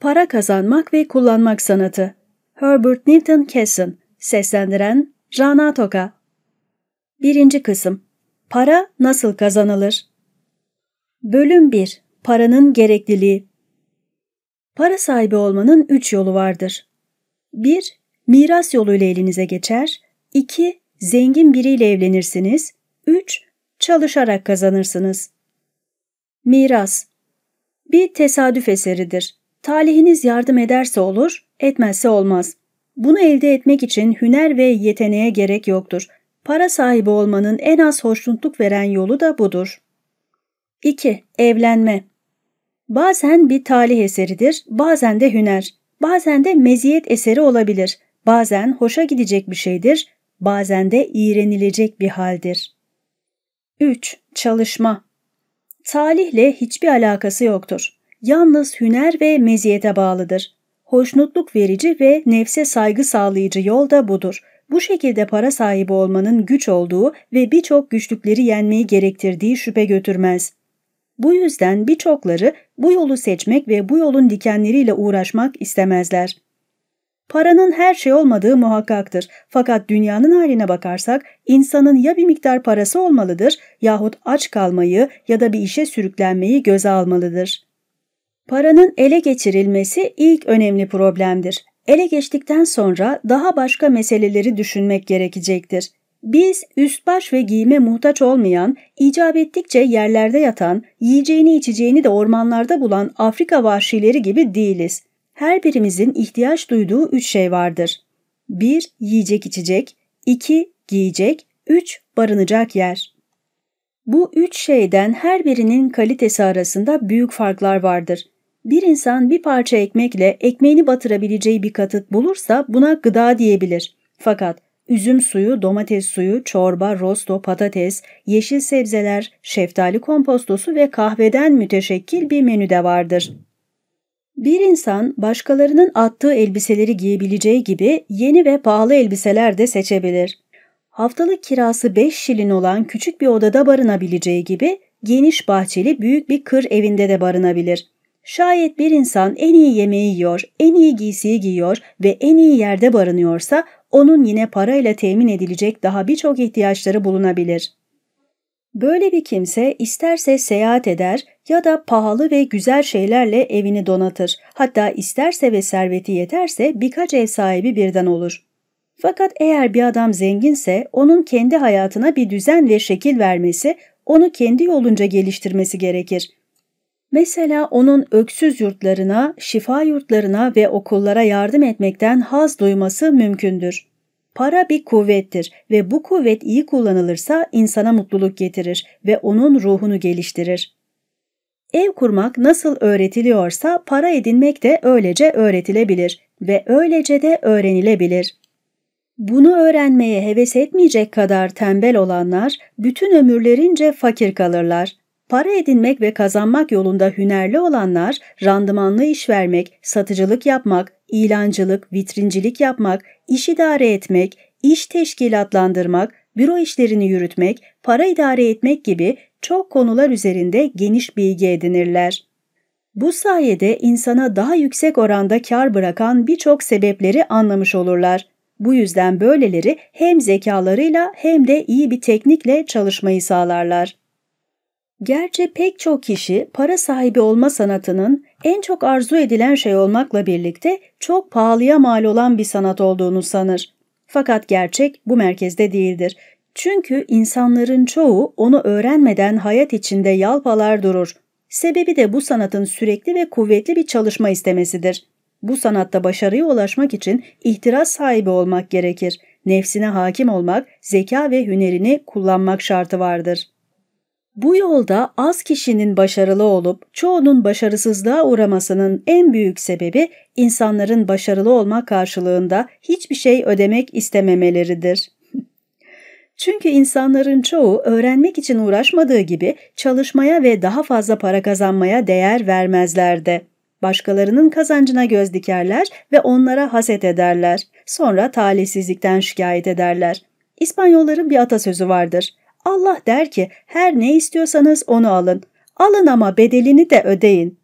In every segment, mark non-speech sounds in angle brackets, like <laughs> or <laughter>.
Para Kazanmak ve Kullanmak Sanatı Herbert Newton Kesson Seslendiren Rana Toka Birinci Kısım Para Nasıl Kazanılır? Bölüm 1 Paranın Gerekliliği Para sahibi olmanın üç yolu vardır. 1. Miras yoluyla elinize geçer. 2. Zengin biriyle evlenirsiniz. 3. Çalışarak kazanırsınız. Miras Bir tesadüf eseridir. Talihiniz yardım ederse olur, etmezse olmaz. Bunu elde etmek için hüner ve yeteneğe gerek yoktur. Para sahibi olmanın en az hoşnutluk veren yolu da budur. 2. Evlenme Bazen bir talih eseridir, bazen de hüner, bazen de meziyet eseri olabilir, bazen hoşa gidecek bir şeydir, bazen de iğrenilecek bir haldir. 3. Çalışma Talihle hiçbir alakası yoktur yalnız hüner ve meziyete bağlıdır. Hoşnutluk verici ve nefse saygı sağlayıcı yol da budur. Bu şekilde para sahibi olmanın güç olduğu ve birçok güçlükleri yenmeyi gerektirdiği şüphe götürmez. Bu yüzden birçokları bu yolu seçmek ve bu yolun dikenleriyle uğraşmak istemezler. Paranın her şey olmadığı muhakkaktır. Fakat dünyanın haline bakarsak insanın ya bir miktar parası olmalıdır yahut aç kalmayı ya da bir işe sürüklenmeyi göze almalıdır. Paranın ele geçirilmesi ilk önemli problemdir. Ele geçtikten sonra daha başka meseleleri düşünmek gerekecektir. Biz üst baş ve giyime muhtaç olmayan, icap ettikçe yerlerde yatan, yiyeceğini içeceğini de ormanlarda bulan Afrika vahşileri gibi değiliz. Her birimizin ihtiyaç duyduğu üç şey vardır. 1- Yiyecek içecek 2- Giyecek 3- Barınacak yer Bu üç şeyden her birinin kalitesi arasında büyük farklar vardır. Bir insan bir parça ekmekle ekmeğini batırabileceği bir katıt bulursa buna gıda diyebilir. Fakat üzüm suyu, domates suyu, çorba, rosto, patates, yeşil sebzeler, şeftali kompostosu ve kahveden müteşekkil bir menüde vardır. Bir insan başkalarının attığı elbiseleri giyebileceği gibi yeni ve pahalı elbiseler de seçebilir. Haftalık kirası 5 şilin olan küçük bir odada barınabileceği gibi geniş bahçeli büyük bir kır evinde de barınabilir. Şayet bir insan en iyi yemeği yiyor, en iyi giysiyi giyiyor ve en iyi yerde barınıyorsa onun yine parayla temin edilecek daha birçok ihtiyaçları bulunabilir. Böyle bir kimse isterse seyahat eder ya da pahalı ve güzel şeylerle evini donatır. Hatta isterse ve serveti yeterse birkaç ev sahibi birden olur. Fakat eğer bir adam zenginse onun kendi hayatına bir düzen ve şekil vermesi, onu kendi yolunca geliştirmesi gerekir. Mesela onun öksüz yurtlarına, şifa yurtlarına ve okullara yardım etmekten haz duyması mümkündür. Para bir kuvvettir ve bu kuvvet iyi kullanılırsa insana mutluluk getirir ve onun ruhunu geliştirir. Ev kurmak nasıl öğretiliyorsa para edinmek de öylece öğretilebilir ve öylece de öğrenilebilir. Bunu öğrenmeye heves etmeyecek kadar tembel olanlar bütün ömürlerince fakir kalırlar. Para edinmek ve kazanmak yolunda hünerli olanlar randımanlı iş vermek, satıcılık yapmak, ilancılık, vitrincilik yapmak, iş idare etmek, iş teşkilatlandırmak, büro işlerini yürütmek, para idare etmek gibi çok konular üzerinde geniş bilgi edinirler. Bu sayede insana daha yüksek oranda kar bırakan birçok sebepleri anlamış olurlar. Bu yüzden böyleleri hem zekalarıyla hem de iyi bir teknikle çalışmayı sağlarlar. Gerçi pek çok kişi para sahibi olma sanatının en çok arzu edilen şey olmakla birlikte çok pahalıya mal olan bir sanat olduğunu sanır. Fakat gerçek bu merkezde değildir. Çünkü insanların çoğu onu öğrenmeden hayat içinde yalpalar durur. Sebebi de bu sanatın sürekli ve kuvvetli bir çalışma istemesidir. Bu sanatta başarıya ulaşmak için ihtiras sahibi olmak gerekir. Nefsine hakim olmak, zeka ve hünerini kullanmak şartı vardır. Bu yolda az kişinin başarılı olup çoğunun başarısızlığa uğramasının en büyük sebebi insanların başarılı olma karşılığında hiçbir şey ödemek istememeleridir. <laughs> Çünkü insanların çoğu öğrenmek için uğraşmadığı gibi çalışmaya ve daha fazla para kazanmaya değer vermezler de. Başkalarının kazancına göz dikerler ve onlara haset ederler. Sonra talihsizlikten şikayet ederler. İspanyolların bir atasözü vardır. Allah der ki her ne istiyorsanız onu alın. Alın ama bedelini de ödeyin.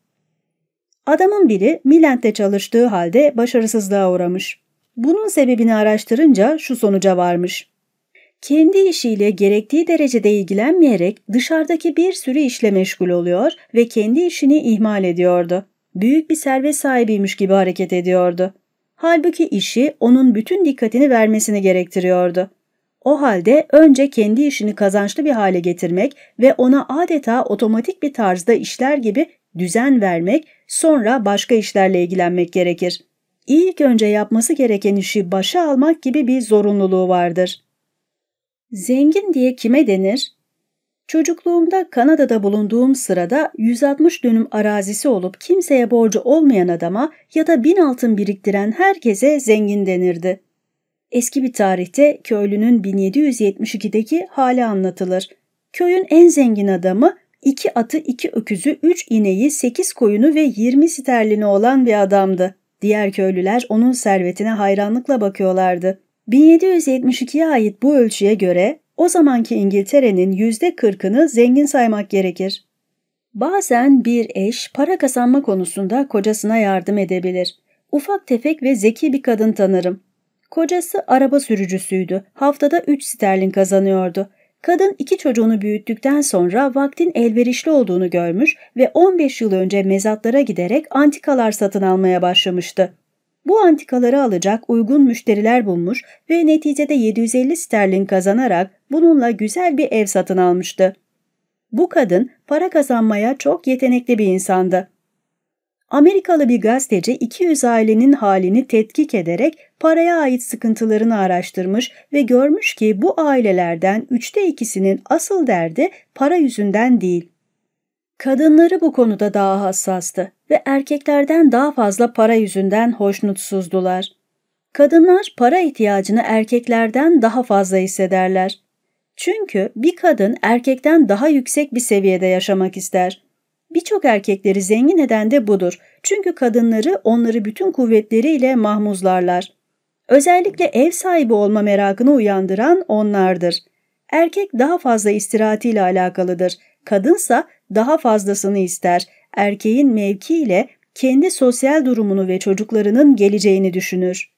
Adamın biri Milent'te çalıştığı halde başarısızlığa uğramış. Bunun sebebini araştırınca şu sonuca varmış. Kendi işiyle gerektiği derecede ilgilenmeyerek dışarıdaki bir sürü işle meşgul oluyor ve kendi işini ihmal ediyordu. Büyük bir servet sahibiymiş gibi hareket ediyordu. Halbuki işi onun bütün dikkatini vermesini gerektiriyordu. O halde önce kendi işini kazançlı bir hale getirmek ve ona adeta otomatik bir tarzda işler gibi düzen vermek, sonra başka işlerle ilgilenmek gerekir. İlk önce yapması gereken işi başa almak gibi bir zorunluluğu vardır. Zengin diye kime denir? Çocukluğumda Kanada'da bulunduğum sırada 160 dönüm arazisi olup kimseye borcu olmayan adama ya da bin altın biriktiren herkese zengin denirdi eski bir tarihte köylünün 1772'deki hali anlatılır. Köyün en zengin adamı iki atı, iki öküzü, üç ineği, sekiz koyunu ve yirmi sterlini olan bir adamdı. Diğer köylüler onun servetine hayranlıkla bakıyorlardı. 1772'ye ait bu ölçüye göre o zamanki İngiltere'nin yüzde %40'ını zengin saymak gerekir. Bazen bir eş para kazanma konusunda kocasına yardım edebilir. Ufak tefek ve zeki bir kadın tanırım. Kocası araba sürücüsüydü. Haftada 3 sterlin kazanıyordu. Kadın iki çocuğunu büyüttükten sonra vaktin elverişli olduğunu görmüş ve 15 yıl önce mezatlara giderek antikalar satın almaya başlamıştı. Bu antikaları alacak uygun müşteriler bulmuş ve neticede 750 sterlin kazanarak bununla güzel bir ev satın almıştı. Bu kadın para kazanmaya çok yetenekli bir insandı. Amerikalı bir gazeteci 200 ailenin halini tetkik ederek paraya ait sıkıntılarını araştırmış ve görmüş ki bu ailelerden üçte ikisinin asıl derdi para yüzünden değil. Kadınları bu konuda daha hassastı ve erkeklerden daha fazla para yüzünden hoşnutsuzdular. Kadınlar para ihtiyacını erkeklerden daha fazla hissederler. Çünkü bir kadın erkekten daha yüksek bir seviyede yaşamak ister. Birçok erkekleri zengin eden de budur. Çünkü kadınları onları bütün kuvvetleriyle mahmuzlarlar. Özellikle ev sahibi olma merakını uyandıran onlardır. Erkek daha fazla istirahatiyle alakalıdır. Kadınsa daha fazlasını ister. Erkeğin mevkiyle kendi sosyal durumunu ve çocuklarının geleceğini düşünür.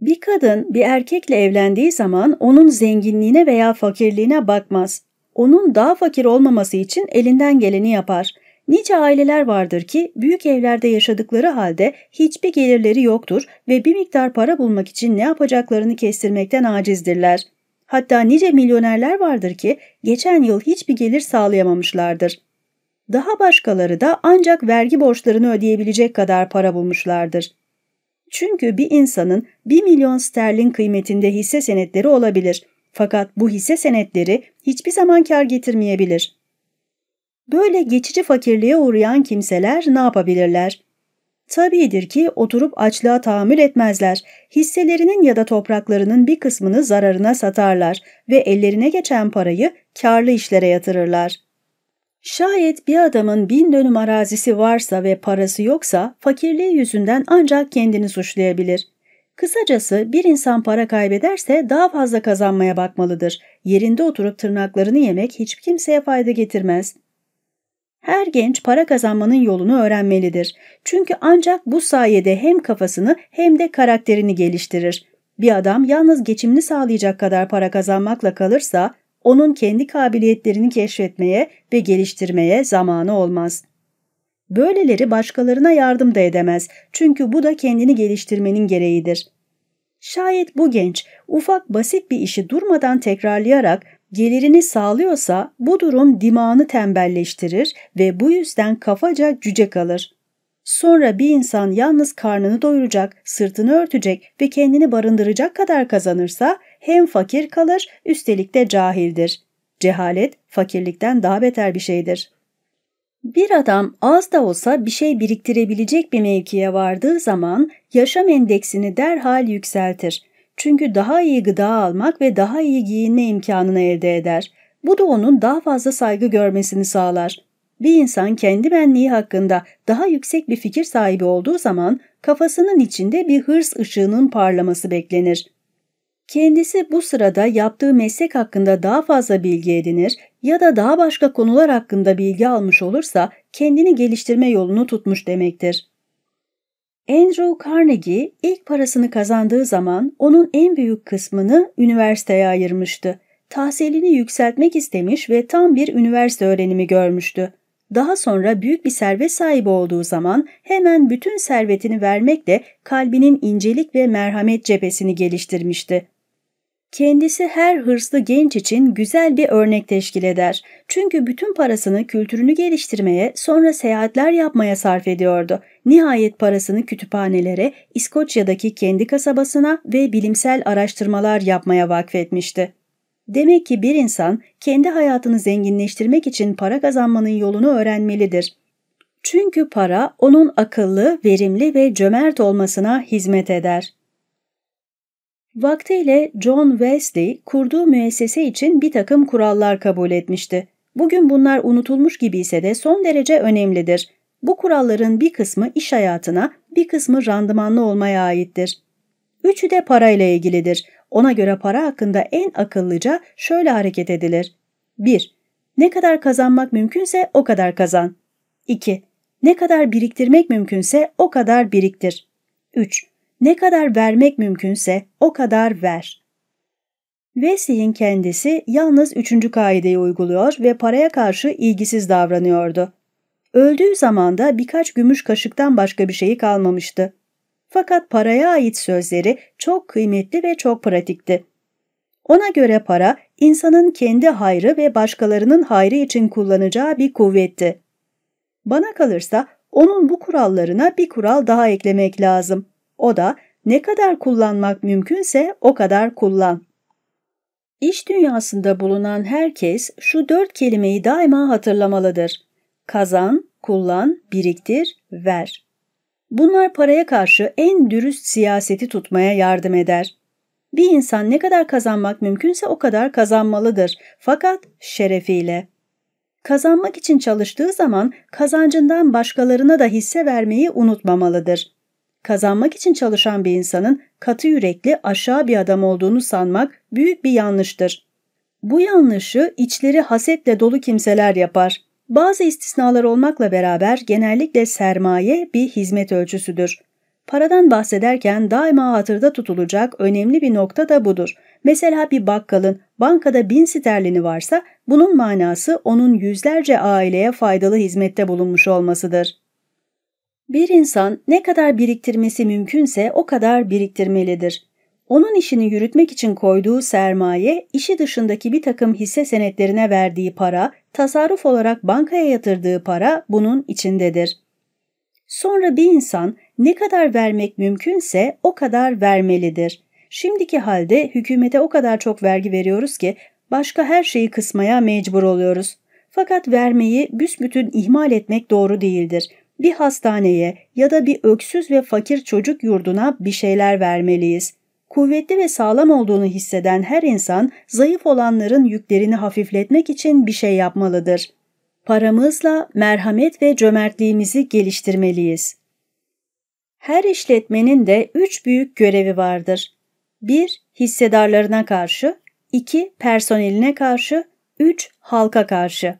Bir kadın bir erkekle evlendiği zaman onun zenginliğine veya fakirliğine bakmaz. Onun daha fakir olmaması için elinden geleni yapar. Nice aileler vardır ki büyük evlerde yaşadıkları halde hiçbir gelirleri yoktur ve bir miktar para bulmak için ne yapacaklarını kestirmekten acizdirler. Hatta nice milyonerler vardır ki geçen yıl hiçbir gelir sağlayamamışlardır. Daha başkaları da ancak vergi borçlarını ödeyebilecek kadar para bulmuşlardır. Çünkü bir insanın 1 milyon sterlin kıymetinde hisse senetleri olabilir. Fakat bu hisse senetleri hiçbir zaman kar getirmeyebilir. Böyle geçici fakirliğe uğrayan kimseler ne yapabilirler? Tabidir ki oturup açlığa tahammül etmezler. Hisselerinin ya da topraklarının bir kısmını zararına satarlar ve ellerine geçen parayı karlı işlere yatırırlar. Şayet bir adamın bin dönüm arazisi varsa ve parası yoksa fakirliği yüzünden ancak kendini suçlayabilir. Kısacası bir insan para kaybederse daha fazla kazanmaya bakmalıdır. Yerinde oturup tırnaklarını yemek hiç kimseye fayda getirmez.'' Her genç para kazanmanın yolunu öğrenmelidir. Çünkü ancak bu sayede hem kafasını hem de karakterini geliştirir. Bir adam yalnız geçimini sağlayacak kadar para kazanmakla kalırsa onun kendi kabiliyetlerini keşfetmeye ve geliştirmeye zamanı olmaz. Böyleleri başkalarına yardım da edemez çünkü bu da kendini geliştirmenin gereğidir. Şayet bu genç ufak basit bir işi durmadan tekrarlayarak gelirini sağlıyorsa bu durum dimağını tembelleştirir ve bu yüzden kafaca cüce kalır. Sonra bir insan yalnız karnını doyuracak, sırtını örtecek ve kendini barındıracak kadar kazanırsa hem fakir kalır üstelik de cahildir. Cehalet fakirlikten daha beter bir şeydir. Bir adam az da olsa bir şey biriktirebilecek bir mevkiye vardığı zaman yaşam endeksini derhal yükseltir çünkü daha iyi gıda almak ve daha iyi giyinme imkanını elde eder. Bu da onun daha fazla saygı görmesini sağlar. Bir insan kendi benliği hakkında daha yüksek bir fikir sahibi olduğu zaman kafasının içinde bir hırs ışığının parlaması beklenir. Kendisi bu sırada yaptığı meslek hakkında daha fazla bilgi edinir ya da daha başka konular hakkında bilgi almış olursa kendini geliştirme yolunu tutmuş demektir. Andrew Carnegie ilk parasını kazandığı zaman onun en büyük kısmını üniversiteye ayırmıştı. Tahsilini yükseltmek istemiş ve tam bir üniversite öğrenimi görmüştü. Daha sonra büyük bir servet sahibi olduğu zaman hemen bütün servetini vermekle kalbinin incelik ve merhamet cephesini geliştirmişti. Kendisi her hırslı genç için güzel bir örnek teşkil eder. Çünkü bütün parasını kültürünü geliştirmeye, sonra seyahatler yapmaya sarf ediyordu. Nihayet parasını kütüphanelere, İskoçya'daki kendi kasabasına ve bilimsel araştırmalar yapmaya vakfetmişti. Demek ki bir insan kendi hayatını zenginleştirmek için para kazanmanın yolunu öğrenmelidir. Çünkü para onun akıllı, verimli ve cömert olmasına hizmet eder. Vaktiyle John Wesley kurduğu müessese için bir takım kurallar kabul etmişti. Bugün bunlar unutulmuş gibi ise de son derece önemlidir. Bu kuralların bir kısmı iş hayatına, bir kısmı randımanlı olmaya aittir. Üçü de parayla ilgilidir. Ona göre para hakkında en akıllıca şöyle hareket edilir. 1. Ne kadar kazanmak mümkünse o kadar kazan. 2. Ne kadar biriktirmek mümkünse o kadar biriktir. 3. Ne kadar vermek mümkünse o kadar ver. Wesley'in kendisi yalnız üçüncü kaideyi uyguluyor ve paraya karşı ilgisiz davranıyordu. Öldüğü zaman da birkaç gümüş kaşıktan başka bir şeyi kalmamıştı. Fakat paraya ait sözleri çok kıymetli ve çok pratikti. Ona göre para, insanın kendi hayrı ve başkalarının hayrı için kullanacağı bir kuvvetti. Bana kalırsa onun bu kurallarına bir kural daha eklemek lazım. O da ne kadar kullanmak mümkünse o kadar kullan. İş dünyasında bulunan herkes şu dört kelimeyi daima hatırlamalıdır. Kazan, kullan, biriktir, ver. Bunlar paraya karşı en dürüst siyaseti tutmaya yardım eder. Bir insan ne kadar kazanmak mümkünse o kadar kazanmalıdır fakat şerefiyle. Kazanmak için çalıştığı zaman kazancından başkalarına da hisse vermeyi unutmamalıdır kazanmak için çalışan bir insanın katı yürekli aşağı bir adam olduğunu sanmak büyük bir yanlıştır. Bu yanlışı içleri hasetle dolu kimseler yapar. Bazı istisnalar olmakla beraber genellikle sermaye bir hizmet ölçüsüdür. Paradan bahsederken daima hatırda tutulacak önemli bir nokta da budur. Mesela bir bakkalın bankada bin sterlini varsa bunun manası onun yüzlerce aileye faydalı hizmette bulunmuş olmasıdır. Bir insan ne kadar biriktirmesi mümkünse o kadar biriktirmelidir. Onun işini yürütmek için koyduğu sermaye, işi dışındaki bir takım hisse senetlerine verdiği para, tasarruf olarak bankaya yatırdığı para bunun içindedir. Sonra bir insan ne kadar vermek mümkünse o kadar vermelidir. Şimdiki halde hükümete o kadar çok vergi veriyoruz ki başka her şeyi kısmaya mecbur oluyoruz. Fakat vermeyi büsbütün ihmal etmek doğru değildir bir hastaneye ya da bir öksüz ve fakir çocuk yurduna bir şeyler vermeliyiz. Kuvvetli ve sağlam olduğunu hisseden her insan zayıf olanların yüklerini hafifletmek için bir şey yapmalıdır. Paramızla merhamet ve cömertliğimizi geliştirmeliyiz. Her işletmenin de üç büyük görevi vardır. 1. Hissedarlarına karşı, 2. Personeline karşı, 3. Halka karşı.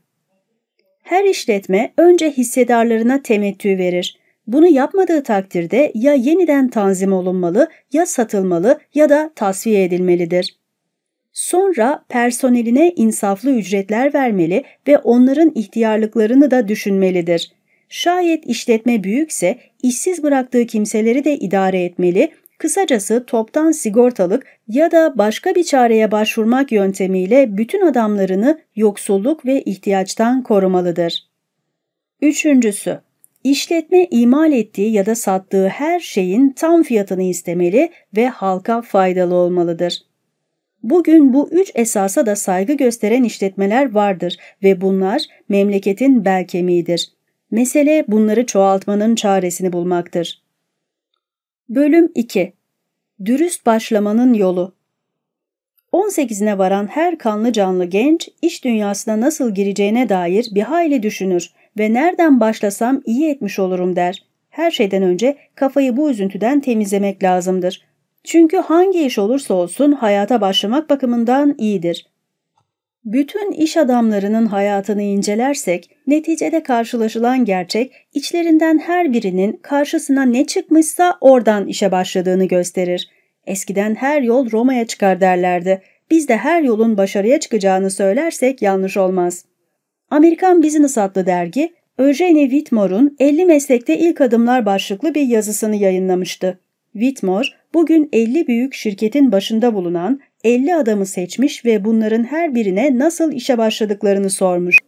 Her işletme önce hissedarlarına temettü verir. Bunu yapmadığı takdirde ya yeniden tanzim olunmalı, ya satılmalı ya da tasfiye edilmelidir. Sonra personeline insaflı ücretler vermeli ve onların ihtiyarlıklarını da düşünmelidir. Şayet işletme büyükse işsiz bıraktığı kimseleri de idare etmeli Kısacası toptan sigortalık ya da başka bir çareye başvurmak yöntemiyle bütün adamlarını yoksulluk ve ihtiyaçtan korumalıdır. Üçüncüsü, işletme imal ettiği ya da sattığı her şeyin tam fiyatını istemeli ve halka faydalı olmalıdır. Bugün bu üç esasa da saygı gösteren işletmeler vardır ve bunlar memleketin bel kemiğidir. Mesele bunları çoğaltmanın çaresini bulmaktır. Bölüm 2 Dürüst başlamanın yolu 18'ine varan her kanlı canlı genç iş dünyasına nasıl gireceğine dair bir hayli düşünür ve nereden başlasam iyi etmiş olurum der. Her şeyden önce kafayı bu üzüntüden temizlemek lazımdır. Çünkü hangi iş olursa olsun hayata başlamak bakımından iyidir. Bütün iş adamlarının hayatını incelersek, neticede karşılaşılan gerçek, içlerinden her birinin karşısına ne çıkmışsa oradan işe başladığını gösterir. Eskiden her yol Roma'ya çıkar derlerdi. Biz de her yolun başarıya çıkacağını söylersek yanlış olmaz. Amerikan Business adlı dergi, Eugene Whitmore'un 50 meslekte ilk adımlar başlıklı bir yazısını yayınlamıştı. Whitmore, bugün 50 büyük şirketin başında bulunan 50 adamı seçmiş ve bunların her birine nasıl işe başladıklarını sormuş.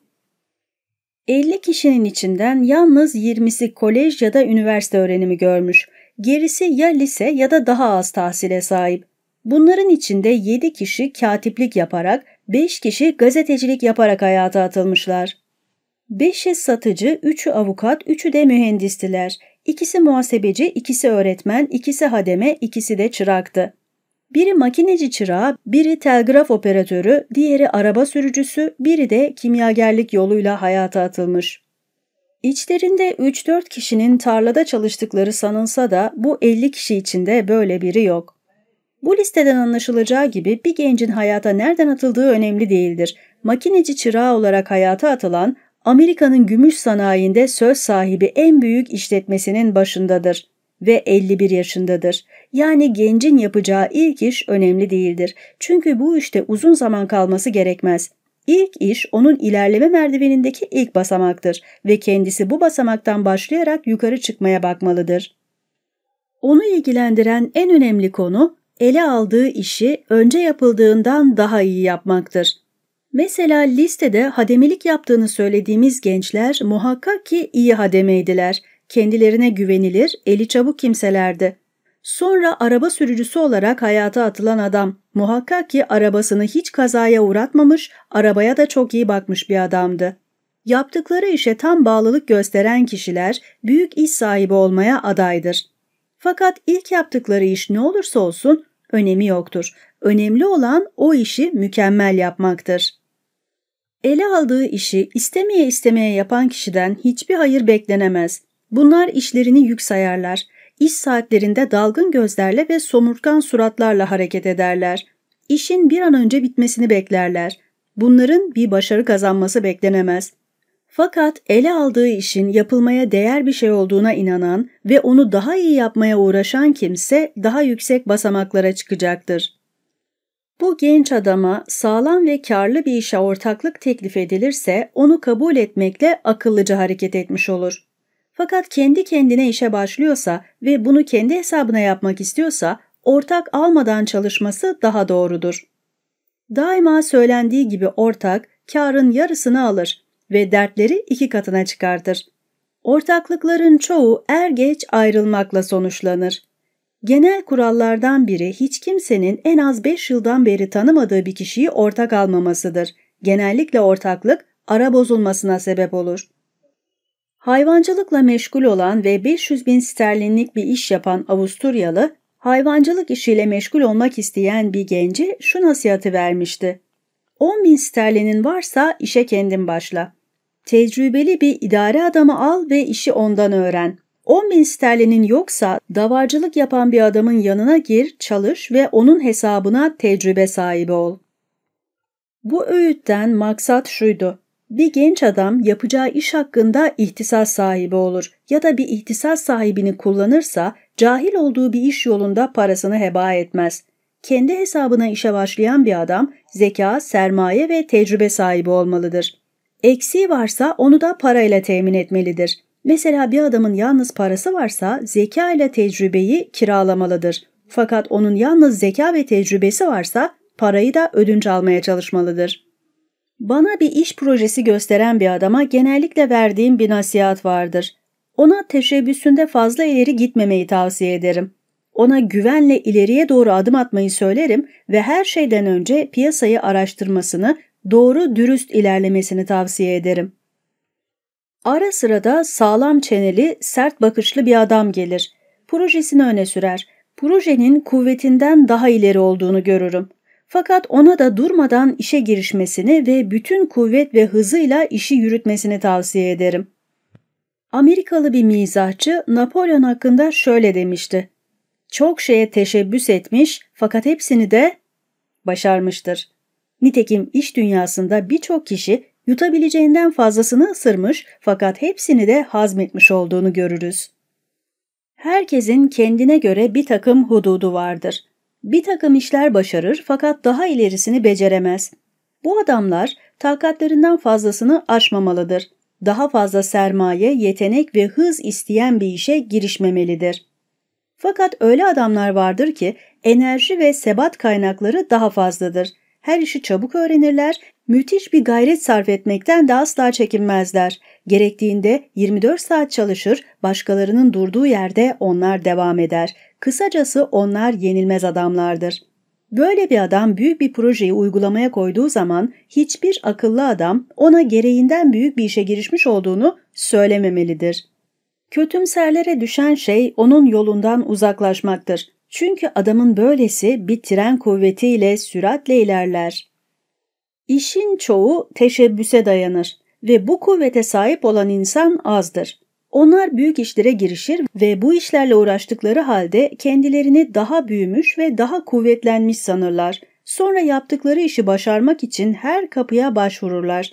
50 kişinin içinden yalnız 20'si kolej ya da üniversite öğrenimi görmüş. Gerisi ya lise ya da daha az tahsile sahip. Bunların içinde 7 kişi katiplik yaparak, 5 kişi gazetecilik yaparak hayata atılmışlar. 5'i satıcı, 3'ü avukat, 3'ü de mühendistiler. İkisi muhasebeci, ikisi öğretmen, ikisi hademe, ikisi de çıraktı. Biri makineci çırağı, biri telgraf operatörü, diğeri araba sürücüsü, biri de kimyagerlik yoluyla hayata atılmış. İçlerinde 3-4 kişinin tarlada çalıştıkları sanılsa da bu 50 kişi içinde böyle biri yok. Bu listeden anlaşılacağı gibi bir gencin hayata nereden atıldığı önemli değildir. Makineci çırağı olarak hayata atılan Amerika'nın gümüş sanayinde söz sahibi en büyük işletmesinin başındadır ve 51 yaşındadır. Yani gencin yapacağı ilk iş önemli değildir. Çünkü bu işte uzun zaman kalması gerekmez. İlk iş onun ilerleme merdivenindeki ilk basamaktır ve kendisi bu basamaktan başlayarak yukarı çıkmaya bakmalıdır. Onu ilgilendiren en önemli konu ele aldığı işi önce yapıldığından daha iyi yapmaktır. Mesela listede hademelik yaptığını söylediğimiz gençler muhakkak ki iyi hademeydiler. Kendilerine güvenilir, eli çabuk kimselerdi. Sonra araba sürücüsü olarak hayata atılan adam. Muhakkak ki arabasını hiç kazaya uğratmamış, arabaya da çok iyi bakmış bir adamdı. Yaptıkları işe tam bağlılık gösteren kişiler büyük iş sahibi olmaya adaydır. Fakat ilk yaptıkları iş ne olursa olsun önemi yoktur. Önemli olan o işi mükemmel yapmaktır. Ele aldığı işi istemeye istemeye yapan kişiden hiçbir hayır beklenemez. Bunlar işlerini yük sayarlar iş saatlerinde dalgın gözlerle ve somurtkan suratlarla hareket ederler. İşin bir an önce bitmesini beklerler. Bunların bir başarı kazanması beklenemez. Fakat ele aldığı işin yapılmaya değer bir şey olduğuna inanan ve onu daha iyi yapmaya uğraşan kimse daha yüksek basamaklara çıkacaktır. Bu genç adama sağlam ve karlı bir işe ortaklık teklif edilirse onu kabul etmekle akıllıca hareket etmiş olur. Fakat kendi kendine işe başlıyorsa ve bunu kendi hesabına yapmak istiyorsa ortak almadan çalışması daha doğrudur. Daima söylendiği gibi ortak karın yarısını alır ve dertleri iki katına çıkartır. Ortaklıkların çoğu er geç ayrılmakla sonuçlanır. Genel kurallardan biri hiç kimsenin en az 5 yıldan beri tanımadığı bir kişiyi ortak almamasıdır. Genellikle ortaklık ara bozulmasına sebep olur. Hayvancılıkla meşgul olan ve 500 bin sterlinlik bir iş yapan Avusturyalı, hayvancılık işiyle meşgul olmak isteyen bir genci şu nasihatı vermişti. 10 bin sterlinin varsa işe kendin başla. Tecrübeli bir idare adamı al ve işi ondan öğren. 10 bin sterlinin yoksa davarcılık yapan bir adamın yanına gir, çalış ve onun hesabına tecrübe sahibi ol. Bu öğütten maksat şuydu. Bir genç adam yapacağı iş hakkında ihtisas sahibi olur ya da bir ihtisas sahibini kullanırsa cahil olduğu bir iş yolunda parasını heba etmez. Kendi hesabına işe başlayan bir adam zeka, sermaye ve tecrübe sahibi olmalıdır. Eksiği varsa onu da parayla temin etmelidir. Mesela bir adamın yalnız parası varsa zeka ile tecrübeyi kiralamalıdır. Fakat onun yalnız zeka ve tecrübesi varsa parayı da ödünç almaya çalışmalıdır. Bana bir iş projesi gösteren bir adama genellikle verdiğim bir nasihat vardır. Ona teşebbüsünde fazla ileri gitmemeyi tavsiye ederim. Ona güvenle ileriye doğru adım atmayı söylerim ve her şeyden önce piyasayı araştırmasını, doğru dürüst ilerlemesini tavsiye ederim. Ara sırada sağlam çeneli, sert bakışlı bir adam gelir. Projesini öne sürer. Projenin kuvvetinden daha ileri olduğunu görürüm. Fakat ona da durmadan işe girişmesini ve bütün kuvvet ve hızıyla işi yürütmesini tavsiye ederim. Amerikalı bir mizahçı Napolyon hakkında şöyle demişti. Çok şeye teşebbüs etmiş fakat hepsini de başarmıştır. Nitekim iş dünyasında birçok kişi yutabileceğinden fazlasını ısırmış fakat hepsini de hazmetmiş olduğunu görürüz. Herkesin kendine göre bir takım hududu vardır. Bir takım işler başarır fakat daha ilerisini beceremez. Bu adamlar takatlarından fazlasını aşmamalıdır. Daha fazla sermaye, yetenek ve hız isteyen bir işe girişmemelidir. Fakat öyle adamlar vardır ki enerji ve sebat kaynakları daha fazladır. Her işi çabuk öğrenirler, müthiş bir gayret sarf etmekten de asla çekinmezler. Gerektiğinde 24 saat çalışır, başkalarının durduğu yerde onlar devam eder. Kısacası onlar yenilmez adamlardır. Böyle bir adam büyük bir projeyi uygulamaya koyduğu zaman hiçbir akıllı adam ona gereğinden büyük bir işe girişmiş olduğunu söylememelidir. Kötümserlere düşen şey onun yolundan uzaklaşmaktır. Çünkü adamın böylesi bir tren kuvvetiyle süratle ilerler. İşin çoğu teşebbüse dayanır ve bu kuvvete sahip olan insan azdır. Onlar büyük işlere girişir ve bu işlerle uğraştıkları halde kendilerini daha büyümüş ve daha kuvvetlenmiş sanırlar. Sonra yaptıkları işi başarmak için her kapıya başvururlar.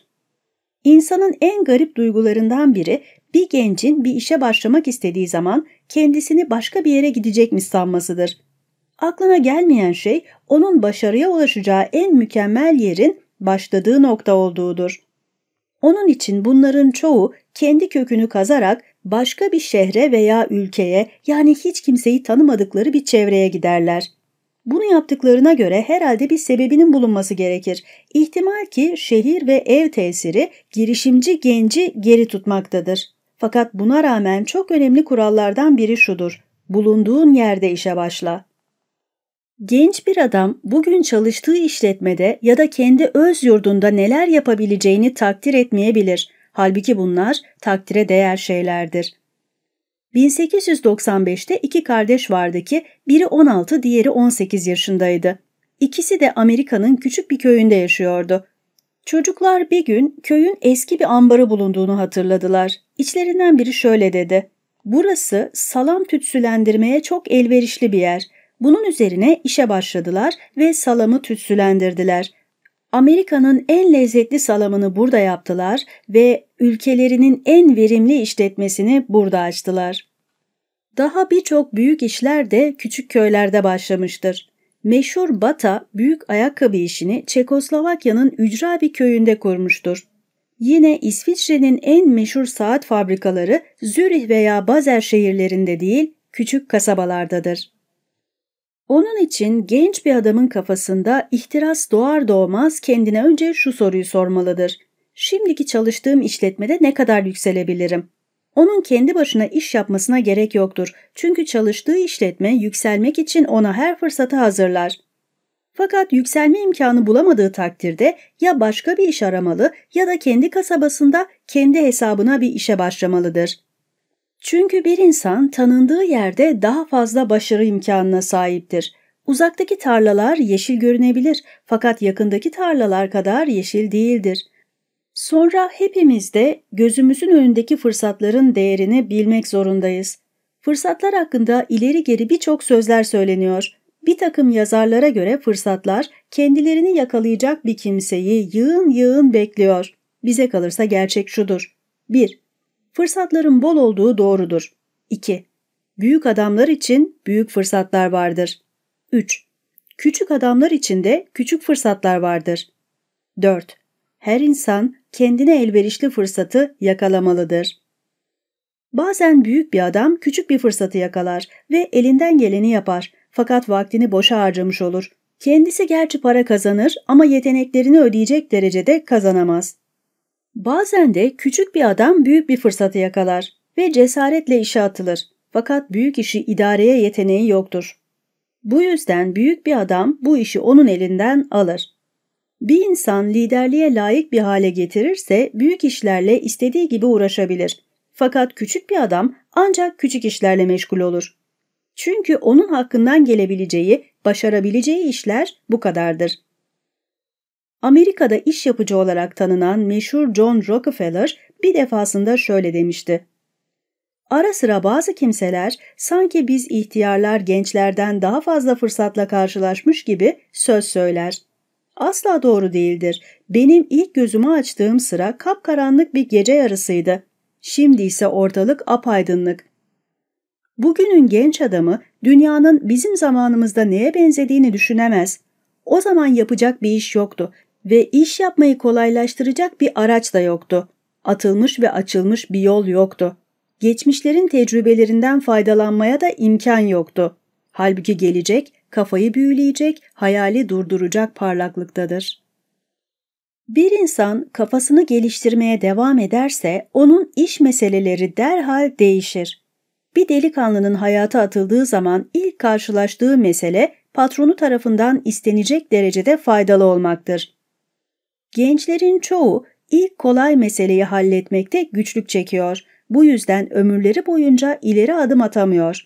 İnsanın en garip duygularından biri bir gencin bir işe başlamak istediği zaman kendisini başka bir yere gidecekmiş sanmasıdır. Aklına gelmeyen şey onun başarıya ulaşacağı en mükemmel yerin başladığı nokta olduğudur. Onun için bunların çoğu kendi kökünü kazarak başka bir şehre veya ülkeye yani hiç kimseyi tanımadıkları bir çevreye giderler. Bunu yaptıklarına göre herhalde bir sebebinin bulunması gerekir. İhtimal ki şehir ve ev tesiri girişimci genci geri tutmaktadır. Fakat buna rağmen çok önemli kurallardan biri şudur. Bulunduğun yerde işe başla. Genç bir adam bugün çalıştığı işletmede ya da kendi öz yurdunda neler yapabileceğini takdir etmeyebilir. Halbuki bunlar takdire değer şeylerdir. 1895'te iki kardeş vardı ki biri 16 diğeri 18 yaşındaydı. İkisi de Amerika'nın küçük bir köyünde yaşıyordu. Çocuklar bir gün köyün eski bir ambarı bulunduğunu hatırladılar. İçlerinden biri şöyle dedi. Burası salam tütsülendirmeye çok elverişli bir yer. Bunun üzerine işe başladılar ve salamı tütsülendirdiler. Amerika'nın en lezzetli salamını burada yaptılar ve ülkelerinin en verimli işletmesini burada açtılar. Daha birçok büyük işler de küçük köylerde başlamıştır. Meşhur Bata büyük ayakkabı işini Çekoslovakya'nın ücra bir köyünde kurmuştur. Yine İsviçre'nin en meşhur saat fabrikaları Zürih veya Bazer şehirlerinde değil, küçük kasabalardadır. Onun için genç bir adamın kafasında ihtiras doğar doğmaz kendine önce şu soruyu sormalıdır. Şimdiki çalıştığım işletmede ne kadar yükselebilirim? Onun kendi başına iş yapmasına gerek yoktur. Çünkü çalıştığı işletme yükselmek için ona her fırsatı hazırlar. Fakat yükselme imkanı bulamadığı takdirde ya başka bir iş aramalı ya da kendi kasabasında kendi hesabına bir işe başlamalıdır. Çünkü bir insan tanındığı yerde daha fazla başarı imkanına sahiptir. Uzaktaki tarlalar yeşil görünebilir fakat yakındaki tarlalar kadar yeşil değildir. Sonra hepimiz de gözümüzün önündeki fırsatların değerini bilmek zorundayız. Fırsatlar hakkında ileri geri birçok sözler söyleniyor. Bir takım yazarlara göre fırsatlar kendilerini yakalayacak bir kimseyi yığın yığın bekliyor. Bize kalırsa gerçek şudur. 1. Fırsatların bol olduğu doğrudur. 2. Büyük adamlar için büyük fırsatlar vardır. 3. Küçük adamlar için de küçük fırsatlar vardır. 4. Her insan kendine elverişli fırsatı yakalamalıdır. Bazen büyük bir adam küçük bir fırsatı yakalar ve elinden geleni yapar fakat vaktini boşa harcamış olur. Kendisi gerçi para kazanır ama yeteneklerini ödeyecek derecede kazanamaz. Bazen de küçük bir adam büyük bir fırsatı yakalar ve cesaretle işe atılır. Fakat büyük işi idareye yeteneği yoktur. Bu yüzden büyük bir adam bu işi onun elinden alır. Bir insan liderliğe layık bir hale getirirse büyük işlerle istediği gibi uğraşabilir. Fakat küçük bir adam ancak küçük işlerle meşgul olur. Çünkü onun hakkından gelebileceği, başarabileceği işler bu kadardır. Amerika'da iş yapıcı olarak tanınan meşhur John Rockefeller bir defasında şöyle demişti. Ara sıra bazı kimseler sanki biz ihtiyarlar gençlerden daha fazla fırsatla karşılaşmış gibi söz söyler. Asla doğru değildir. Benim ilk gözümü açtığım sıra kapkaranlık bir gece yarısıydı. Şimdi ise ortalık apaydınlık. Bugünün genç adamı dünyanın bizim zamanımızda neye benzediğini düşünemez. O zaman yapacak bir iş yoktu ve iş yapmayı kolaylaştıracak bir araç da yoktu. Atılmış ve açılmış bir yol yoktu. Geçmişlerin tecrübelerinden faydalanmaya da imkan yoktu. Halbuki gelecek, kafayı büyüleyecek, hayali durduracak parlaklıktadır. Bir insan kafasını geliştirmeye devam ederse onun iş meseleleri derhal değişir. Bir delikanlının hayata atıldığı zaman ilk karşılaştığı mesele patronu tarafından istenecek derecede faydalı olmaktır. Gençlerin çoğu ilk kolay meseleyi halletmekte güçlük çekiyor. Bu yüzden ömürleri boyunca ileri adım atamıyor.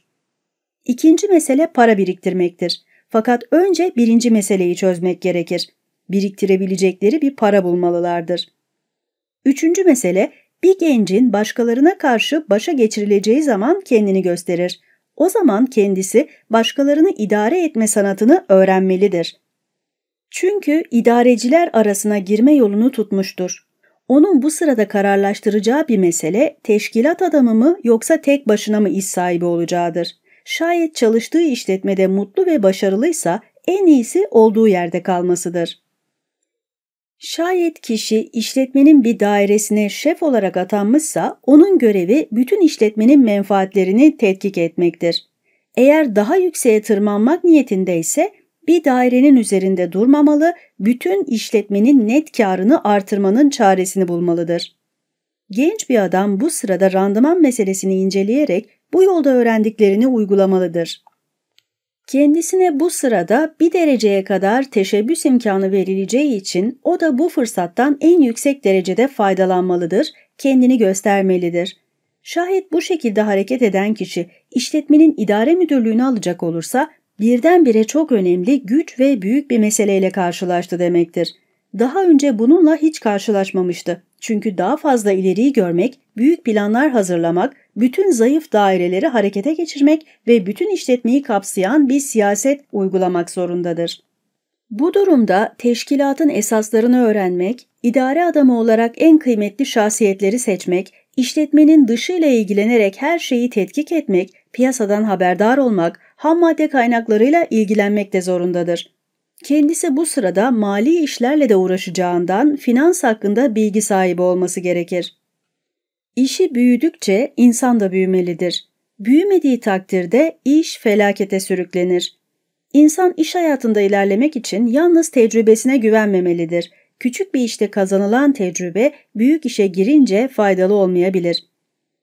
İkinci mesele para biriktirmektir. Fakat önce birinci meseleyi çözmek gerekir. Biriktirebilecekleri bir para bulmalılardır. Üçüncü mesele bir gencin başkalarına karşı başa geçirileceği zaman kendini gösterir. O zaman kendisi başkalarını idare etme sanatını öğrenmelidir. Çünkü idareciler arasına girme yolunu tutmuştur. Onun bu sırada kararlaştıracağı bir mesele teşkilat adamı mı yoksa tek başına mı iş sahibi olacağıdır. Şayet çalıştığı işletmede mutlu ve başarılıysa en iyisi olduğu yerde kalmasıdır. Şayet kişi işletmenin bir dairesine şef olarak atanmışsa onun görevi bütün işletmenin menfaatlerini tetkik etmektir. Eğer daha yükseğe tırmanmak niyetindeyse, bir dairenin üzerinde durmamalı, bütün işletmenin net karını artırmanın çaresini bulmalıdır. Genç bir adam bu sırada randıman meselesini inceleyerek bu yolda öğrendiklerini uygulamalıdır. Kendisine bu sırada bir dereceye kadar teşebbüs imkanı verileceği için o da bu fırsattan en yüksek derecede faydalanmalıdır, kendini göstermelidir. Şayet bu şekilde hareket eden kişi işletmenin idare müdürlüğünü alacak olursa birdenbire çok önemli, güç ve büyük bir meseleyle karşılaştı demektir. Daha önce bununla hiç karşılaşmamıştı. Çünkü daha fazla ileriyi görmek, büyük planlar hazırlamak, bütün zayıf daireleri harekete geçirmek ve bütün işletmeyi kapsayan bir siyaset uygulamak zorundadır. Bu durumda teşkilatın esaslarını öğrenmek, idare adamı olarak en kıymetli şahsiyetleri seçmek, işletmenin dışıyla ilgilenerek her şeyi tetkik etmek, piyasadan haberdar olmak, ham madde kaynaklarıyla ilgilenmek de zorundadır. Kendisi bu sırada mali işlerle de uğraşacağından finans hakkında bilgi sahibi olması gerekir. İşi büyüdükçe insan da büyümelidir. Büyümediği takdirde iş felakete sürüklenir. İnsan iş hayatında ilerlemek için yalnız tecrübesine güvenmemelidir. Küçük bir işte kazanılan tecrübe büyük işe girince faydalı olmayabilir.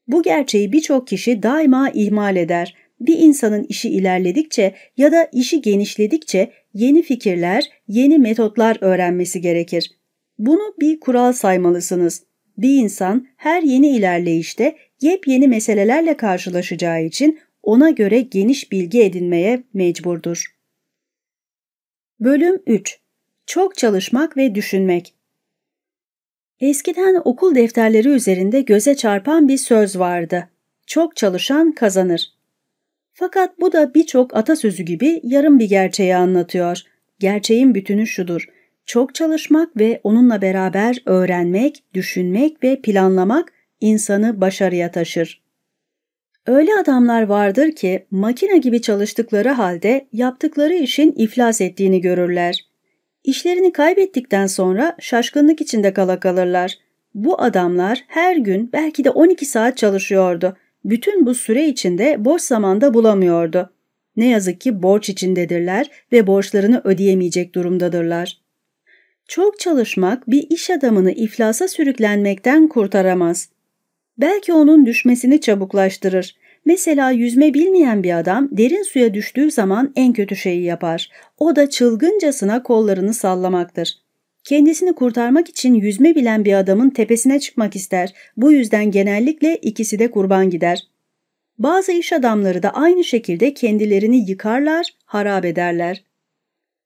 Bu gerçeği birçok kişi daima ihmal eder. Bir insanın işi ilerledikçe ya da işi genişledikçe yeni fikirler, yeni metotlar öğrenmesi gerekir. Bunu bir kural saymalısınız. Bir insan her yeni ilerleyişte yepyeni meselelerle karşılaşacağı için ona göre geniş bilgi edinmeye mecburdur. Bölüm 3. Çok çalışmak ve düşünmek. Eskiden okul defterleri üzerinde göze çarpan bir söz vardı. Çok çalışan kazanır. Fakat bu da birçok atasözü gibi yarım bir gerçeği anlatıyor. Gerçeğin bütünü şudur. Çok çalışmak ve onunla beraber öğrenmek, düşünmek ve planlamak insanı başarıya taşır. Öyle adamlar vardır ki makine gibi çalıştıkları halde yaptıkları işin iflas ettiğini görürler. İşlerini kaybettikten sonra şaşkınlık içinde kala kalırlar. Bu adamlar her gün belki de 12 saat çalışıyordu bütün bu süre içinde boş zamanda bulamıyordu. Ne yazık ki borç içindedirler ve borçlarını ödeyemeyecek durumdadırlar. Çok çalışmak bir iş adamını iflasa sürüklenmekten kurtaramaz. Belki onun düşmesini çabuklaştırır. Mesela yüzme bilmeyen bir adam derin suya düştüğü zaman en kötü şeyi yapar. O da çılgıncasına kollarını sallamaktır. Kendisini kurtarmak için yüzme bilen bir adamın tepesine çıkmak ister. Bu yüzden genellikle ikisi de kurban gider. Bazı iş adamları da aynı şekilde kendilerini yıkarlar, harap ederler.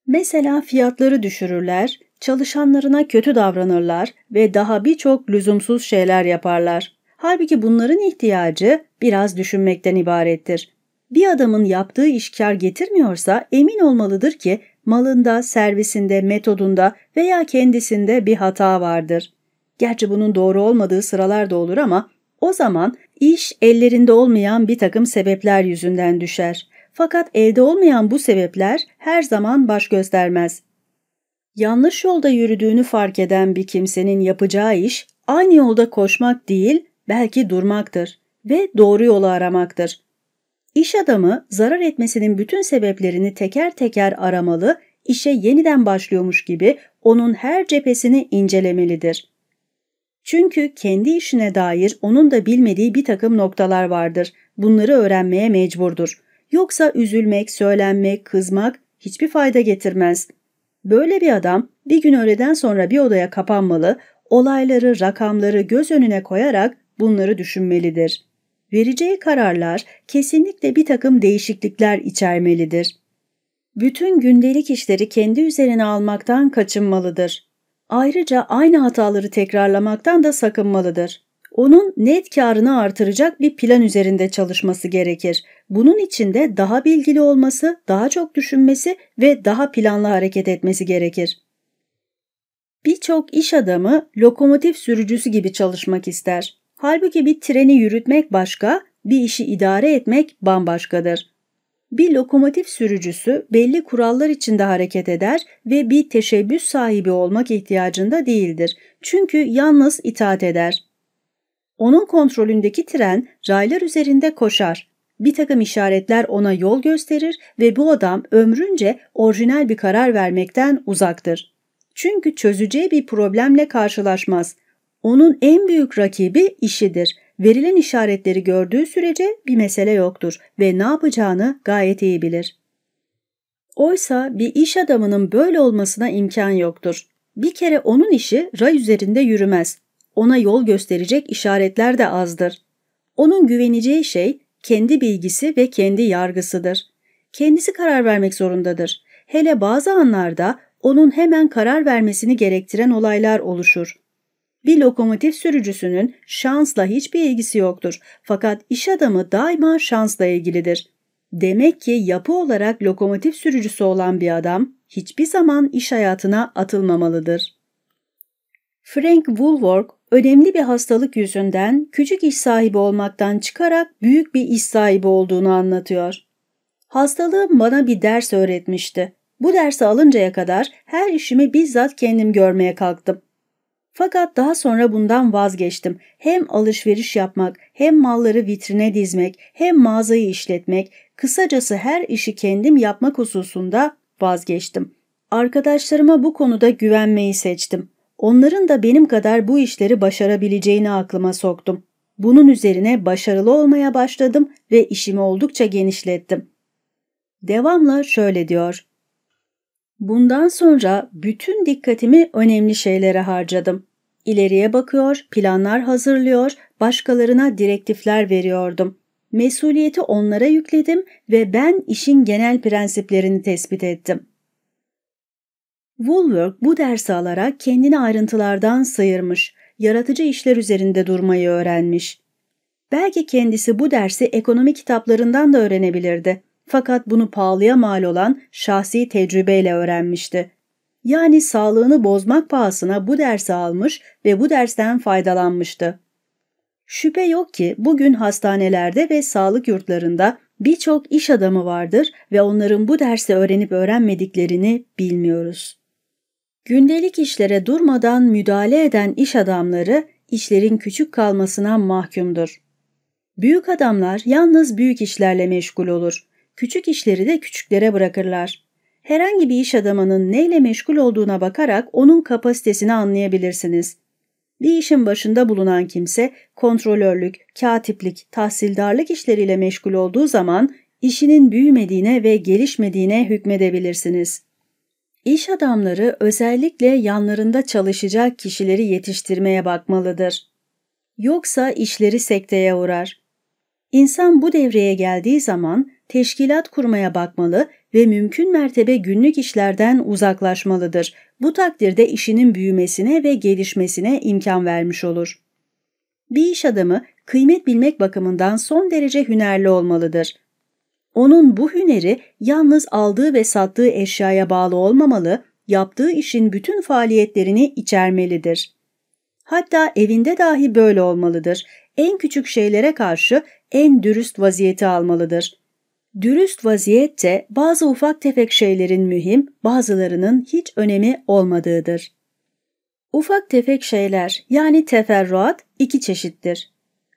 Mesela fiyatları düşürürler, çalışanlarına kötü davranırlar ve daha birçok lüzumsuz şeyler yaparlar. Halbuki bunların ihtiyacı biraz düşünmekten ibarettir. Bir adamın yaptığı işkar getirmiyorsa emin olmalıdır ki malında, servisinde, metodunda veya kendisinde bir hata vardır. Gerçi bunun doğru olmadığı sıralar da olur ama o zaman iş ellerinde olmayan bir takım sebepler yüzünden düşer. Fakat elde olmayan bu sebepler her zaman baş göstermez. Yanlış yolda yürüdüğünü fark eden bir kimsenin yapacağı iş aynı yolda koşmak değil belki durmaktır ve doğru yolu aramaktır. İş adamı zarar etmesinin bütün sebeplerini teker teker aramalı, işe yeniden başlıyormuş gibi onun her cephesini incelemelidir. Çünkü kendi işine dair onun da bilmediği bir takım noktalar vardır. Bunları öğrenmeye mecburdur. Yoksa üzülmek, söylenmek, kızmak hiçbir fayda getirmez. Böyle bir adam bir gün öğleden sonra bir odaya kapanmalı, olayları, rakamları göz önüne koyarak bunları düşünmelidir vereceği kararlar kesinlikle bir takım değişiklikler içermelidir. Bütün gündelik işleri kendi üzerine almaktan kaçınmalıdır. Ayrıca aynı hataları tekrarlamaktan da sakınmalıdır. Onun net karını artıracak bir plan üzerinde çalışması gerekir. Bunun için de daha bilgili olması, daha çok düşünmesi ve daha planlı hareket etmesi gerekir. Birçok iş adamı lokomotif sürücüsü gibi çalışmak ister. Halbuki bir treni yürütmek başka, bir işi idare etmek bambaşkadır. Bir lokomotif sürücüsü belli kurallar içinde hareket eder ve bir teşebbüs sahibi olmak ihtiyacında değildir. Çünkü yalnız itaat eder. Onun kontrolündeki tren raylar üzerinde koşar. Bir takım işaretler ona yol gösterir ve bu adam ömrünce orijinal bir karar vermekten uzaktır. Çünkü çözeceği bir problemle karşılaşmaz. Onun en büyük rakibi işidir. Verilen işaretleri gördüğü sürece bir mesele yoktur ve ne yapacağını gayet iyi bilir. Oysa bir iş adamının böyle olmasına imkan yoktur. Bir kere onun işi ray üzerinde yürümez. Ona yol gösterecek işaretler de azdır. Onun güveneceği şey kendi bilgisi ve kendi yargısıdır. Kendisi karar vermek zorundadır. Hele bazı anlarda onun hemen karar vermesini gerektiren olaylar oluşur. Bir lokomotif sürücüsünün şansla hiçbir ilgisi yoktur. Fakat iş adamı daima şansla ilgilidir. Demek ki yapı olarak lokomotif sürücüsü olan bir adam hiçbir zaman iş hayatına atılmamalıdır. Frank Woolworth önemli bir hastalık yüzünden küçük iş sahibi olmaktan çıkarak büyük bir iş sahibi olduğunu anlatıyor. Hastalığım bana bir ders öğretmişti. Bu dersi alıncaya kadar her işimi bizzat kendim görmeye kalktım. Fakat daha sonra bundan vazgeçtim. Hem alışveriş yapmak, hem malları vitrine dizmek, hem mağazayı işletmek, kısacası her işi kendim yapmak hususunda vazgeçtim. Arkadaşlarıma bu konuda güvenmeyi seçtim. Onların da benim kadar bu işleri başarabileceğini aklıma soktum. Bunun üzerine başarılı olmaya başladım ve işimi oldukça genişlettim. Devamla şöyle diyor. Bundan sonra bütün dikkatimi önemli şeylere harcadım. İleriye bakıyor, planlar hazırlıyor, başkalarına direktifler veriyordum. Mesuliyeti onlara yükledim ve ben işin genel prensiplerini tespit ettim. Woolworth bu dersi alarak kendini ayrıntılardan sıyırmış, yaratıcı işler üzerinde durmayı öğrenmiş. Belki kendisi bu dersi ekonomi kitaplarından da öğrenebilirdi. Fakat bunu pahalıya mal olan şahsi tecrübeyle öğrenmişti. Yani sağlığını bozmak pahasına bu dersi almış ve bu dersten faydalanmıştı. Şüphe yok ki bugün hastanelerde ve sağlık yurtlarında birçok iş adamı vardır ve onların bu dersi öğrenip öğrenmediklerini bilmiyoruz. Gündelik işlere durmadan müdahale eden iş adamları işlerin küçük kalmasına mahkumdur. Büyük adamlar yalnız büyük işlerle meşgul olur. Küçük işleri de küçüklere bırakırlar. Herhangi bir iş adamının neyle meşgul olduğuna bakarak onun kapasitesini anlayabilirsiniz. Bir işin başında bulunan kimse kontrolörlük, katiplik, tahsildarlık işleriyle meşgul olduğu zaman işinin büyümediğine ve gelişmediğine hükmedebilirsiniz. İş adamları özellikle yanlarında çalışacak kişileri yetiştirmeye bakmalıdır. Yoksa işleri sekteye uğrar. İnsan bu devreye geldiği zaman teşkilat kurmaya bakmalı ve mümkün mertebe günlük işlerden uzaklaşmalıdır. Bu takdirde işinin büyümesine ve gelişmesine imkan vermiş olur. Bir iş adamı kıymet bilmek bakımından son derece hünerli olmalıdır. Onun bu hüneri yalnız aldığı ve sattığı eşyaya bağlı olmamalı, yaptığı işin bütün faaliyetlerini içermelidir. Hatta evinde dahi böyle olmalıdır. En küçük şeylere karşı en dürüst vaziyeti almalıdır. Dürüst vaziyette bazı ufak tefek şeylerin mühim, bazılarının hiç önemi olmadığıdır. Ufak tefek şeyler yani teferruat iki çeşittir.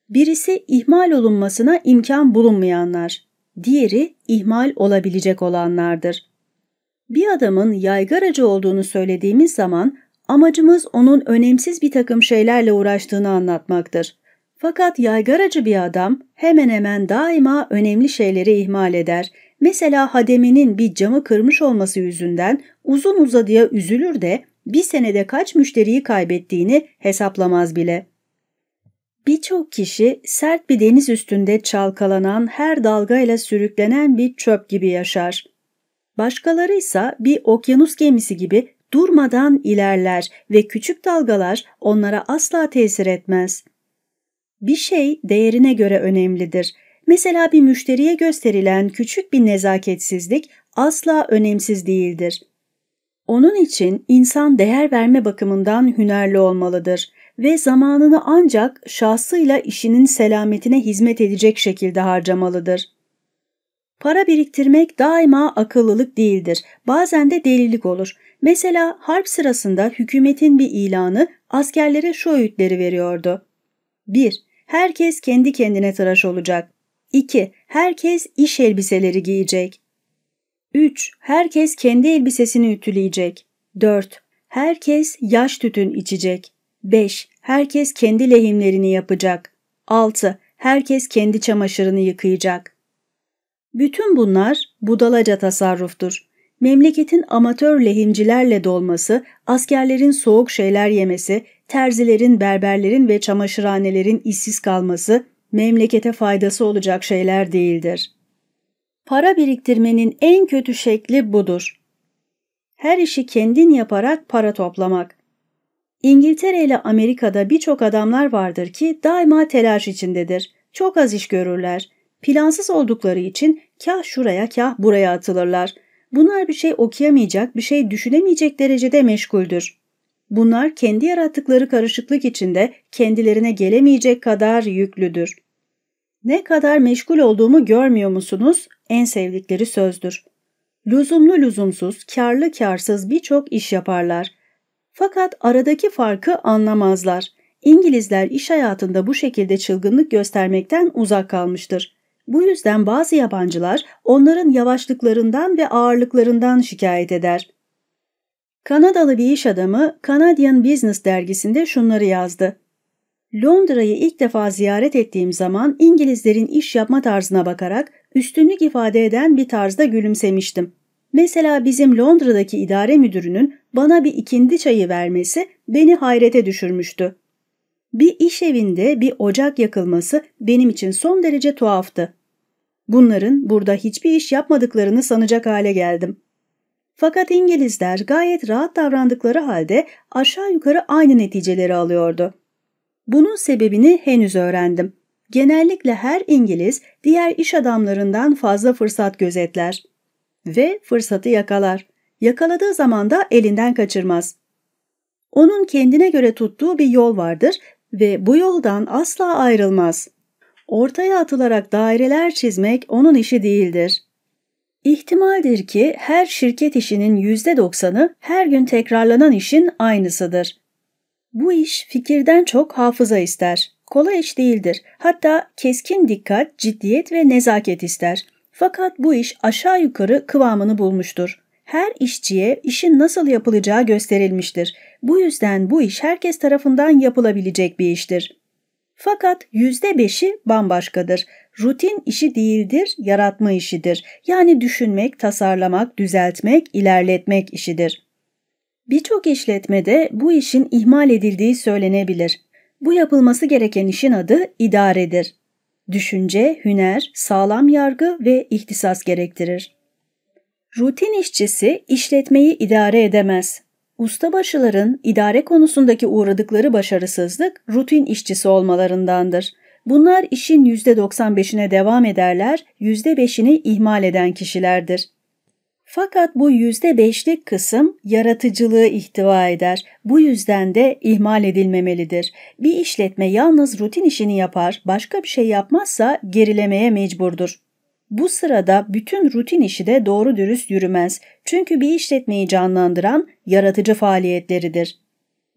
Birisi ihmal olunmasına imkan bulunmayanlar, diğeri ihmal olabilecek olanlardır. Bir adamın yaygaracı olduğunu söylediğimiz zaman amacımız onun önemsiz bir takım şeylerle uğraştığını anlatmaktır. Fakat yaygaracı bir adam hemen hemen daima önemli şeyleri ihmal eder. Mesela hademinin bir camı kırmış olması yüzünden uzun uzadıya üzülür de bir senede kaç müşteriyi kaybettiğini hesaplamaz bile. Birçok kişi sert bir deniz üstünde çalkalanan, her dalgayla sürüklenen bir çöp gibi yaşar. Başkaları ise bir okyanus gemisi gibi durmadan ilerler ve küçük dalgalar onlara asla tesir etmez.'' Bir şey değerine göre önemlidir. Mesela bir müşteriye gösterilen küçük bir nezaketsizlik asla önemsiz değildir. Onun için insan değer verme bakımından hünerli olmalıdır ve zamanını ancak şahsıyla işinin selametine hizmet edecek şekilde harcamalıdır. Para biriktirmek daima akıllılık değildir, bazen de delilik olur. Mesela harp sırasında hükümetin bir ilanı askerlere şu öğütleri veriyordu. 1. Herkes kendi kendine tıraş olacak. 2. Herkes iş elbiseleri giyecek. 3. Herkes kendi elbisesini ütüleyecek. 4. Herkes yaş tütün içecek. 5. Herkes kendi lehimlerini yapacak. 6. Herkes kendi çamaşırını yıkayacak. Bütün bunlar budalaca tasarruftur. Memleketin amatör lehimcilerle dolması, askerlerin soğuk şeyler yemesi, terzilerin, berberlerin ve çamaşırhanelerin işsiz kalması memlekete faydası olacak şeyler değildir. Para biriktirmenin en kötü şekli budur. Her işi kendin yaparak para toplamak. İngiltere ile Amerika'da birçok adamlar vardır ki daima telaş içindedir. Çok az iş görürler. Plansız oldukları için kah şuraya kah buraya atılırlar. Bunlar bir şey okuyamayacak, bir şey düşünemeyecek derecede meşguldür. Bunlar kendi yarattıkları karışıklık içinde kendilerine gelemeyecek kadar yüklüdür. Ne kadar meşgul olduğumu görmüyor musunuz? En sevdikleri sözdür. Lüzumlu lüzumsuz, karlı karsız birçok iş yaparlar. Fakat aradaki farkı anlamazlar. İngilizler iş hayatında bu şekilde çılgınlık göstermekten uzak kalmıştır. Bu yüzden bazı yabancılar onların yavaşlıklarından ve ağırlıklarından şikayet eder. Kanadalı bir iş adamı Canadian Business dergisinde şunları yazdı. Londra'yı ilk defa ziyaret ettiğim zaman İngilizlerin iş yapma tarzına bakarak üstünlük ifade eden bir tarzda gülümsemiştim. Mesela bizim Londra'daki idare müdürünün bana bir ikindi çayı vermesi beni hayrete düşürmüştü. Bir iş evinde bir ocak yakılması benim için son derece tuhaftı. Bunların burada hiçbir iş yapmadıklarını sanacak hale geldim. Fakat İngilizler gayet rahat davrandıkları halde aşağı yukarı aynı neticeleri alıyordu. Bunun sebebini henüz öğrendim. Genellikle her İngiliz diğer iş adamlarından fazla fırsat gözetler ve fırsatı yakalar. Yakaladığı zaman da elinden kaçırmaz. Onun kendine göre tuttuğu bir yol vardır ve bu yoldan asla ayrılmaz. Ortaya atılarak daireler çizmek onun işi değildir. İhtimaldir ki her şirket işinin %90'ı her gün tekrarlanan işin aynısıdır. Bu iş fikirden çok hafıza ister. Kolay iş değildir. Hatta keskin dikkat, ciddiyet ve nezaket ister. Fakat bu iş aşağı yukarı kıvamını bulmuştur. Her işçiye işin nasıl yapılacağı gösterilmiştir. Bu yüzden bu iş herkes tarafından yapılabilecek bir iştir. Fakat %5'i bambaşkadır rutin işi değildir, yaratma işidir. Yani düşünmek, tasarlamak, düzeltmek, ilerletmek işidir. Birçok işletmede bu işin ihmal edildiği söylenebilir. Bu yapılması gereken işin adı idaredir. Düşünce, hüner, sağlam yargı ve ihtisas gerektirir. Rutin işçisi işletmeyi idare edemez. Ustabaşıların idare konusundaki uğradıkları başarısızlık rutin işçisi olmalarındandır. Bunlar işin %95'ine devam ederler, %5'ini ihmal eden kişilerdir. Fakat bu %5'lik kısım yaratıcılığı ihtiva eder. Bu yüzden de ihmal edilmemelidir. Bir işletme yalnız rutin işini yapar, başka bir şey yapmazsa gerilemeye mecburdur. Bu sırada bütün rutin işi de doğru dürüst yürümez. Çünkü bir işletmeyi canlandıran yaratıcı faaliyetleridir.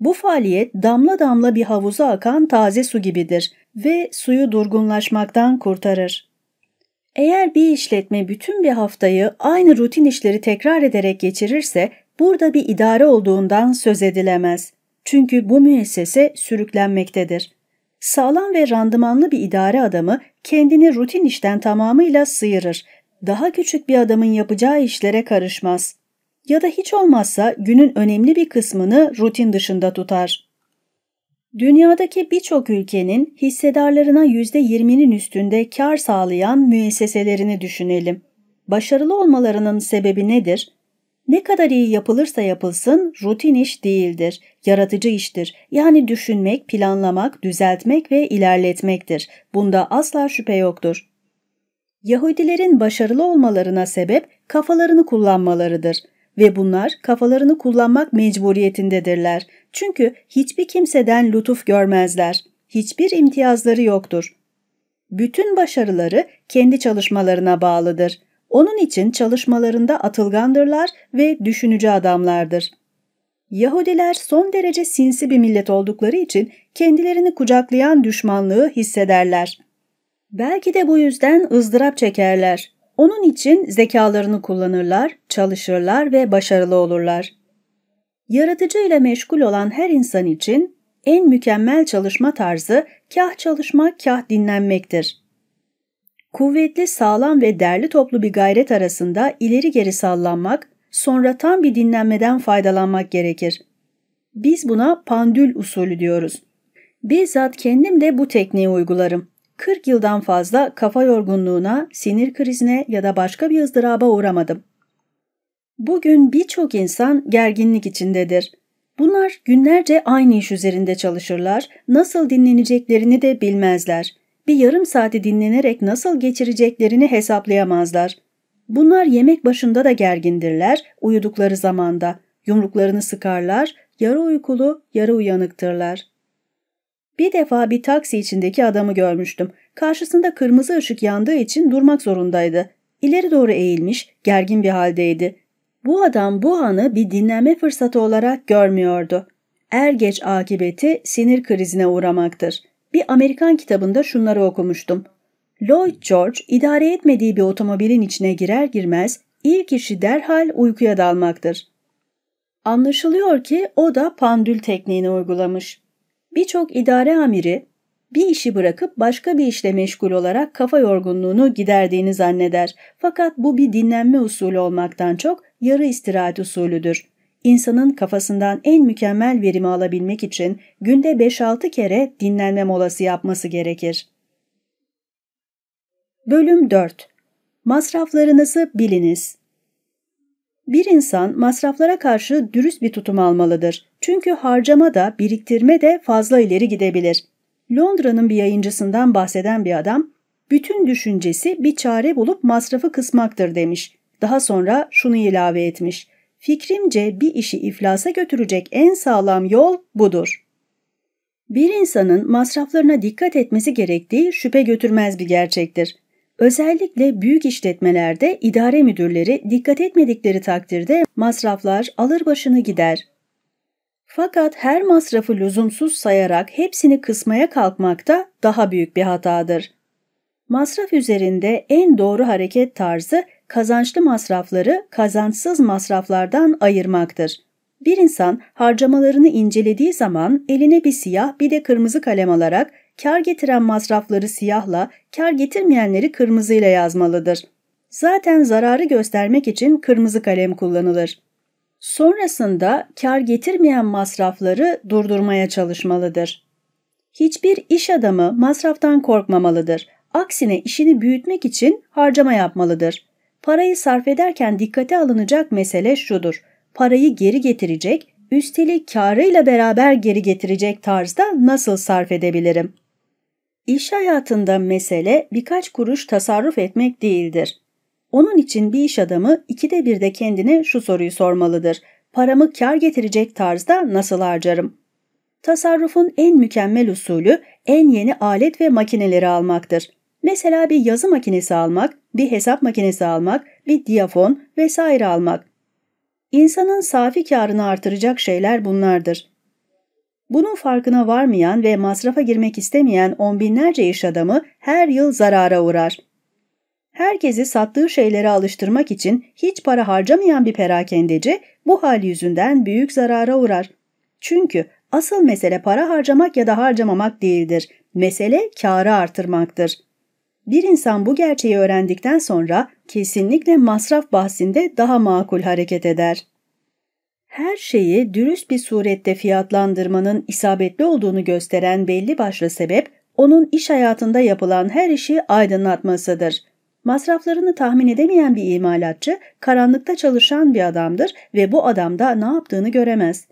Bu faaliyet damla damla bir havuza akan taze su gibidir ve suyu durgunlaşmaktan kurtarır. Eğer bir işletme bütün bir haftayı aynı rutin işleri tekrar ederek geçirirse burada bir idare olduğundan söz edilemez. Çünkü bu müessese sürüklenmektedir. Sağlam ve randımanlı bir idare adamı kendini rutin işten tamamıyla sıyırır. Daha küçük bir adamın yapacağı işlere karışmaz ya da hiç olmazsa günün önemli bir kısmını rutin dışında tutar. Dünyadaki birçok ülkenin hissedarlarına %20'nin üstünde kar sağlayan müesseselerini düşünelim. Başarılı olmalarının sebebi nedir? Ne kadar iyi yapılırsa yapılsın rutin iş değildir, yaratıcı iştir. Yani düşünmek, planlamak, düzeltmek ve ilerletmektir. Bunda asla şüphe yoktur. Yahudilerin başarılı olmalarına sebep kafalarını kullanmalarıdır ve bunlar kafalarını kullanmak mecburiyetindedirler. Çünkü hiçbir kimseden lütuf görmezler. Hiçbir imtiyazları yoktur. Bütün başarıları kendi çalışmalarına bağlıdır. Onun için çalışmalarında atılgandırlar ve düşünücü adamlardır. Yahudiler son derece sinsi bir millet oldukları için kendilerini kucaklayan düşmanlığı hissederler. Belki de bu yüzden ızdırap çekerler. Onun için zekalarını kullanırlar, çalışırlar ve başarılı olurlar. Yaratıcı ile meşgul olan her insan için en mükemmel çalışma tarzı kah çalışma kah dinlenmektir. Kuvvetli, sağlam ve derli toplu bir gayret arasında ileri geri sallanmak, sonra tam bir dinlenmeden faydalanmak gerekir. Biz buna pandül usulü diyoruz. Bizzat kendim de bu tekniği uygularım. 40 yıldan fazla kafa yorgunluğuna, sinir krizine ya da başka bir ızdıraba uğramadım. Bugün birçok insan gerginlik içindedir. Bunlar günlerce aynı iş üzerinde çalışırlar, nasıl dinleneceklerini de bilmezler. Bir yarım saati dinlenerek nasıl geçireceklerini hesaplayamazlar. Bunlar yemek başında da gergindirler, uyudukları zamanda. Yumruklarını sıkarlar, yarı uykulu, yarı uyanıktırlar. Bir defa bir taksi içindeki adamı görmüştüm. Karşısında kırmızı ışık yandığı için durmak zorundaydı. İleri doğru eğilmiş, gergin bir haldeydi. Bu adam bu anı bir dinleme fırsatı olarak görmüyordu. Er geç akibeti sinir krizine uğramaktır. Bir Amerikan kitabında şunları okumuştum. Lloyd George idare etmediği bir otomobilin içine girer girmez ilk işi derhal uykuya dalmaktır. Anlaşılıyor ki o da pandül tekniğini uygulamış birçok idare amiri bir işi bırakıp başka bir işle meşgul olarak kafa yorgunluğunu giderdiğini zanneder. Fakat bu bir dinlenme usulü olmaktan çok yarı istirahat usulüdür. İnsanın kafasından en mükemmel verimi alabilmek için günde 5-6 kere dinlenme molası yapması gerekir. Bölüm 4 Masraflarınızı biliniz. Bir insan masraflara karşı dürüst bir tutum almalıdır. Çünkü harcama da biriktirme de fazla ileri gidebilir. Londra'nın bir yayıncısından bahseden bir adam, bütün düşüncesi bir çare bulup masrafı kısmaktır demiş. Daha sonra şunu ilave etmiş. Fikrimce bir işi iflasa götürecek en sağlam yol budur. Bir insanın masraflarına dikkat etmesi gerektiği şüphe götürmez bir gerçektir. Özellikle büyük işletmelerde idare müdürleri dikkat etmedikleri takdirde masraflar alır başını gider. Fakat her masrafı lüzumsuz sayarak hepsini kısmaya kalkmak da daha büyük bir hatadır. Masraf üzerinde en doğru hareket tarzı kazançlı masrafları kazançsız masraflardan ayırmaktır. Bir insan harcamalarını incelediği zaman eline bir siyah bir de kırmızı kalem alarak kar getiren masrafları siyahla, kar getirmeyenleri kırmızıyla yazmalıdır. Zaten zararı göstermek için kırmızı kalem kullanılır. Sonrasında kar getirmeyen masrafları durdurmaya çalışmalıdır. Hiçbir iş adamı masraftan korkmamalıdır. Aksine işini büyütmek için harcama yapmalıdır. Parayı sarf ederken dikkate alınacak mesele şudur. Parayı geri getirecek, üstelik karıyla beraber geri getirecek tarzda nasıl sarf edebilirim? İş hayatında mesele birkaç kuruş tasarruf etmek değildir. Onun için bir iş adamı ikide bir de kendine şu soruyu sormalıdır. Paramı kar getirecek tarzda nasıl harcarım? Tasarrufun en mükemmel usulü en yeni alet ve makineleri almaktır. Mesela bir yazı makinesi almak, bir hesap makinesi almak, bir diyafon vesaire almak. İnsanın safi karını artıracak şeyler bunlardır. Bunun farkına varmayan ve masrafa girmek istemeyen on binlerce iş adamı her yıl zarara uğrar. Herkesi sattığı şeylere alıştırmak için hiç para harcamayan bir perakendeci bu hal yüzünden büyük zarara uğrar. Çünkü asıl mesele para harcamak ya da harcamamak değildir. Mesele karı artırmaktır. Bir insan bu gerçeği öğrendikten sonra kesinlikle masraf bahsinde daha makul hareket eder. Her şeyi dürüst bir surette fiyatlandırmanın isabetli olduğunu gösteren belli başlı sebep, onun iş hayatında yapılan her işi aydınlatmasıdır. Masraflarını tahmin edemeyen bir imalatçı karanlıkta çalışan bir adamdır ve bu adamda ne yaptığını göremez.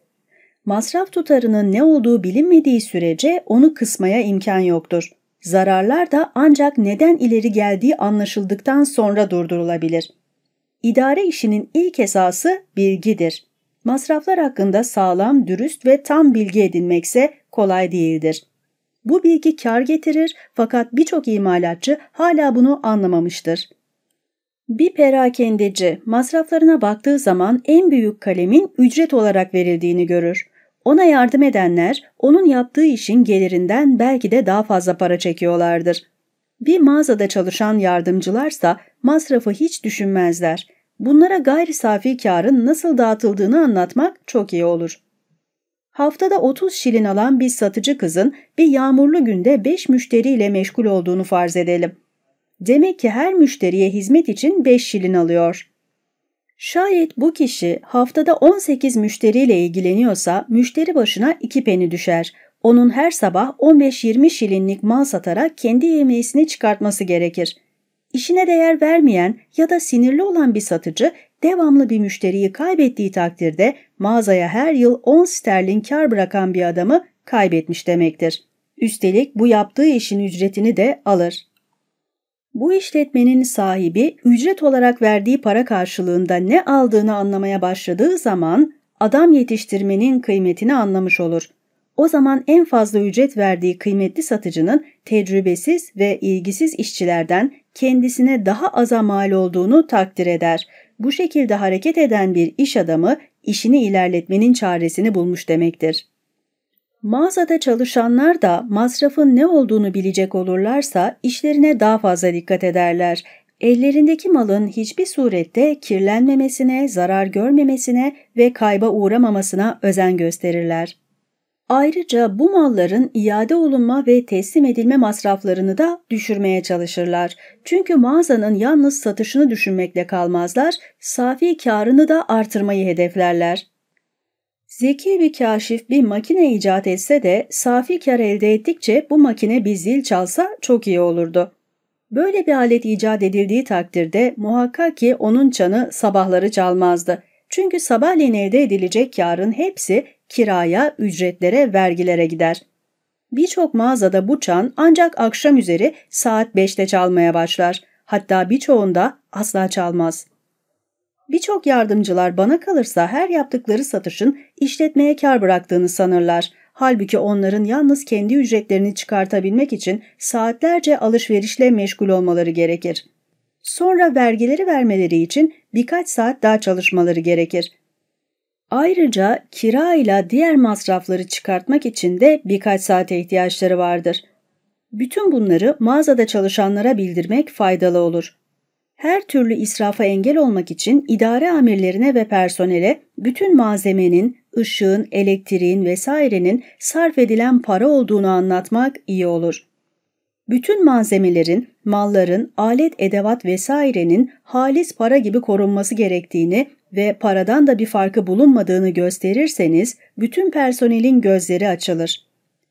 Masraf tutarının ne olduğu bilinmediği sürece onu kısmaya imkan yoktur. Zararlar da ancak neden ileri geldiği anlaşıldıktan sonra durdurulabilir. İdare işinin ilk esası bilgidir. Masraflar hakkında sağlam, dürüst ve tam bilgi edinmekse kolay değildir. Bu bilgi kar getirir fakat birçok imalatçı hala bunu anlamamıştır. Bir perakendeci masraflarına baktığı zaman en büyük kalemin ücret olarak verildiğini görür. Ona yardım edenler onun yaptığı işin gelirinden belki de daha fazla para çekiyorlardır. Bir mağazada çalışan yardımcılarsa masrafı hiç düşünmezler. Bunlara gayri safi karın nasıl dağıtıldığını anlatmak çok iyi olur haftada 30 şilin alan bir satıcı kızın bir yağmurlu günde 5 müşteriyle meşgul olduğunu farz edelim. Demek ki her müşteriye hizmet için 5 şilin alıyor. Şayet bu kişi haftada 18 müşteriyle ilgileniyorsa müşteri başına 2 peni düşer. Onun her sabah 15-20 şilinlik mal satarak kendi yemeğisini çıkartması gerekir. İşine değer vermeyen ya da sinirli olan bir satıcı devamlı bir müşteriyi kaybettiği takdirde mağazaya her yıl 10 sterlin kar bırakan bir adamı kaybetmiş demektir. Üstelik bu yaptığı işin ücretini de alır. Bu işletmenin sahibi ücret olarak verdiği para karşılığında ne aldığını anlamaya başladığı zaman adam yetiştirmenin kıymetini anlamış olur. O zaman en fazla ücret verdiği kıymetli satıcının tecrübesiz ve ilgisiz işçilerden kendisine daha aza mal olduğunu takdir eder bu şekilde hareket eden bir iş adamı işini ilerletmenin çaresini bulmuş demektir. Mağazada çalışanlar da masrafın ne olduğunu bilecek olurlarsa işlerine daha fazla dikkat ederler. Ellerindeki malın hiçbir surette kirlenmemesine, zarar görmemesine ve kayba uğramamasına özen gösterirler. Ayrıca bu malların iade olunma ve teslim edilme masraflarını da düşürmeye çalışırlar. Çünkü mağazanın yalnız satışını düşünmekle kalmazlar, safi karını da artırmayı hedeflerler. Zeki bir kaşif bir makine icat etse de safi kar elde ettikçe bu makine bir zil çalsa çok iyi olurdu. Böyle bir alet icat edildiği takdirde muhakkak ki onun çanı sabahları çalmazdı. Çünkü sabahleyin elde edilecek karın hepsi kiraya, ücretlere, vergilere gider. Birçok mağazada bu çan ancak akşam üzeri saat 5'te çalmaya başlar. Hatta birçoğunda asla çalmaz. Birçok yardımcılar bana kalırsa her yaptıkları satışın işletmeye kar bıraktığını sanırlar. Halbuki onların yalnız kendi ücretlerini çıkartabilmek için saatlerce alışverişle meşgul olmaları gerekir. Sonra vergileri vermeleri için birkaç saat daha çalışmaları gerekir. Ayrıca kira ile diğer masrafları çıkartmak için de birkaç saate ihtiyaçları vardır. Bütün bunları mağazada çalışanlara bildirmek faydalı olur. Her türlü israfa engel olmak için idare amirlerine ve personele bütün malzemenin, ışığın, elektriğin vesairenin sarf edilen para olduğunu anlatmak iyi olur. Bütün malzemelerin, malların, alet edevat vesairenin halis para gibi korunması gerektiğini ve paradan da bir farkı bulunmadığını gösterirseniz bütün personelin gözleri açılır.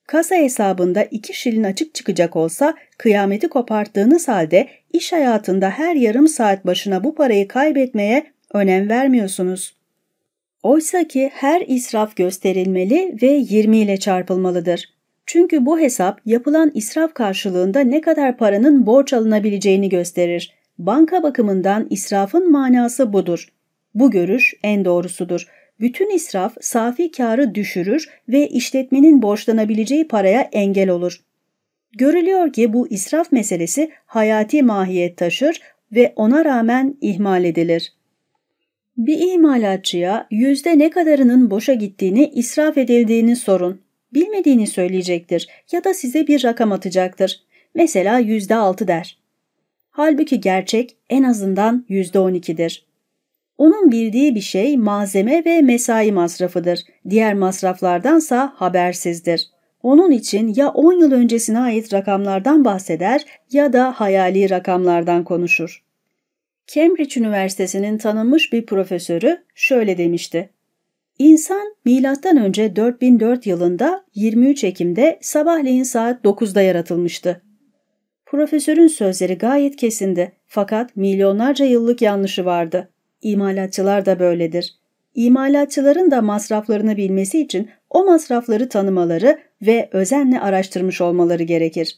Kasa hesabında iki şilin açık çıkacak olsa kıyameti koparttığınız halde iş hayatında her yarım saat başına bu parayı kaybetmeye önem vermiyorsunuz. Oysa ki her israf gösterilmeli ve 20 ile çarpılmalıdır. Çünkü bu hesap yapılan israf karşılığında ne kadar paranın borç alınabileceğini gösterir. Banka bakımından israfın manası budur. Bu görüş en doğrusudur. Bütün israf safi karı düşürür ve işletmenin borçlanabileceği paraya engel olur. Görülüyor ki bu israf meselesi hayati mahiyet taşır ve ona rağmen ihmal edilir. Bir ihmalatçıya yüzde ne kadarının boşa gittiğini, israf edildiğini sorun. Bilmediğini söyleyecektir ya da size bir rakam atacaktır. Mesela yüzde altı der. Halbuki gerçek en azından yüzde on ikidir. Onun bildiği bir şey malzeme ve mesai masrafıdır. Diğer masraflardansa habersizdir. Onun için ya 10 yıl öncesine ait rakamlardan bahseder ya da hayali rakamlardan konuşur. Cambridge Üniversitesi'nin tanınmış bir profesörü şöyle demişti. İnsan M.Ö. 4004 yılında 23 Ekim'de sabahleyin saat 9'da yaratılmıştı. Profesörün sözleri gayet kesindi fakat milyonlarca yıllık yanlışı vardı. İmalatçılar da böyledir. İmalatçıların da masraflarını bilmesi için o masrafları tanımaları ve özenle araştırmış olmaları gerekir.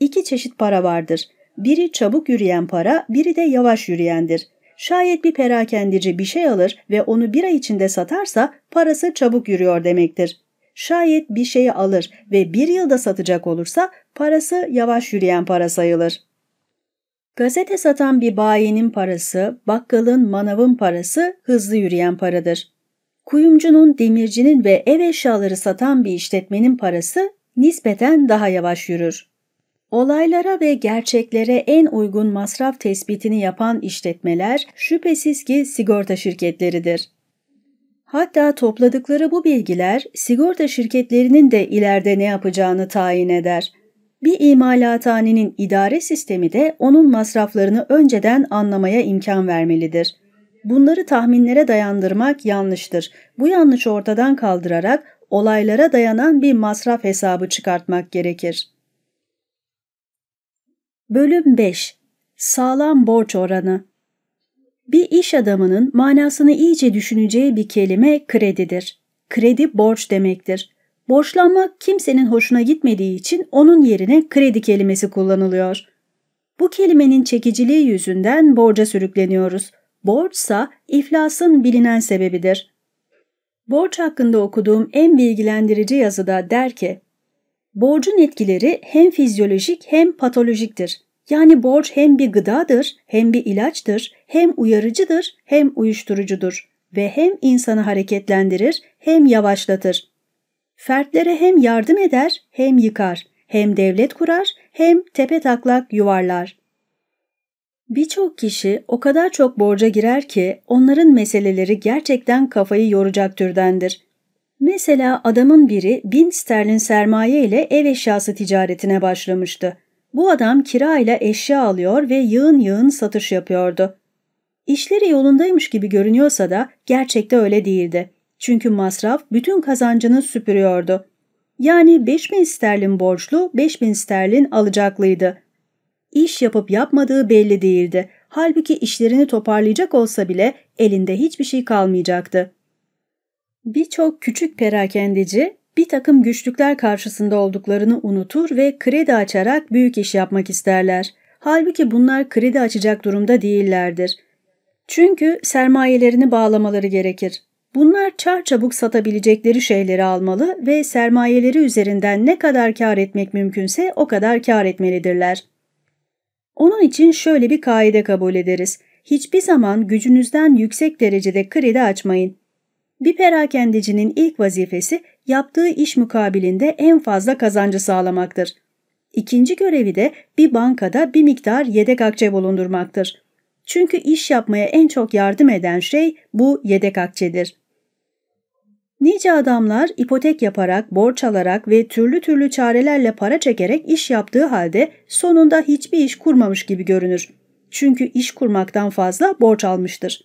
İki çeşit para vardır. Biri çabuk yürüyen para, biri de yavaş yürüyendir. Şayet bir perakendici bir şey alır ve onu bir ay içinde satarsa parası çabuk yürüyor demektir. Şayet bir şeyi alır ve bir yılda satacak olursa parası yavaş yürüyen para sayılır. Gazete satan bir bayinin parası, bakkalın, manavın parası hızlı yürüyen paradır. Kuyumcunun, demircinin ve ev eşyaları satan bir işletmenin parası nispeten daha yavaş yürür. Olaylara ve gerçeklere en uygun masraf tespitini yapan işletmeler şüphesiz ki sigorta şirketleridir. Hatta topladıkları bu bilgiler sigorta şirketlerinin de ileride ne yapacağını tayin eder. Bir imalathanenin idare sistemi de onun masraflarını önceden anlamaya imkan vermelidir. Bunları tahminlere dayandırmak yanlıştır. Bu yanlış ortadan kaldırarak olaylara dayanan bir masraf hesabı çıkartmak gerekir. Bölüm 5 Sağlam borç oranı Bir iş adamının manasını iyice düşüneceği bir kelime kredidir. Kredi borç demektir. Borçlanmak kimsenin hoşuna gitmediği için onun yerine kredi kelimesi kullanılıyor. Bu kelimenin çekiciliği yüzünden borca sürükleniyoruz. Borçsa iflasın bilinen sebebidir. Borç hakkında okuduğum en bilgilendirici yazıda der ki, Borcun etkileri hem fizyolojik hem patolojiktir. Yani borç hem bir gıdadır, hem bir ilaçtır, hem uyarıcıdır, hem uyuşturucudur ve hem insanı hareketlendirir, hem yavaşlatır. Fertlere hem yardım eder hem yıkar, hem devlet kurar hem tepe taklak yuvarlar. Birçok kişi o kadar çok borca girer ki onların meseleleri gerçekten kafayı yoracak türdendir. Mesela adamın biri bin sterlin sermaye ile ev eşyası ticaretine başlamıştı. Bu adam kirayla eşya alıyor ve yığın yığın satış yapıyordu. İşleri yolundaymış gibi görünüyorsa da gerçekte öyle değildi. Çünkü masraf bütün kazancını süpürüyordu. Yani 5000 sterlin borçlu, 5000 sterlin alacaklıydı. İş yapıp yapmadığı belli değildi. Halbuki işlerini toparlayacak olsa bile elinde hiçbir şey kalmayacaktı. Birçok küçük perakendeci bir takım güçlükler karşısında olduklarını unutur ve kredi açarak büyük iş yapmak isterler. Halbuki bunlar kredi açacak durumda değillerdir. Çünkü sermayelerini bağlamaları gerekir. Bunlar çarçabuk satabilecekleri şeyleri almalı ve sermayeleri üzerinden ne kadar kar etmek mümkünse o kadar kar etmelidirler. Onun için şöyle bir kaide kabul ederiz. Hiçbir zaman gücünüzden yüksek derecede kredi açmayın. Bir perakendecinin ilk vazifesi yaptığı iş mukabilinde en fazla kazancı sağlamaktır. İkinci görevi de bir bankada bir miktar yedek akçe bulundurmaktır. Çünkü iş yapmaya en çok yardım eden şey bu yedek akçedir. Nice adamlar ipotek yaparak, borç alarak ve türlü türlü çarelerle para çekerek iş yaptığı halde sonunda hiçbir iş kurmamış gibi görünür. Çünkü iş kurmaktan fazla borç almıştır.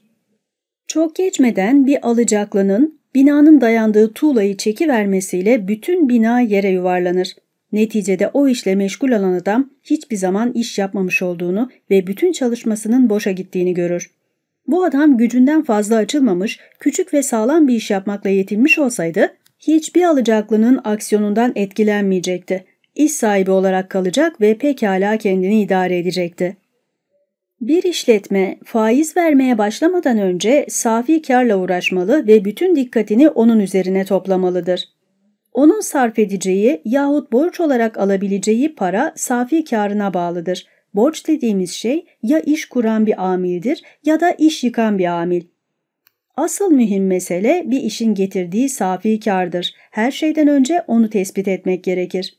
Çok geçmeden bir alacaklının binanın dayandığı tuğlayı çekivermesiyle bütün bina yere yuvarlanır. Neticede o işle meşgul olan adam hiçbir zaman iş yapmamış olduğunu ve bütün çalışmasının boşa gittiğini görür. Bu adam gücünden fazla açılmamış, küçük ve sağlam bir iş yapmakla yetinmiş olsaydı hiçbir alacaklının aksiyonundan etkilenmeyecekti. İş sahibi olarak kalacak ve pekala kendini idare edecekti. Bir işletme faiz vermeye başlamadan önce safi karla uğraşmalı ve bütün dikkatini onun üzerine toplamalıdır. Onun sarf edeceği yahut borç olarak alabileceği para safi karına bağlıdır. Borç dediğimiz şey ya iş kuran bir amildir ya da iş yıkan bir amil. Asıl mühim mesele bir işin getirdiği safi kardır. Her şeyden önce onu tespit etmek gerekir.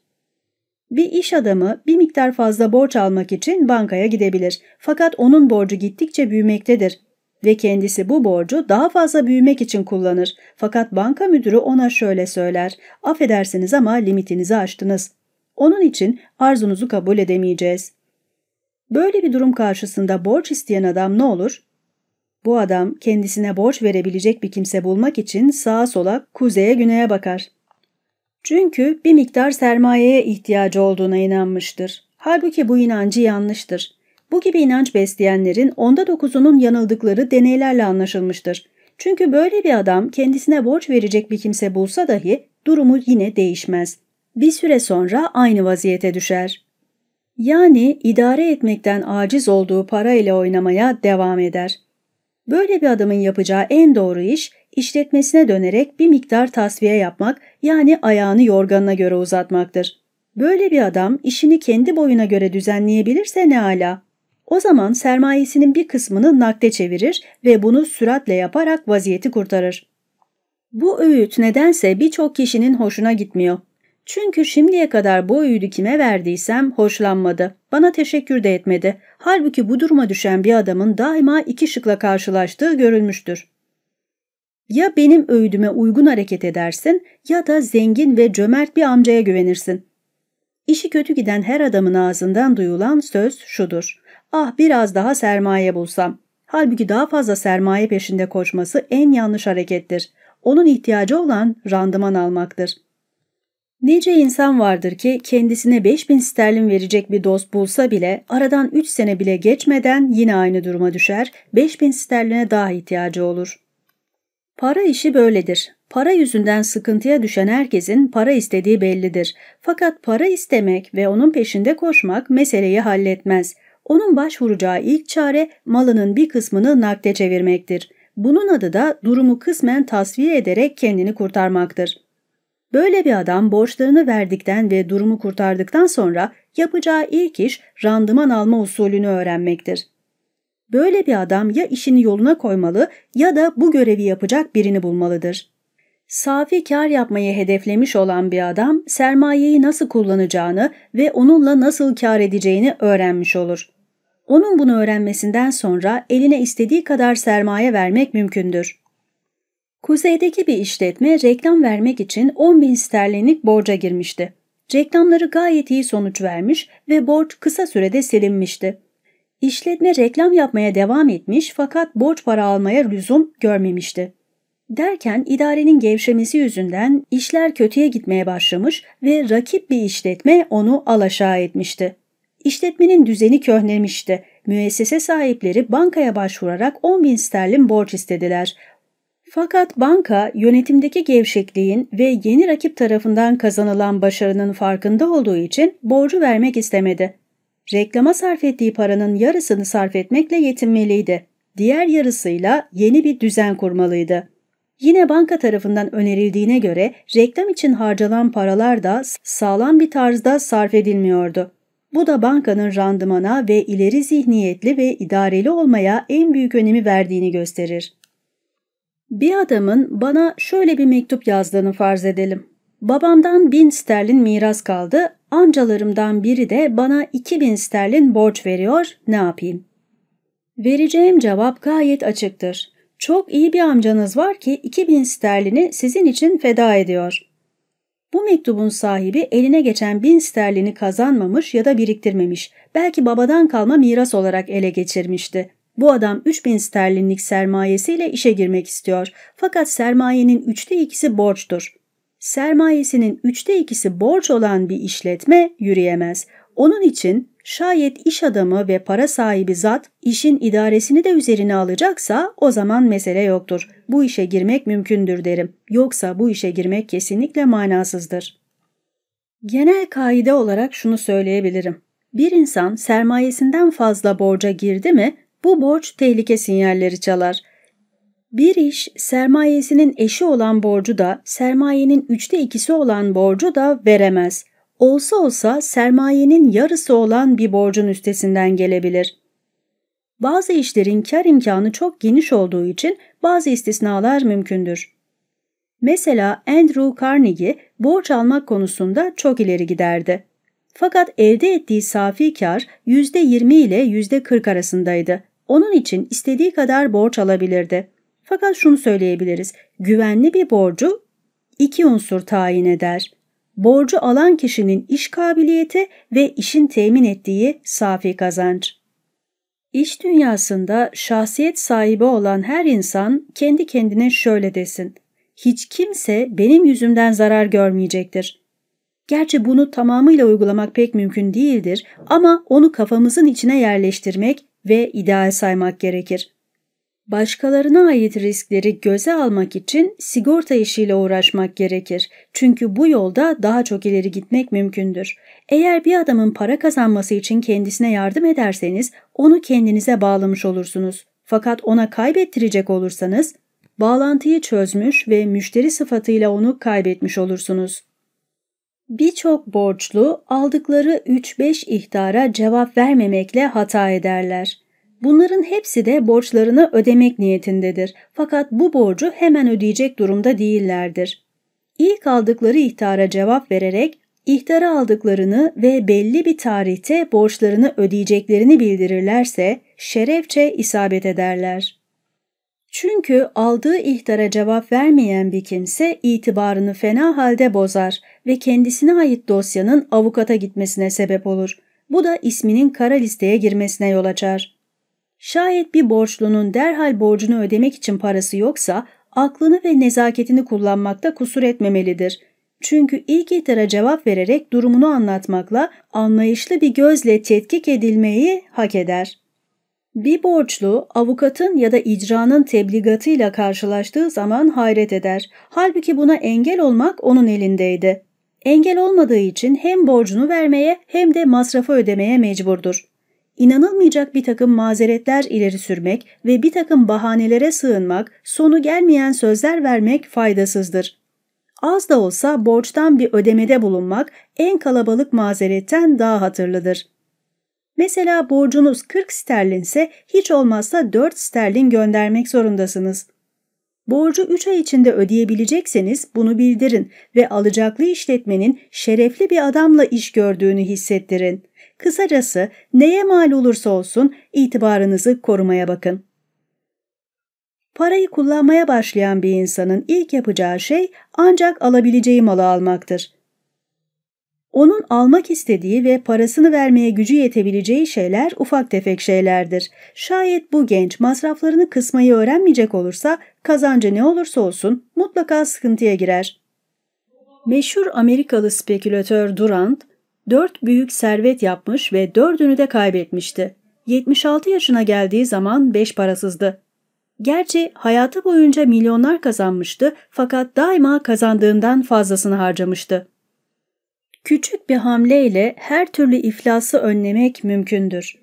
Bir iş adamı bir miktar fazla borç almak için bankaya gidebilir. Fakat onun borcu gittikçe büyümektedir ve kendisi bu borcu daha fazla büyümek için kullanır. Fakat banka müdürü ona şöyle söyler. Affedersiniz ama limitinizi aştınız. Onun için arzunuzu kabul edemeyeceğiz. Böyle bir durum karşısında borç isteyen adam ne olur? Bu adam kendisine borç verebilecek bir kimse bulmak için sağa sola, kuzeye güneye bakar. Çünkü bir miktar sermayeye ihtiyacı olduğuna inanmıştır. Halbuki bu inancı yanlıştır. Bu gibi inanç besleyenlerin onda dokuzunun yanıldıkları deneylerle anlaşılmıştır. Çünkü böyle bir adam kendisine borç verecek bir kimse bulsa dahi durumu yine değişmez. Bir süre sonra aynı vaziyete düşer. Yani idare etmekten aciz olduğu parayla oynamaya devam eder. Böyle bir adamın yapacağı en doğru iş işletmesine dönerek bir miktar tasfiye yapmak yani ayağını yorganına göre uzatmaktır. Böyle bir adam işini kendi boyuna göre düzenleyebilirse ne ala. O zaman sermayesinin bir kısmını nakde çevirir ve bunu süratle yaparak vaziyeti kurtarır. Bu öğüt nedense birçok kişinin hoşuna gitmiyor. Çünkü şimdiye kadar bu öğüdü kime verdiysem hoşlanmadı. Bana teşekkür de etmedi. Halbuki bu duruma düşen bir adamın daima iki şıkla karşılaştığı görülmüştür. Ya benim öğüdüme uygun hareket edersin ya da zengin ve cömert bir amcaya güvenirsin. İşi kötü giden her adamın ağzından duyulan söz şudur. Ah biraz daha sermaye bulsam. Halbuki daha fazla sermaye peşinde koşması en yanlış harekettir. Onun ihtiyacı olan randıman almaktır. Nece insan vardır ki kendisine 5000 sterlin verecek bir dost bulsa bile aradan 3 sene bile geçmeden yine aynı duruma düşer, 5000 sterline daha ihtiyacı olur. Para işi böyledir. Para yüzünden sıkıntıya düşen herkesin para istediği bellidir. Fakat para istemek ve onun peşinde koşmak meseleyi halletmez. Onun başvuracağı ilk çare malının bir kısmını nakde çevirmektir. Bunun adı da durumu kısmen tasfiye ederek kendini kurtarmaktır. Böyle bir adam borçlarını verdikten ve durumu kurtardıktan sonra yapacağı ilk iş randıman alma usulünü öğrenmektir. Böyle bir adam ya işini yoluna koymalı ya da bu görevi yapacak birini bulmalıdır. Safi kar yapmayı hedeflemiş olan bir adam sermayeyi nasıl kullanacağını ve onunla nasıl kar edeceğini öğrenmiş olur. Onun bunu öğrenmesinden sonra eline istediği kadar sermaye vermek mümkündür. Kuzeydeki bir işletme reklam vermek için 10 bin sterlinlik borca girmişti. Reklamları gayet iyi sonuç vermiş ve borç kısa sürede silinmişti. İşletme reklam yapmaya devam etmiş fakat borç para almaya lüzum görmemişti. Derken idarenin gevşemesi yüzünden işler kötüye gitmeye başlamış ve rakip bir işletme onu alaşağı etmişti. İşletmenin düzeni köhnemişti. Müessese sahipleri bankaya başvurarak 10 bin sterlin borç istediler. Fakat banka yönetimdeki gevşekliğin ve yeni rakip tarafından kazanılan başarının farkında olduğu için borcu vermek istemedi. Reklama sarf ettiği paranın yarısını sarf etmekle yetinmeliydi. Diğer yarısıyla yeni bir düzen kurmalıydı. Yine banka tarafından önerildiğine göre reklam için harcanan paralar da sağlam bir tarzda sarf edilmiyordu. Bu da bankanın randımana ve ileri zihniyetli ve idareli olmaya en büyük önemi verdiğini gösterir. Bir adamın bana şöyle bir mektup yazdığını farz edelim. Babamdan bin sterlin miras kaldı, amcalarımdan biri de bana iki bin sterlin borç veriyor, ne yapayım? Vereceğim cevap gayet açıktır. Çok iyi bir amcanız var ki iki bin sterlini sizin için feda ediyor. Bu mektubun sahibi eline geçen bin sterlini kazanmamış ya da biriktirmemiş. Belki babadan kalma miras olarak ele geçirmişti. Bu adam 3000 sterlinlik sermayesiyle işe girmek istiyor. Fakat sermayenin üçte ikisi borçtur. Sermayesinin üçte ikisi borç olan bir işletme yürüyemez. Onun için şayet iş adamı ve para sahibi zat işin idaresini de üzerine alacaksa o zaman mesele yoktur. Bu işe girmek mümkündür derim. Yoksa bu işe girmek kesinlikle manasızdır. Genel kaide olarak şunu söyleyebilirim. Bir insan sermayesinden fazla borca girdi mi bu borç tehlike sinyalleri çalar. Bir iş sermayesinin eşi olan borcu da sermayenin üçte ikisi olan borcu da veremez. Olsa olsa sermayenin yarısı olan bir borcun üstesinden gelebilir. Bazı işlerin kar imkanı çok geniş olduğu için bazı istisnalar mümkündür. Mesela Andrew Carnegie borç almak konusunda çok ileri giderdi. Fakat elde ettiği safi kar %20 ile %40 arasındaydı. Onun için istediği kadar borç alabilirdi. Fakat şunu söyleyebiliriz. Güvenli bir borcu iki unsur tayin eder. Borcu alan kişinin iş kabiliyeti ve işin temin ettiği safi kazanç. İş dünyasında şahsiyet sahibi olan her insan kendi kendine şöyle desin. Hiç kimse benim yüzümden zarar görmeyecektir. Gerçi bunu tamamıyla uygulamak pek mümkün değildir ama onu kafamızın içine yerleştirmek ve ideal saymak gerekir. Başkalarına ait riskleri göze almak için sigorta işiyle uğraşmak gerekir. Çünkü bu yolda daha çok ileri gitmek mümkündür. Eğer bir adamın para kazanması için kendisine yardım ederseniz onu kendinize bağlamış olursunuz. Fakat ona kaybettirecek olursanız bağlantıyı çözmüş ve müşteri sıfatıyla onu kaybetmiş olursunuz. Birçok borçlu aldıkları 3-5 ihtara cevap vermemekle hata ederler. Bunların hepsi de borçlarını ödemek niyetindedir fakat bu borcu hemen ödeyecek durumda değillerdir. İlk aldıkları ihtara cevap vererek ihtara aldıklarını ve belli bir tarihte borçlarını ödeyeceklerini bildirirlerse şerefçe isabet ederler. Çünkü aldığı ihtara cevap vermeyen bir kimse itibarını fena halde bozar ve kendisine ait dosyanın avukata gitmesine sebep olur. Bu da isminin kara listeye girmesine yol açar. Şayet bir borçlunun derhal borcunu ödemek için parası yoksa aklını ve nezaketini kullanmakta kusur etmemelidir. Çünkü ilk itira cevap vererek durumunu anlatmakla anlayışlı bir gözle tetkik edilmeyi hak eder. Bir borçlu avukatın ya da icranın tebligatıyla karşılaştığı zaman hayret eder. Halbuki buna engel olmak onun elindeydi engel olmadığı için hem borcunu vermeye hem de masrafı ödemeye mecburdur. İnanılmayacak bir takım mazeretler ileri sürmek ve bir takım bahanelere sığınmak, sonu gelmeyen sözler vermek faydasızdır. Az da olsa borçtan bir ödemede bulunmak en kalabalık mazeretten daha hatırlıdır. Mesela borcunuz 40 sterlinse hiç olmazsa 4 sterlin göndermek zorundasınız. Borcu 3 ay içinde ödeyebilecekseniz bunu bildirin ve alacaklı işletmenin şerefli bir adamla iş gördüğünü hissettirin. Kısacası neye mal olursa olsun itibarınızı korumaya bakın. Parayı kullanmaya başlayan bir insanın ilk yapacağı şey ancak alabileceği malı almaktır. Onun almak istediği ve parasını vermeye gücü yetebileceği şeyler ufak tefek şeylerdir. Şayet bu genç masraflarını kısmayı öğrenmeyecek olursa kazancı ne olursa olsun mutlaka sıkıntıya girer. Meşhur Amerikalı spekülatör Durant, dört büyük servet yapmış ve dördünü de kaybetmişti. 76 yaşına geldiği zaman beş parasızdı. Gerçi hayatı boyunca milyonlar kazanmıştı fakat daima kazandığından fazlasını harcamıştı. Küçük bir hamleyle her türlü iflası önlemek mümkündür.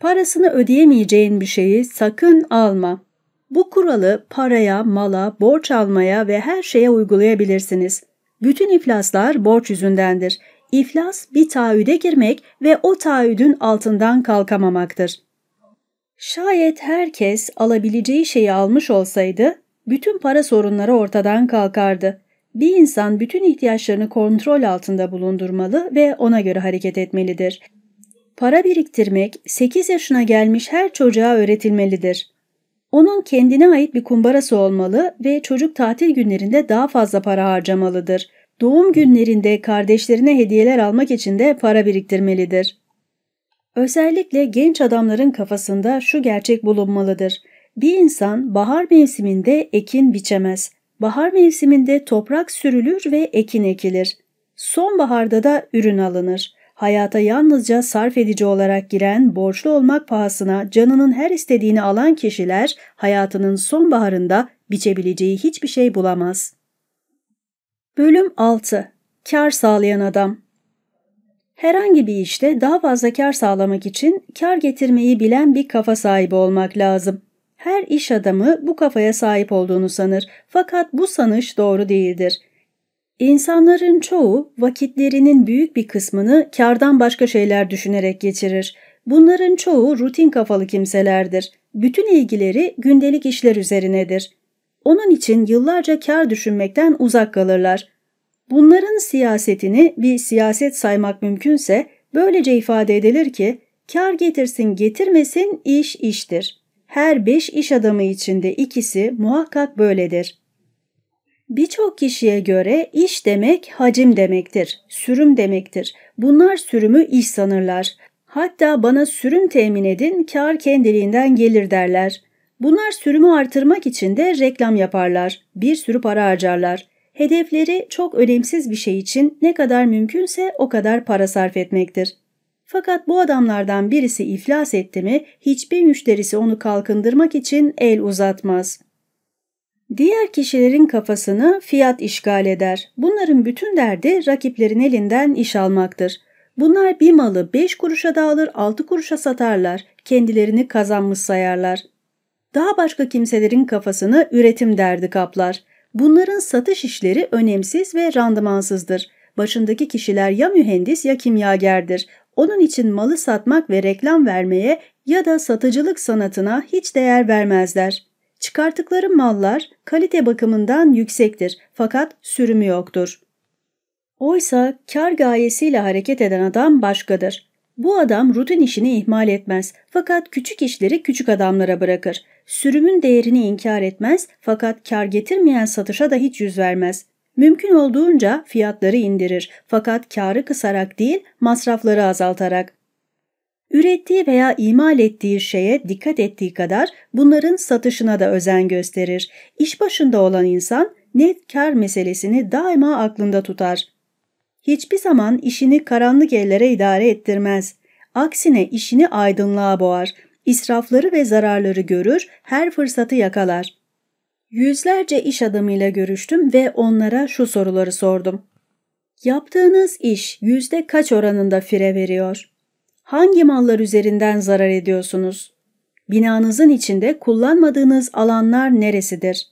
Parasını ödeyemeyeceğin bir şeyi sakın alma. Bu kuralı paraya, mala, borç almaya ve her şeye uygulayabilirsiniz. Bütün iflaslar borç yüzündendir. İflas bir taahhüde girmek ve o taahhüdün altından kalkamamaktır. Şayet herkes alabileceği şeyi almış olsaydı, bütün para sorunları ortadan kalkardı. Bir insan bütün ihtiyaçlarını kontrol altında bulundurmalı ve ona göre hareket etmelidir. Para biriktirmek 8 yaşına gelmiş her çocuğa öğretilmelidir. Onun kendine ait bir kumbarası olmalı ve çocuk tatil günlerinde daha fazla para harcamalıdır. Doğum günlerinde kardeşlerine hediyeler almak için de para biriktirmelidir. Özellikle genç adamların kafasında şu gerçek bulunmalıdır. Bir insan bahar mevsiminde ekin biçemez. Bahar mevsiminde toprak sürülür ve ekin ekilir. Sonbaharda da ürün alınır. Hayata yalnızca sarf edici olarak giren, borçlu olmak pahasına canının her istediğini alan kişiler hayatının sonbaharında biçebileceği hiçbir şey bulamaz. Bölüm 6. Kar sağlayan adam Herhangi bir işte daha fazla kar sağlamak için kar getirmeyi bilen bir kafa sahibi olmak lazım. Her iş adamı bu kafaya sahip olduğunu sanır fakat bu sanış doğru değildir. İnsanların çoğu vakitlerinin büyük bir kısmını kardan başka şeyler düşünerek geçirir. Bunların çoğu rutin kafalı kimselerdir. Bütün ilgileri gündelik işler üzerinedir. Onun için yıllarca kar düşünmekten uzak kalırlar. Bunların siyasetini bir siyaset saymak mümkünse böylece ifade edilir ki kar getirsin getirmesin iş iştir. Her beş iş adamı içinde ikisi muhakkak böyledir. Birçok kişiye göre iş demek hacim demektir, sürüm demektir. Bunlar sürümü iş sanırlar. Hatta bana sürüm temin edin, kar kendiliğinden gelir derler. Bunlar sürümü artırmak için de reklam yaparlar, bir sürü para harcarlar. Hedefleri çok önemsiz bir şey için ne kadar mümkünse o kadar para sarf etmektir. Fakat bu adamlardan birisi iflas etti mi hiçbir müşterisi onu kalkındırmak için el uzatmaz. Diğer kişilerin kafasını fiyat işgal eder. Bunların bütün derdi rakiplerin elinden iş almaktır. Bunlar bir malı 5 kuruşa da alır 6 kuruşa satarlar. Kendilerini kazanmış sayarlar. Daha başka kimselerin kafasını üretim derdi kaplar. Bunların satış işleri önemsiz ve randımansızdır. Başındaki kişiler ya mühendis ya kimyagerdir. Onun için malı satmak ve reklam vermeye ya da satıcılık sanatına hiç değer vermezler. Çıkarttıkları mallar kalite bakımından yüksektir fakat sürümü yoktur. Oysa kar gayesiyle hareket eden adam başkadır. Bu adam rutin işini ihmal etmez fakat küçük işleri küçük adamlara bırakır. Sürümün değerini inkar etmez fakat kar getirmeyen satışa da hiç yüz vermez. Mümkün olduğunca fiyatları indirir fakat karı kısarak değil masrafları azaltarak. Ürettiği veya imal ettiği şeye dikkat ettiği kadar bunların satışına da özen gösterir. İş başında olan insan net kar meselesini daima aklında tutar. Hiçbir zaman işini karanlık ellere idare ettirmez. Aksine işini aydınlığa boğar, israfları ve zararları görür, her fırsatı yakalar.'' Yüzlerce iş adamıyla görüştüm ve onlara şu soruları sordum. Yaptığınız iş yüzde kaç oranında fire veriyor? Hangi mallar üzerinden zarar ediyorsunuz? Binanızın içinde kullanmadığınız alanlar neresidir?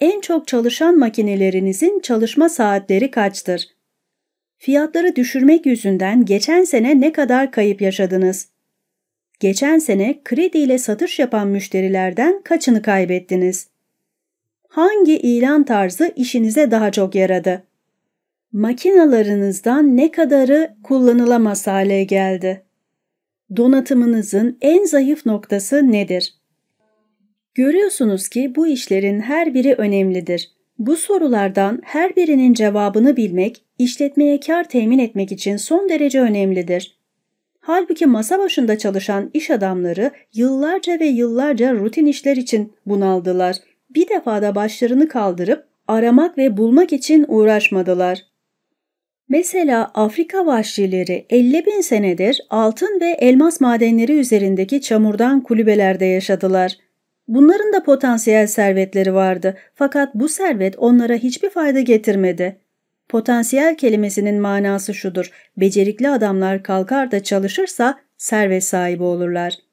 En çok çalışan makinelerinizin çalışma saatleri kaçtır? Fiyatları düşürmek yüzünden geçen sene ne kadar kayıp yaşadınız? Geçen sene krediyle satış yapan müşterilerden kaçını kaybettiniz? hangi ilan tarzı işinize daha çok yaradı? Makinalarınızdan ne kadarı kullanılamaz hale geldi? Donatımınızın en zayıf noktası nedir? Görüyorsunuz ki bu işlerin her biri önemlidir. Bu sorulardan her birinin cevabını bilmek, işletmeye kar temin etmek için son derece önemlidir. Halbuki masa başında çalışan iş adamları yıllarca ve yıllarca rutin işler için bunaldılar.'' bir defada başlarını kaldırıp aramak ve bulmak için uğraşmadılar. Mesela Afrika vahşileri 50 bin senedir altın ve elmas madenleri üzerindeki çamurdan kulübelerde yaşadılar. Bunların da potansiyel servetleri vardı fakat bu servet onlara hiçbir fayda getirmedi. Potansiyel kelimesinin manası şudur, becerikli adamlar kalkar da çalışırsa servet sahibi olurlar.''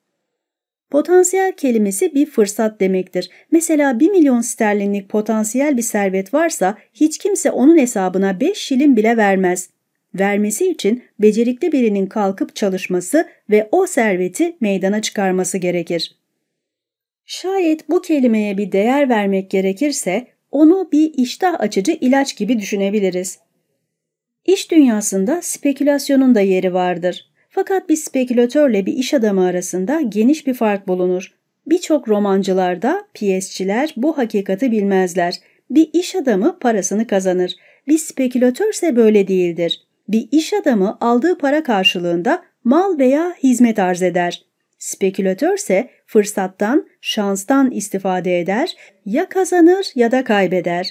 Potansiyel kelimesi bir fırsat demektir. Mesela 1 milyon sterlinlik potansiyel bir servet varsa hiç kimse onun hesabına 5 şilin bile vermez. Vermesi için becerikli birinin kalkıp çalışması ve o serveti meydana çıkarması gerekir. Şayet bu kelimeye bir değer vermek gerekirse onu bir iştah açıcı ilaç gibi düşünebiliriz. İş dünyasında spekülasyonun da yeri vardır. Fakat bir spekülatörle bir iş adamı arasında geniş bir fark bulunur. Birçok romancılar da, piyesçiler bu hakikati bilmezler. Bir iş adamı parasını kazanır. Bir spekülatörse böyle değildir. Bir iş adamı aldığı para karşılığında mal veya hizmet arz eder. Spekülatörse fırsattan, şanstan istifade eder, ya kazanır ya da kaybeder.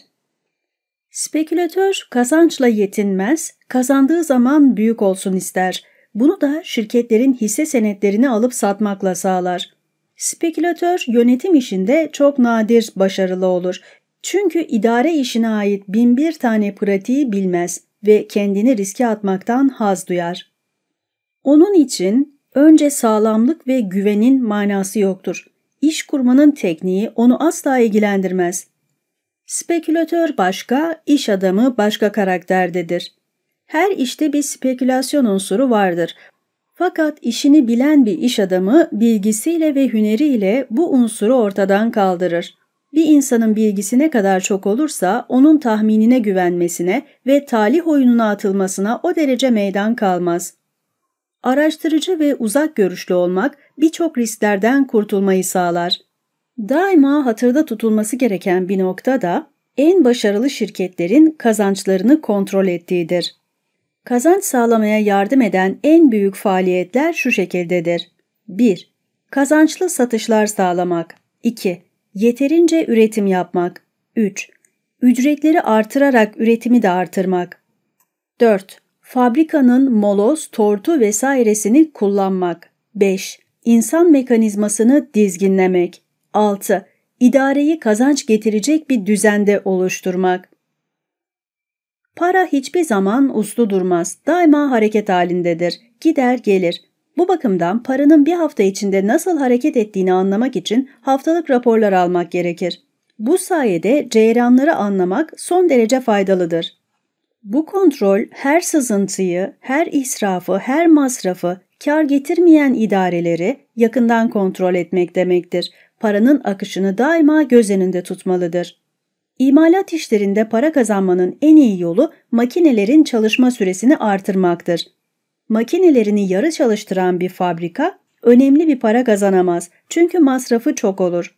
Spekülatör kazançla yetinmez, kazandığı zaman büyük olsun ister. Bunu da şirketlerin hisse senetlerini alıp satmakla sağlar. Spekülatör yönetim işinde çok nadir başarılı olur. Çünkü idare işine ait bin bir tane pratiği bilmez ve kendini riske atmaktan haz duyar. Onun için önce sağlamlık ve güvenin manası yoktur. İş kurmanın tekniği onu asla ilgilendirmez. Spekülatör başka, iş adamı başka karakterdedir. Her işte bir spekülasyon unsuru vardır. Fakat işini bilen bir iş adamı bilgisiyle ve hüneriyle bu unsuru ortadan kaldırır. Bir insanın bilgisi ne kadar çok olursa onun tahminine güvenmesine ve talih oyununa atılmasına o derece meydan kalmaz. Araştırıcı ve uzak görüşlü olmak birçok risklerden kurtulmayı sağlar. Daima hatırda tutulması gereken bir nokta da en başarılı şirketlerin kazançlarını kontrol ettiğidir. Kazanç sağlamaya yardım eden en büyük faaliyetler şu şekildedir. 1. Kazançlı satışlar sağlamak. 2. Yeterince üretim yapmak. 3. Ücretleri artırarak üretimi de artırmak. 4. Fabrikanın moloz, tortu vesairesini kullanmak. 5. İnsan mekanizmasını dizginlemek. 6. İdareyi kazanç getirecek bir düzende oluşturmak. Para hiçbir zaman uslu durmaz, daima hareket halindedir, gider gelir. Bu bakımdan paranın bir hafta içinde nasıl hareket ettiğini anlamak için haftalık raporlar almak gerekir. Bu sayede ceyranları anlamak son derece faydalıdır. Bu kontrol her sızıntıyı, her israfı, her masrafı, kar getirmeyen idareleri yakından kontrol etmek demektir. Paranın akışını daima göz önünde tutmalıdır. İmalat işlerinde para kazanmanın en iyi yolu makinelerin çalışma süresini artırmaktır. Makinelerini yarı çalıştıran bir fabrika önemli bir para kazanamaz çünkü masrafı çok olur.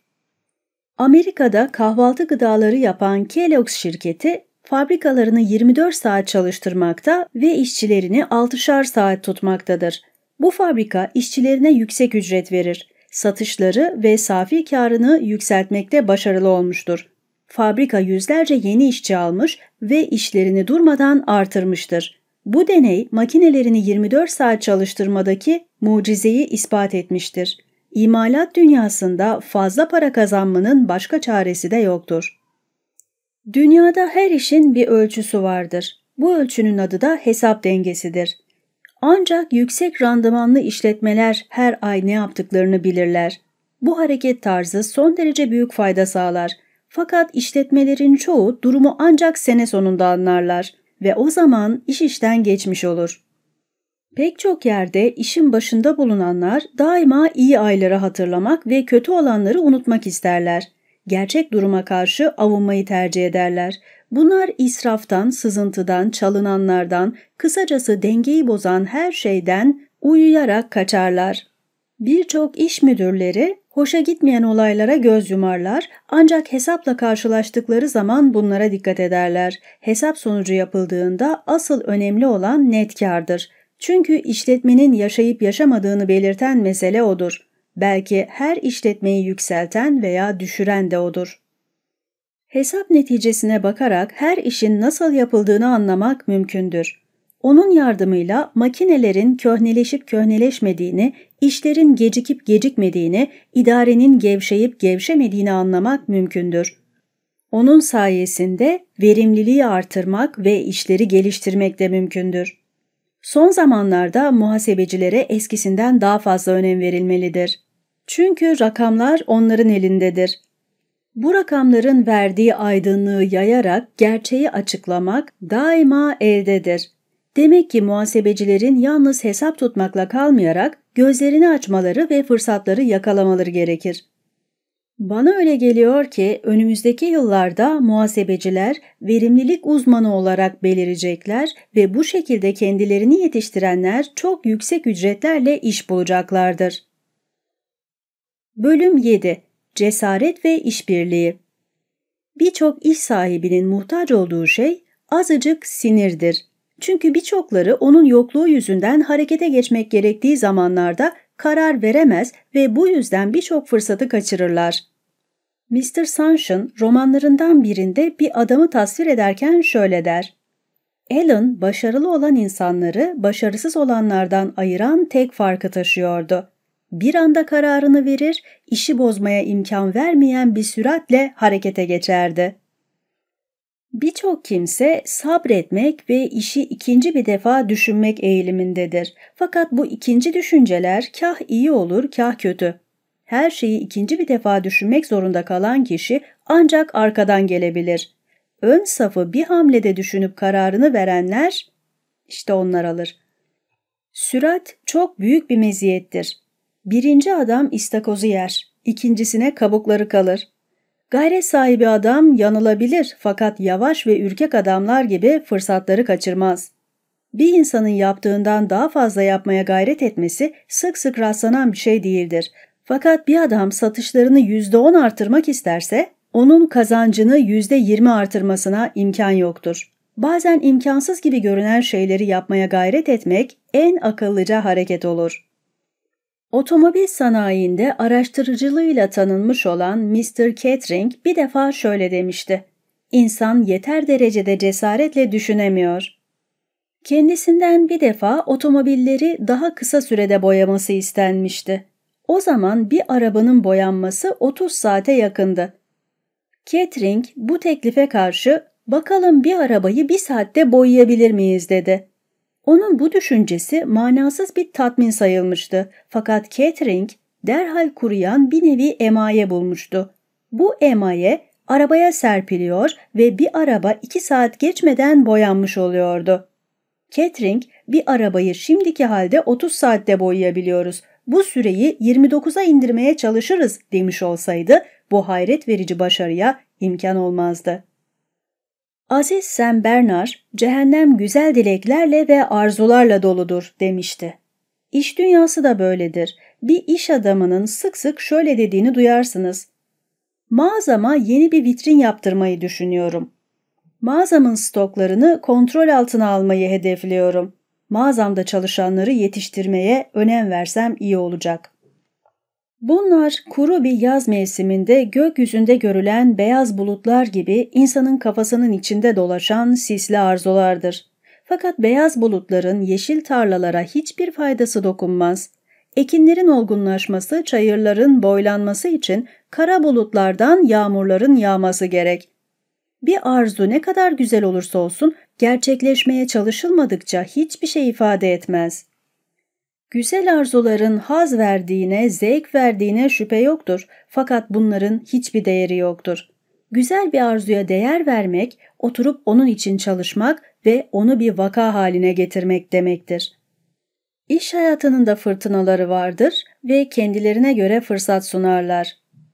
Amerika'da kahvaltı gıdaları yapan Kellogg's şirketi fabrikalarını 24 saat çalıştırmakta ve işçilerini 6'şar saat tutmaktadır. Bu fabrika işçilerine yüksek ücret verir. Satışları ve safi karını yükseltmekte başarılı olmuştur fabrika yüzlerce yeni işçi almış ve işlerini durmadan artırmıştır. Bu deney makinelerini 24 saat çalıştırmadaki mucizeyi ispat etmiştir. İmalat dünyasında fazla para kazanmanın başka çaresi de yoktur. Dünyada her işin bir ölçüsü vardır. Bu ölçünün adı da hesap dengesidir. Ancak yüksek randımanlı işletmeler her ay ne yaptıklarını bilirler. Bu hareket tarzı son derece büyük fayda sağlar fakat işletmelerin çoğu durumu ancak sene sonunda anlarlar ve o zaman iş işten geçmiş olur. Pek çok yerde işin başında bulunanlar daima iyi ayları hatırlamak ve kötü olanları unutmak isterler. Gerçek duruma karşı avunmayı tercih ederler. Bunlar israftan, sızıntıdan, çalınanlardan, kısacası dengeyi bozan her şeyden uyuyarak kaçarlar. Birçok iş müdürleri Hoşa gitmeyen olaylara göz yumarlar ancak hesapla karşılaştıkları zaman bunlara dikkat ederler. Hesap sonucu yapıldığında asıl önemli olan net kardır. Çünkü işletmenin yaşayıp yaşamadığını belirten mesele odur. Belki her işletmeyi yükselten veya düşüren de odur. Hesap neticesine bakarak her işin nasıl yapıldığını anlamak mümkündür. Onun yardımıyla makinelerin köhneleşip köhneleşmediğini işlerin gecikip gecikmediğini, idarenin gevşeyip gevşemediğini anlamak mümkündür. Onun sayesinde verimliliği artırmak ve işleri geliştirmek de mümkündür. Son zamanlarda muhasebecilere eskisinden daha fazla önem verilmelidir. Çünkü rakamlar onların elindedir. Bu rakamların verdiği aydınlığı yayarak gerçeği açıklamak daima eldedir. Demek ki muhasebecilerin yalnız hesap tutmakla kalmayarak gözlerini açmaları ve fırsatları yakalamaları gerekir. Bana öyle geliyor ki önümüzdeki yıllarda muhasebeciler verimlilik uzmanı olarak belirecekler ve bu şekilde kendilerini yetiştirenler çok yüksek ücretlerle iş bulacaklardır. Bölüm 7 Cesaret ve işbirliği Birçok iş sahibinin muhtaç olduğu şey azıcık sinirdir. Çünkü birçokları onun yokluğu yüzünden harekete geçmek gerektiği zamanlarda karar veremez ve bu yüzden birçok fırsatı kaçırırlar. Mr. Sunshine romanlarından birinde bir adamı tasvir ederken şöyle der. Alan başarılı olan insanları başarısız olanlardan ayıran tek farkı taşıyordu. Bir anda kararını verir, işi bozmaya imkan vermeyen bir süratle harekete geçerdi. Birçok kimse sabretmek ve işi ikinci bir defa düşünmek eğilimindedir. Fakat bu ikinci düşünceler kah iyi olur kah kötü. Her şeyi ikinci bir defa düşünmek zorunda kalan kişi ancak arkadan gelebilir. Ön safı bir hamlede düşünüp kararını verenler işte onlar alır. Sürat çok büyük bir meziyettir. Birinci adam istakozu yer, ikincisine kabukları kalır. Gayret sahibi adam yanılabilir fakat yavaş ve ürkek adamlar gibi fırsatları kaçırmaz. Bir insanın yaptığından daha fazla yapmaya gayret etmesi sık sık rastlanan bir şey değildir. Fakat bir adam satışlarını %10 artırmak isterse onun kazancını %20 artırmasına imkan yoktur. Bazen imkansız gibi görünen şeyleri yapmaya gayret etmek en akıllıca hareket olur. Otomobil sanayinde araştırıcılığıyla tanınmış olan Mr. Kettering bir defa şöyle demişti. İnsan yeter derecede cesaretle düşünemiyor. Kendisinden bir defa otomobilleri daha kısa sürede boyaması istenmişti. O zaman bir arabanın boyanması 30 saate yakındı. Kettering bu teklife karşı bakalım bir arabayı bir saatte boyayabilir miyiz dedi. Onun bu düşüncesi manasız bir tatmin sayılmıştı fakat Catering derhal kuruyan bir nevi emaye bulmuştu. Bu emaye arabaya serpiliyor ve bir araba iki saat geçmeden boyanmış oluyordu. Catering bir arabayı şimdiki halde 30 saatte boyayabiliyoruz. Bu süreyi 29'a indirmeye çalışırız demiş olsaydı bu hayret verici başarıya imkan olmazdı. Aziz Sam Bernar, cehennem güzel dileklerle ve arzularla doludur demişti. İş dünyası da böyledir. Bir iş adamının sık sık şöyle dediğini duyarsınız. Mağazama yeni bir vitrin yaptırmayı düşünüyorum. Mağazamın stoklarını kontrol altına almayı hedefliyorum. Mağazamda çalışanları yetiştirmeye önem versem iyi olacak. Bunlar kuru bir yaz mevsiminde gökyüzünde görülen beyaz bulutlar gibi insanın kafasının içinde dolaşan sisli arzulardır. Fakat beyaz bulutların yeşil tarlalara hiçbir faydası dokunmaz. Ekinlerin olgunlaşması, çayırların boylanması için kara bulutlardan yağmurların yağması gerek. Bir arzu ne kadar güzel olursa olsun gerçekleşmeye çalışılmadıkça hiçbir şey ifade etmez.'' Güzel arzuların haz verdiğine, zevk verdiğine şüphe yoktur. Fakat bunların hiçbir değeri yoktur. Güzel bir arzuya değer vermek, oturup onun için çalışmak ve onu bir vaka haline getirmek demektir. İş hayatının da fırtınaları vardır ve kendilerine göre fırsat sunarlar.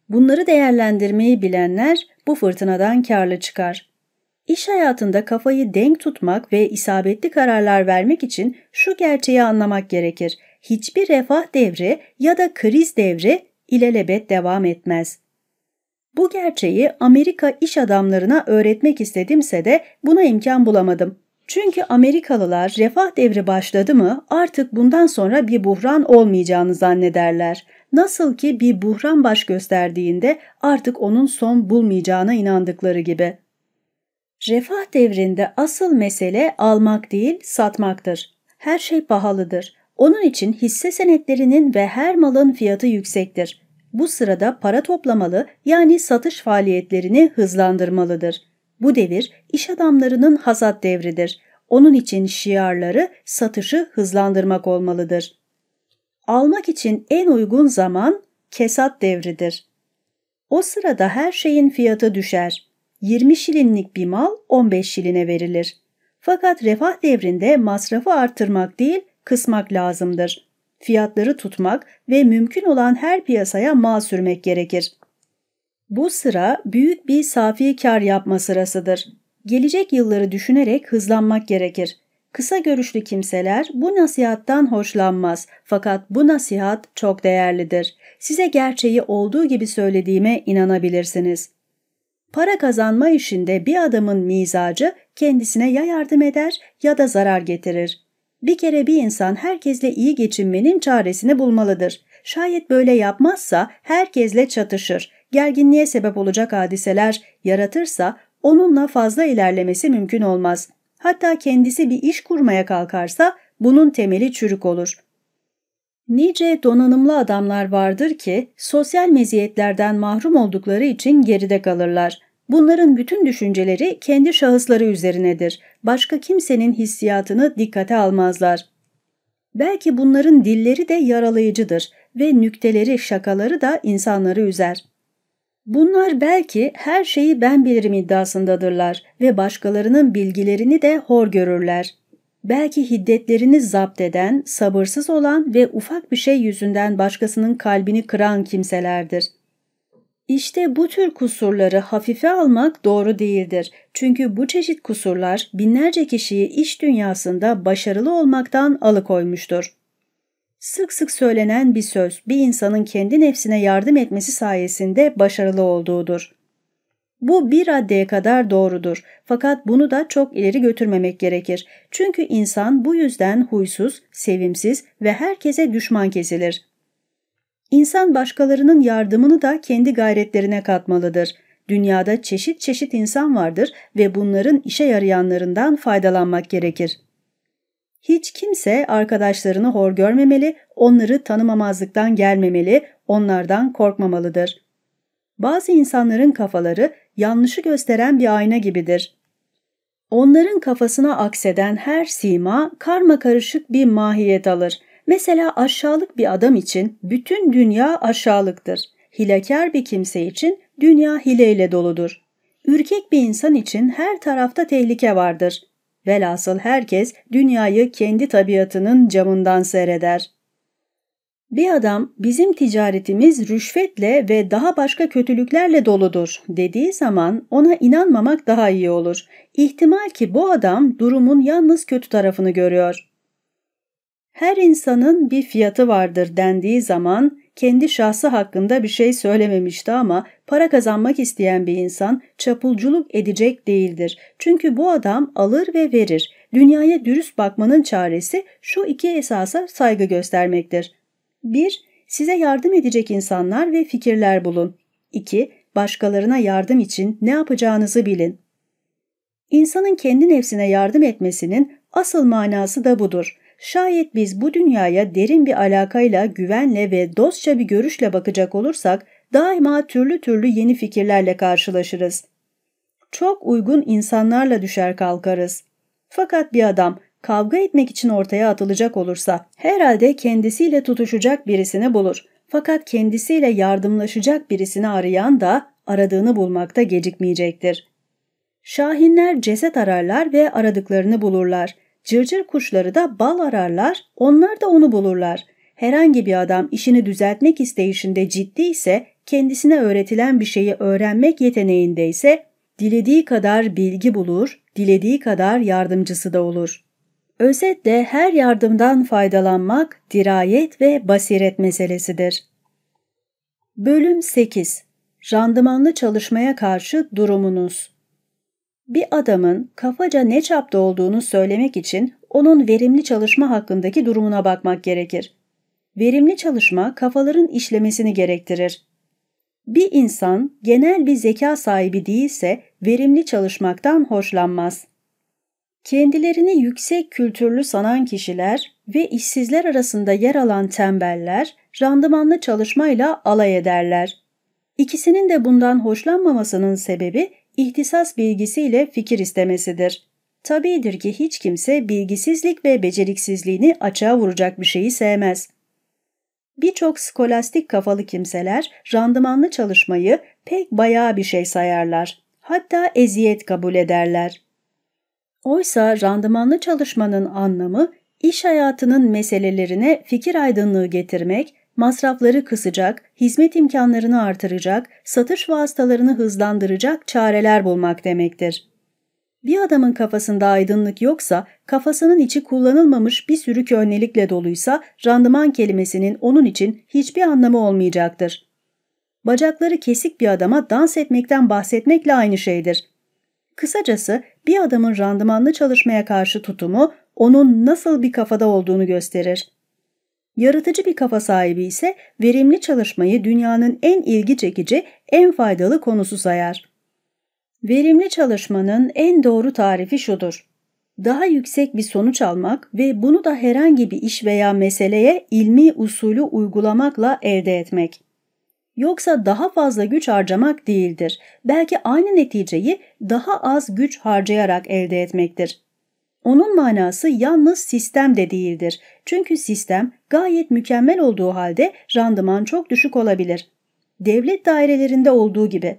Bunları değerlendirmeyi bilenler bu fırtınadan karlı çıkar. İş hayatında kafayı denk tutmak ve isabetli kararlar vermek için şu gerçeği anlamak gerekir hiçbir refah devri ya da kriz devri ilelebet devam etmez. Bu gerçeği Amerika iş adamlarına öğretmek istedimse de buna imkan bulamadım. Çünkü Amerikalılar refah devri başladı mı artık bundan sonra bir buhran olmayacağını zannederler. Nasıl ki bir buhran baş gösterdiğinde artık onun son bulmayacağına inandıkları gibi. Refah devrinde asıl mesele almak değil satmaktır. Her şey pahalıdır. Onun için hisse senetlerinin ve her malın fiyatı yüksektir. Bu sırada para toplamalı yani satış faaliyetlerini hızlandırmalıdır. Bu devir iş adamlarının hazat devridir. Onun için şiarları satışı hızlandırmak olmalıdır. Almak için en uygun zaman kesat devridir. O sırada her şeyin fiyatı düşer. 20 şilinlik bir mal 15 şiline verilir. Fakat refah devrinde masrafı arttırmak değil, kısmak lazımdır. Fiyatları tutmak ve mümkün olan her piyasaya mal sürmek gerekir. Bu sıra büyük bir safi kar yapma sırasıdır. Gelecek yılları düşünerek hızlanmak gerekir. Kısa görüşlü kimseler bu nasihattan hoşlanmaz fakat bu nasihat çok değerlidir. Size gerçeği olduğu gibi söylediğime inanabilirsiniz. Para kazanma işinde bir adamın mizacı kendisine ya yardım eder ya da zarar getirir. Bir kere bir insan herkesle iyi geçinmenin çaresini bulmalıdır. Şayet böyle yapmazsa herkesle çatışır. Gerginliğe sebep olacak hadiseler yaratırsa onunla fazla ilerlemesi mümkün olmaz. Hatta kendisi bir iş kurmaya kalkarsa bunun temeli çürük olur. Nice donanımlı adamlar vardır ki sosyal meziyetlerden mahrum oldukları için geride kalırlar. Bunların bütün düşünceleri kendi şahısları üzerinedir. Başka kimsenin hissiyatını dikkate almazlar. Belki bunların dilleri de yaralayıcıdır ve nükteleri, şakaları da insanları üzer. Bunlar belki her şeyi ben bilirim iddiasındadırlar ve başkalarının bilgilerini de hor görürler. Belki hiddetlerini zapt eden, sabırsız olan ve ufak bir şey yüzünden başkasının kalbini kıran kimselerdir. İşte bu tür kusurları hafife almak doğru değildir. Çünkü bu çeşit kusurlar binlerce kişiyi iş dünyasında başarılı olmaktan alıkoymuştur. Sık sık söylenen bir söz bir insanın kendi nefsine yardım etmesi sayesinde başarılı olduğudur. Bu bir raddeye kadar doğrudur fakat bunu da çok ileri götürmemek gerekir. Çünkü insan bu yüzden huysuz, sevimsiz ve herkese düşman kesilir. İnsan başkalarının yardımını da kendi gayretlerine katmalıdır. Dünyada çeşit çeşit insan vardır ve bunların işe yarayanlarından faydalanmak gerekir. Hiç kimse arkadaşlarını hor görmemeli, onları tanımamazlıktan gelmemeli, onlardan korkmamalıdır. Bazı insanların kafaları yanlışı gösteren bir ayna gibidir. Onların kafasına akseden her sima karma karışık bir mahiyet alır. Mesela aşağılık bir adam için bütün dünya aşağılıktır. Hilekar bir kimse için dünya hileyle doludur. Ürkek bir insan için her tarafta tehlike vardır. Velhasıl herkes dünyayı kendi tabiatının camından seyreder. Bir adam bizim ticaretimiz rüşvetle ve daha başka kötülüklerle doludur dediği zaman ona inanmamak daha iyi olur. İhtimal ki bu adam durumun yalnız kötü tarafını görüyor her insanın bir fiyatı vardır dendiği zaman kendi şahsı hakkında bir şey söylememişti ama para kazanmak isteyen bir insan çapulculuk edecek değildir. Çünkü bu adam alır ve verir. Dünyaya dürüst bakmanın çaresi şu iki esasa saygı göstermektir. 1. Size yardım edecek insanlar ve fikirler bulun. 2. Başkalarına yardım için ne yapacağınızı bilin. İnsanın kendi nefsine yardım etmesinin asıl manası da budur. Şayet biz bu dünyaya derin bir alakayla, güvenle ve dostça bir görüşle bakacak olursak daima türlü türlü yeni fikirlerle karşılaşırız. Çok uygun insanlarla düşer kalkarız. Fakat bir adam kavga etmek için ortaya atılacak olursa herhalde kendisiyle tutuşacak birisini bulur. Fakat kendisiyle yardımlaşacak birisini arayan da aradığını bulmakta gecikmeyecektir. Şahinler ceset ararlar ve aradıklarını bulurlar. Cırcır kuşları da bal ararlar, onlar da onu bulurlar. Herhangi bir adam işini düzeltmek isteyişinde ciddi ise, kendisine öğretilen bir şeyi öğrenmek yeteneğinde ise, dilediği kadar bilgi bulur, dilediği kadar yardımcısı da olur. Özetle her yardımdan faydalanmak dirayet ve basiret meselesidir. Bölüm 8 Randımanlı çalışmaya karşı durumunuz bir adamın kafaca ne çapta olduğunu söylemek için onun verimli çalışma hakkındaki durumuna bakmak gerekir. Verimli çalışma kafaların işlemesini gerektirir. Bir insan genel bir zeka sahibi değilse verimli çalışmaktan hoşlanmaz. Kendilerini yüksek kültürlü sanan kişiler ve işsizler arasında yer alan tembeller randımanlı çalışmayla alay ederler. İkisinin de bundan hoşlanmamasının sebebi ihtisas bilgisiyle fikir istemesidir. Tabidir ki hiç kimse bilgisizlik ve beceriksizliğini açığa vuracak bir şeyi sevmez. Birçok skolastik kafalı kimseler randımanlı çalışmayı pek bayağı bir şey sayarlar. Hatta eziyet kabul ederler. Oysa randımanlı çalışmanın anlamı iş hayatının meselelerine fikir aydınlığı getirmek masrafları kısacak, hizmet imkanlarını artıracak, satış vasıtalarını hızlandıracak çareler bulmak demektir. Bir adamın kafasında aydınlık yoksa, kafasının içi kullanılmamış bir sürü körnelikle doluysa randıman kelimesinin onun için hiçbir anlamı olmayacaktır. Bacakları kesik bir adama dans etmekten bahsetmekle aynı şeydir. Kısacası bir adamın randımanlı çalışmaya karşı tutumu onun nasıl bir kafada olduğunu gösterir. Yaratıcı bir kafa sahibi ise verimli çalışmayı dünyanın en ilgi çekici, en faydalı konusu sayar. Verimli çalışmanın en doğru tarifi şudur. Daha yüksek bir sonuç almak ve bunu da herhangi bir iş veya meseleye ilmi usulü uygulamakla elde etmek. Yoksa daha fazla güç harcamak değildir. Belki aynı neticeyi daha az güç harcayarak elde etmektir. Onun manası yalnız sistem de değildir. Çünkü sistem gayet mükemmel olduğu halde randıman çok düşük olabilir. Devlet dairelerinde olduğu gibi.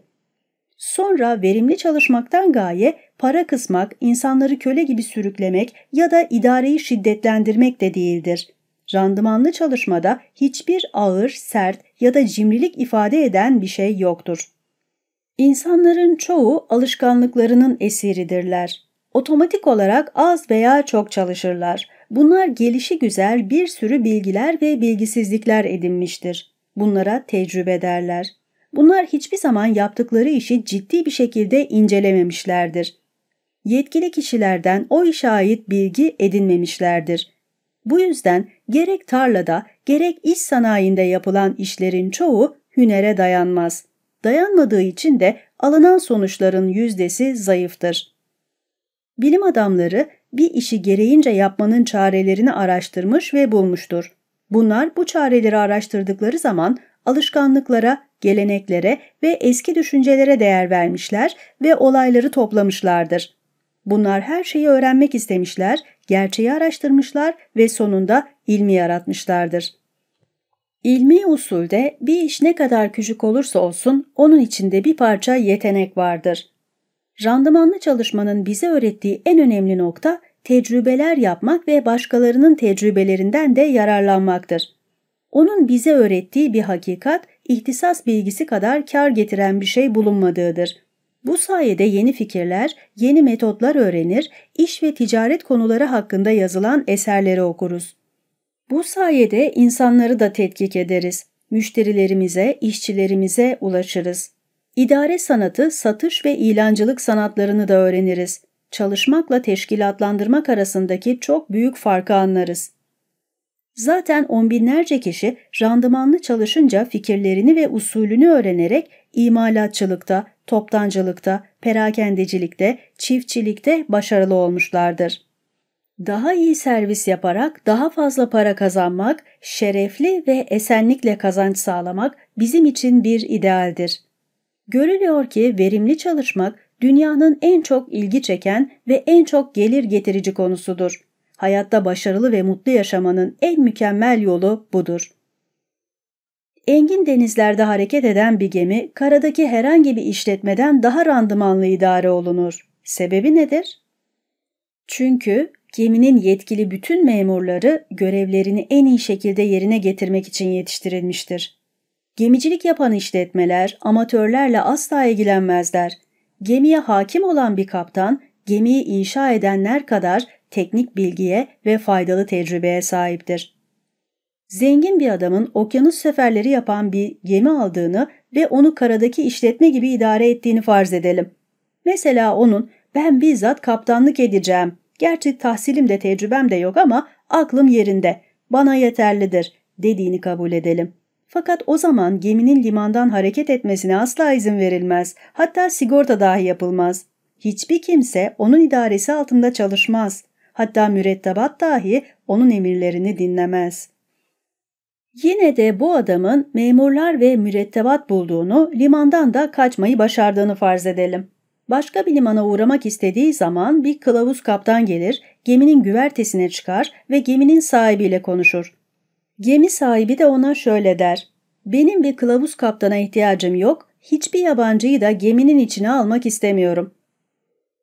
Sonra verimli çalışmaktan gaye para kısmak, insanları köle gibi sürüklemek ya da idareyi şiddetlendirmek de değildir. Randımanlı çalışmada hiçbir ağır, sert ya da cimrilik ifade eden bir şey yoktur. İnsanların çoğu alışkanlıklarının esiridirler otomatik olarak az veya çok çalışırlar. Bunlar gelişi güzel bir sürü bilgiler ve bilgisizlikler edinmiştir. Bunlara tecrübe derler. Bunlar hiçbir zaman yaptıkları işi ciddi bir şekilde incelememişlerdir. Yetkili kişilerden o işe ait bilgi edinmemişlerdir. Bu yüzden gerek tarlada gerek iş sanayinde yapılan işlerin çoğu hünere dayanmaz. Dayanmadığı için de alınan sonuçların yüzdesi zayıftır. Bilim adamları bir işi gereğince yapmanın çarelerini araştırmış ve bulmuştur. Bunlar bu çareleri araştırdıkları zaman alışkanlıklara, geleneklere ve eski düşüncelere değer vermişler ve olayları toplamışlardır. Bunlar her şeyi öğrenmek istemişler, gerçeği araştırmışlar ve sonunda ilmi yaratmışlardır. İlmi usulde bir iş ne kadar küçük olursa olsun onun içinde bir parça yetenek vardır. Randımanlı çalışmanın bize öğrettiği en önemli nokta tecrübeler yapmak ve başkalarının tecrübelerinden de yararlanmaktır. Onun bize öğrettiği bir hakikat, ihtisas bilgisi kadar kar getiren bir şey bulunmadığıdır. Bu sayede yeni fikirler, yeni metotlar öğrenir, iş ve ticaret konuları hakkında yazılan eserleri okuruz. Bu sayede insanları da tetkik ederiz, müşterilerimize, işçilerimize ulaşırız. İdare sanatı, satış ve ilancılık sanatlarını da öğreniriz. Çalışmakla teşkilatlandırmak arasındaki çok büyük farkı anlarız. Zaten on binlerce kişi randımanlı çalışınca fikirlerini ve usulünü öğrenerek imalatçılıkta, toptancılıkta, perakendecilikte, çiftçilikte başarılı olmuşlardır. Daha iyi servis yaparak daha fazla para kazanmak, şerefli ve esenlikle kazanç sağlamak bizim için bir idealdir. Görülüyor ki verimli çalışmak dünyanın en çok ilgi çeken ve en çok gelir getirici konusudur. Hayatta başarılı ve mutlu yaşamanın en mükemmel yolu budur. Engin denizlerde hareket eden bir gemi karadaki herhangi bir işletmeden daha randımanlı idare olunur. Sebebi nedir? Çünkü geminin yetkili bütün memurları görevlerini en iyi şekilde yerine getirmek için yetiştirilmiştir. Gemicilik yapan işletmeler amatörlerle asla ilgilenmezler. Gemiye hakim olan bir kaptan, gemiyi inşa edenler kadar teknik bilgiye ve faydalı tecrübeye sahiptir. Zengin bir adamın okyanus seferleri yapan bir gemi aldığını ve onu karadaki işletme gibi idare ettiğini farz edelim. Mesela onun ben bizzat kaptanlık edeceğim. Gerçi tahsilim de tecrübem de yok ama aklım yerinde. Bana yeterlidir dediğini kabul edelim. Fakat o zaman geminin limandan hareket etmesine asla izin verilmez. Hatta sigorta dahi yapılmaz. Hiçbir kimse onun idaresi altında çalışmaz. Hatta mürettebat dahi onun emirlerini dinlemez. Yine de bu adamın memurlar ve mürettebat bulduğunu, limandan da kaçmayı başardığını farz edelim. Başka bir limana uğramak istediği zaman bir kılavuz kaptan gelir, geminin güvertesine çıkar ve geminin sahibiyle konuşur. Gemi sahibi de ona şöyle der. Benim bir kılavuz kaptana ihtiyacım yok, hiçbir yabancıyı da geminin içine almak istemiyorum.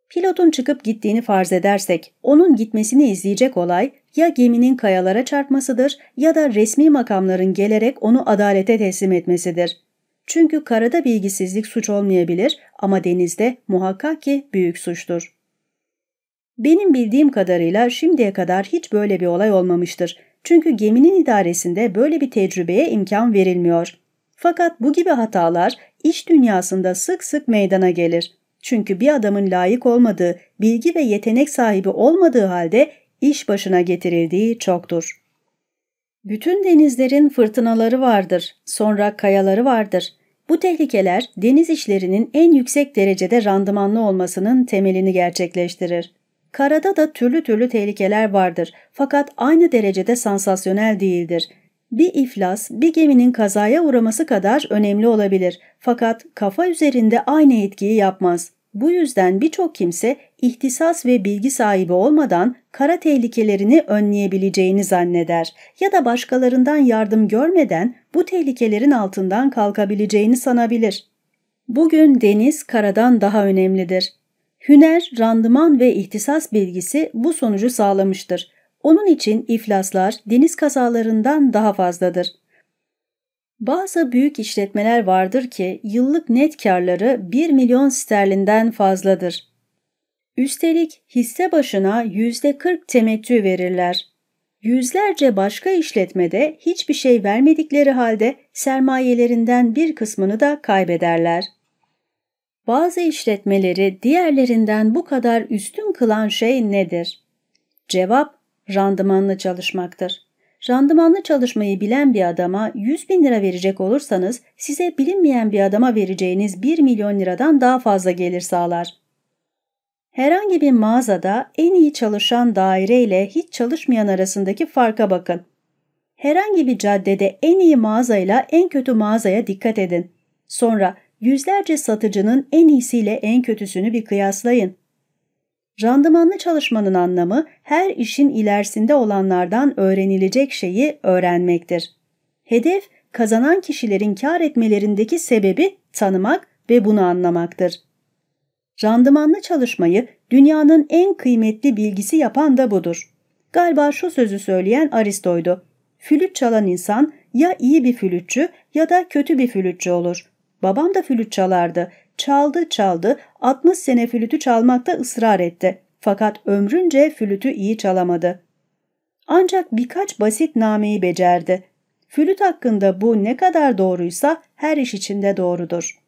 Pilotun çıkıp gittiğini farz edersek, onun gitmesini izleyecek olay ya geminin kayalara çarpmasıdır ya da resmi makamların gelerek onu adalete teslim etmesidir. Çünkü karada bilgisizlik suç olmayabilir ama denizde muhakkak ki büyük suçtur. Benim bildiğim kadarıyla şimdiye kadar hiç böyle bir olay olmamıştır. Çünkü geminin idaresinde böyle bir tecrübeye imkan verilmiyor. Fakat bu gibi hatalar iş dünyasında sık sık meydana gelir. Çünkü bir adamın layık olmadığı, bilgi ve yetenek sahibi olmadığı halde iş başına getirildiği çoktur. Bütün denizlerin fırtınaları vardır, sonra kayaları vardır. Bu tehlikeler deniz işlerinin en yüksek derecede randımanlı olmasının temelini gerçekleştirir. Karada da türlü türlü tehlikeler vardır fakat aynı derecede sansasyonel değildir. Bir iflas bir geminin kazaya uğraması kadar önemli olabilir fakat kafa üzerinde aynı etkiyi yapmaz. Bu yüzden birçok kimse ihtisas ve bilgi sahibi olmadan kara tehlikelerini önleyebileceğini zanneder ya da başkalarından yardım görmeden bu tehlikelerin altından kalkabileceğini sanabilir. Bugün deniz karadan daha önemlidir. Hüner, randıman ve ihtisas bilgisi bu sonucu sağlamıştır. Onun için iflaslar deniz kazalarından daha fazladır. Bazı büyük işletmeler vardır ki yıllık net karları 1 milyon sterlinden fazladır. Üstelik hisse başına %40 temettü verirler. Yüzlerce başka işletmede hiçbir şey vermedikleri halde sermayelerinden bir kısmını da kaybederler bazı işletmeleri diğerlerinden bu kadar üstün kılan şey nedir? Cevap, randımanlı çalışmaktır. Randımanlı çalışmayı bilen bir adama 100 bin lira verecek olursanız size bilinmeyen bir adama vereceğiniz 1 milyon liradan daha fazla gelir sağlar. Herhangi bir mağazada en iyi çalışan daire ile hiç çalışmayan arasındaki farka bakın. Herhangi bir caddede en iyi mağazayla en kötü mağazaya dikkat edin. Sonra Yüzlerce satıcının en iyisiyle en kötüsünü bir kıyaslayın. Randımanlı çalışmanın anlamı her işin ilerisinde olanlardan öğrenilecek şeyi öğrenmektir. Hedef kazanan kişilerin kar etmelerindeki sebebi tanımak ve bunu anlamaktır. Randımanlı çalışmayı dünyanın en kıymetli bilgisi yapan da budur. Galiba şu sözü söyleyen Aristo'ydu. Flüt çalan insan ya iyi bir flütçü ya da kötü bir flütçü olur. Babam da flüt çalardı. Çaldı çaldı 60 sene flütü çalmakta ısrar etti. Fakat ömrünce flütü iyi çalamadı. Ancak birkaç basit nameyi becerdi. Flüt hakkında bu ne kadar doğruysa her iş içinde doğrudur.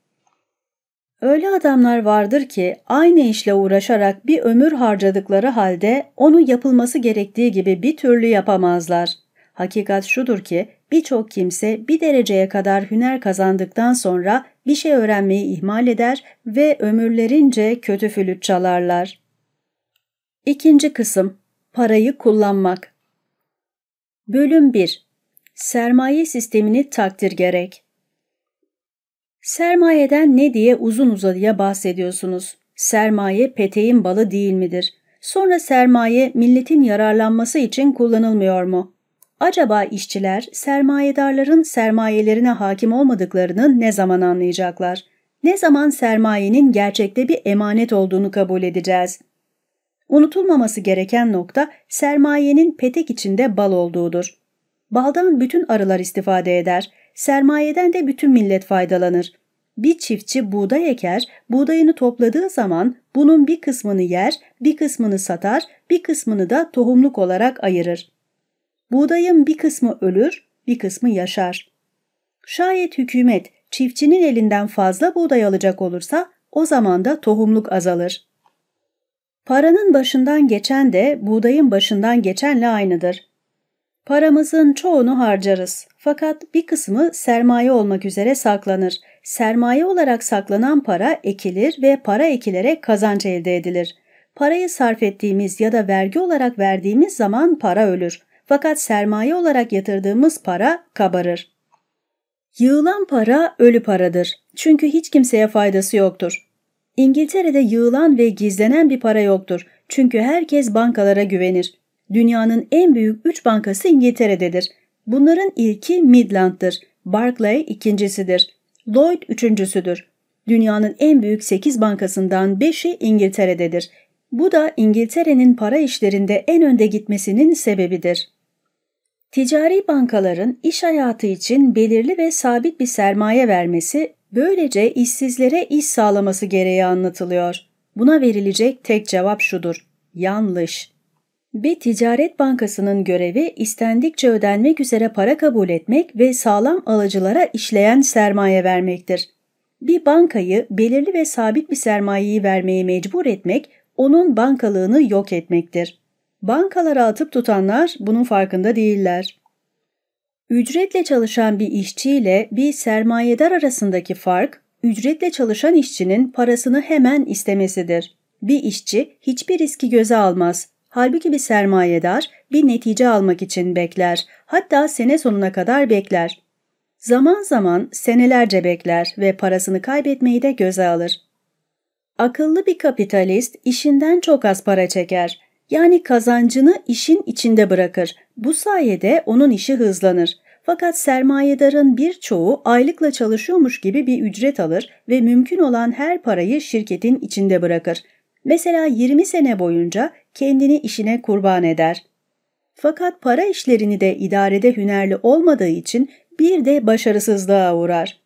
Öyle adamlar vardır ki aynı işle uğraşarak bir ömür harcadıkları halde onu yapılması gerektiği gibi bir türlü yapamazlar. Hakikat şudur ki birçok kimse bir dereceye kadar hüner kazandıktan sonra bir şey öğrenmeyi ihmal eder ve ömürlerince kötü flüt çalarlar. İkinci kısım Parayı kullanmak Bölüm 1 Sermaye sistemini takdir gerek Sermayeden ne diye uzun uzadıya bahsediyorsunuz? Sermaye peteğin balı değil midir? Sonra sermaye milletin yararlanması için kullanılmıyor mu? Acaba işçiler sermayedarların sermayelerine hakim olmadıklarını ne zaman anlayacaklar? Ne zaman sermayenin gerçekte bir emanet olduğunu kabul edeceğiz? Unutulmaması gereken nokta sermayenin petek içinde bal olduğudur. Baldan bütün arılar istifade eder, sermayeden de bütün millet faydalanır. Bir çiftçi buğday eker, buğdayını topladığı zaman bunun bir kısmını yer, bir kısmını satar, bir kısmını da tohumluk olarak ayırır. Buğdayın bir kısmı ölür, bir kısmı yaşar. Şayet hükümet çiftçinin elinden fazla buğday alacak olursa o zaman da tohumluk azalır. Paranın başından geçen de buğdayın başından geçenle aynıdır. Paramızın çoğunu harcarız fakat bir kısmı sermaye olmak üzere saklanır. Sermaye olarak saklanan para ekilir ve para ekilerek kazanç elde edilir. Parayı sarf ettiğimiz ya da vergi olarak verdiğimiz zaman para ölür. Fakat sermaye olarak yatırdığımız para kabarır. Yığılan para ölü paradır. Çünkü hiç kimseye faydası yoktur. İngiltere'de yığılan ve gizlenen bir para yoktur. Çünkü herkes bankalara güvenir. Dünyanın en büyük 3 bankası İngiltere'dedir. Bunların ilki Midland'dır. Barclay ikincisidir. Lloyd üçüncüsüdür. Dünyanın en büyük 8 bankasından 5'i İngiltere'dedir. Bu da İngiltere'nin para işlerinde en önde gitmesinin sebebidir. Ticari bankaların iş hayatı için belirli ve sabit bir sermaye vermesi, böylece işsizlere iş sağlaması gereği anlatılıyor. Buna verilecek tek cevap şudur. Yanlış. Bir ticaret bankasının görevi istendikçe ödenmek üzere para kabul etmek ve sağlam alıcılara işleyen sermaye vermektir. Bir bankayı belirli ve sabit bir sermayeyi vermeye mecbur etmek, onun bankalığını yok etmektir. Bankalara atıp tutanlar bunun farkında değiller. Ücretle çalışan bir işçi ile bir sermayedar arasındaki fark, ücretle çalışan işçinin parasını hemen istemesidir. Bir işçi hiçbir riski göze almaz. Halbuki bir sermayedar bir netice almak için bekler. Hatta sene sonuna kadar bekler. Zaman zaman senelerce bekler ve parasını kaybetmeyi de göze alır. Akıllı bir kapitalist işinden çok az para çeker yani kazancını işin içinde bırakır. Bu sayede onun işi hızlanır. Fakat sermayedarın birçoğu aylıkla çalışıyormuş gibi bir ücret alır ve mümkün olan her parayı şirketin içinde bırakır. Mesela 20 sene boyunca kendini işine kurban eder. Fakat para işlerini de idarede hünerli olmadığı için bir de başarısızlığa uğrar.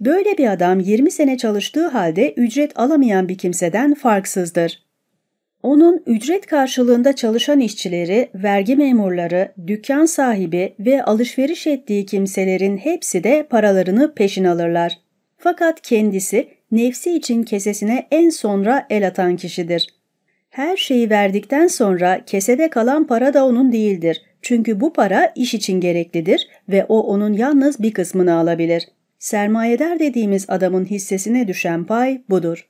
Böyle bir adam 20 sene çalıştığı halde ücret alamayan bir kimseden farksızdır. Onun ücret karşılığında çalışan işçileri, vergi memurları, dükkan sahibi ve alışveriş ettiği kimselerin hepsi de paralarını peşin alırlar. Fakat kendisi nefsi için kesesine en sonra el atan kişidir. Her şeyi verdikten sonra kesede kalan para da onun değildir. Çünkü bu para iş için gereklidir ve o onun yalnız bir kısmını alabilir. Sermayeder dediğimiz adamın hissesine düşen pay budur.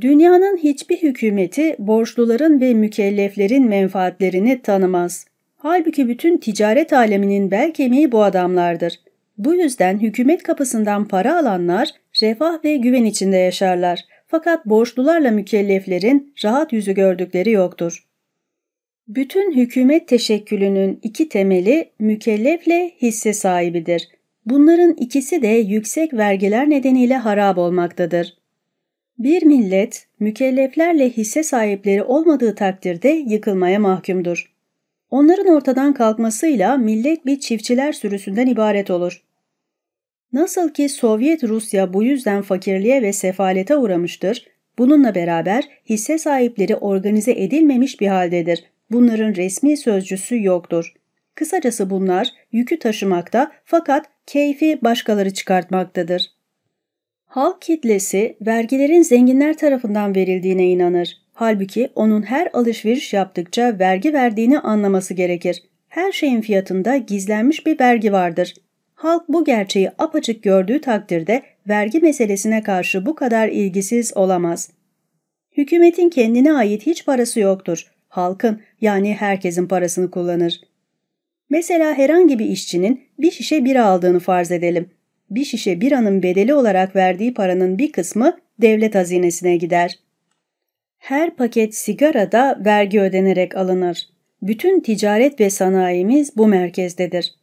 Dünyanın hiçbir hükümeti borçluların ve mükelleflerin menfaatlerini tanımaz. Halbuki bütün ticaret aleminin bel kemiği bu adamlardır. Bu yüzden hükümet kapısından para alanlar refah ve güven içinde yaşarlar. Fakat borçlularla mükelleflerin rahat yüzü gördükleri yoktur. Bütün hükümet teşekkülünün iki temeli mükellefle hisse sahibidir. Bunların ikisi de yüksek vergiler nedeniyle harap olmaktadır. Bir millet mükelleflerle hisse sahipleri olmadığı takdirde yıkılmaya mahkumdur. Onların ortadan kalkmasıyla millet bir çiftçiler sürüsünden ibaret olur. Nasıl ki Sovyet Rusya bu yüzden fakirliğe ve sefalete uğramıştır, bununla beraber hisse sahipleri organize edilmemiş bir haldedir. Bunların resmi sözcüsü yoktur. Kısacası bunlar yükü taşımakta fakat keyfi başkaları çıkartmaktadır. Halk kitlesi vergilerin zenginler tarafından verildiğine inanır. Halbuki onun her alışveriş yaptıkça vergi verdiğini anlaması gerekir. Her şeyin fiyatında gizlenmiş bir vergi vardır. Halk bu gerçeği apaçık gördüğü takdirde vergi meselesine karşı bu kadar ilgisiz olamaz. Hükümetin kendine ait hiç parası yoktur. Halkın yani herkesin parasını kullanır. Mesela herhangi bir işçinin bir şişe bira aldığını farz edelim bir şişe biranın bedeli olarak verdiği paranın bir kısmı devlet hazinesine gider. Her paket sigara da vergi ödenerek alınır. Bütün ticaret ve sanayimiz bu merkezdedir.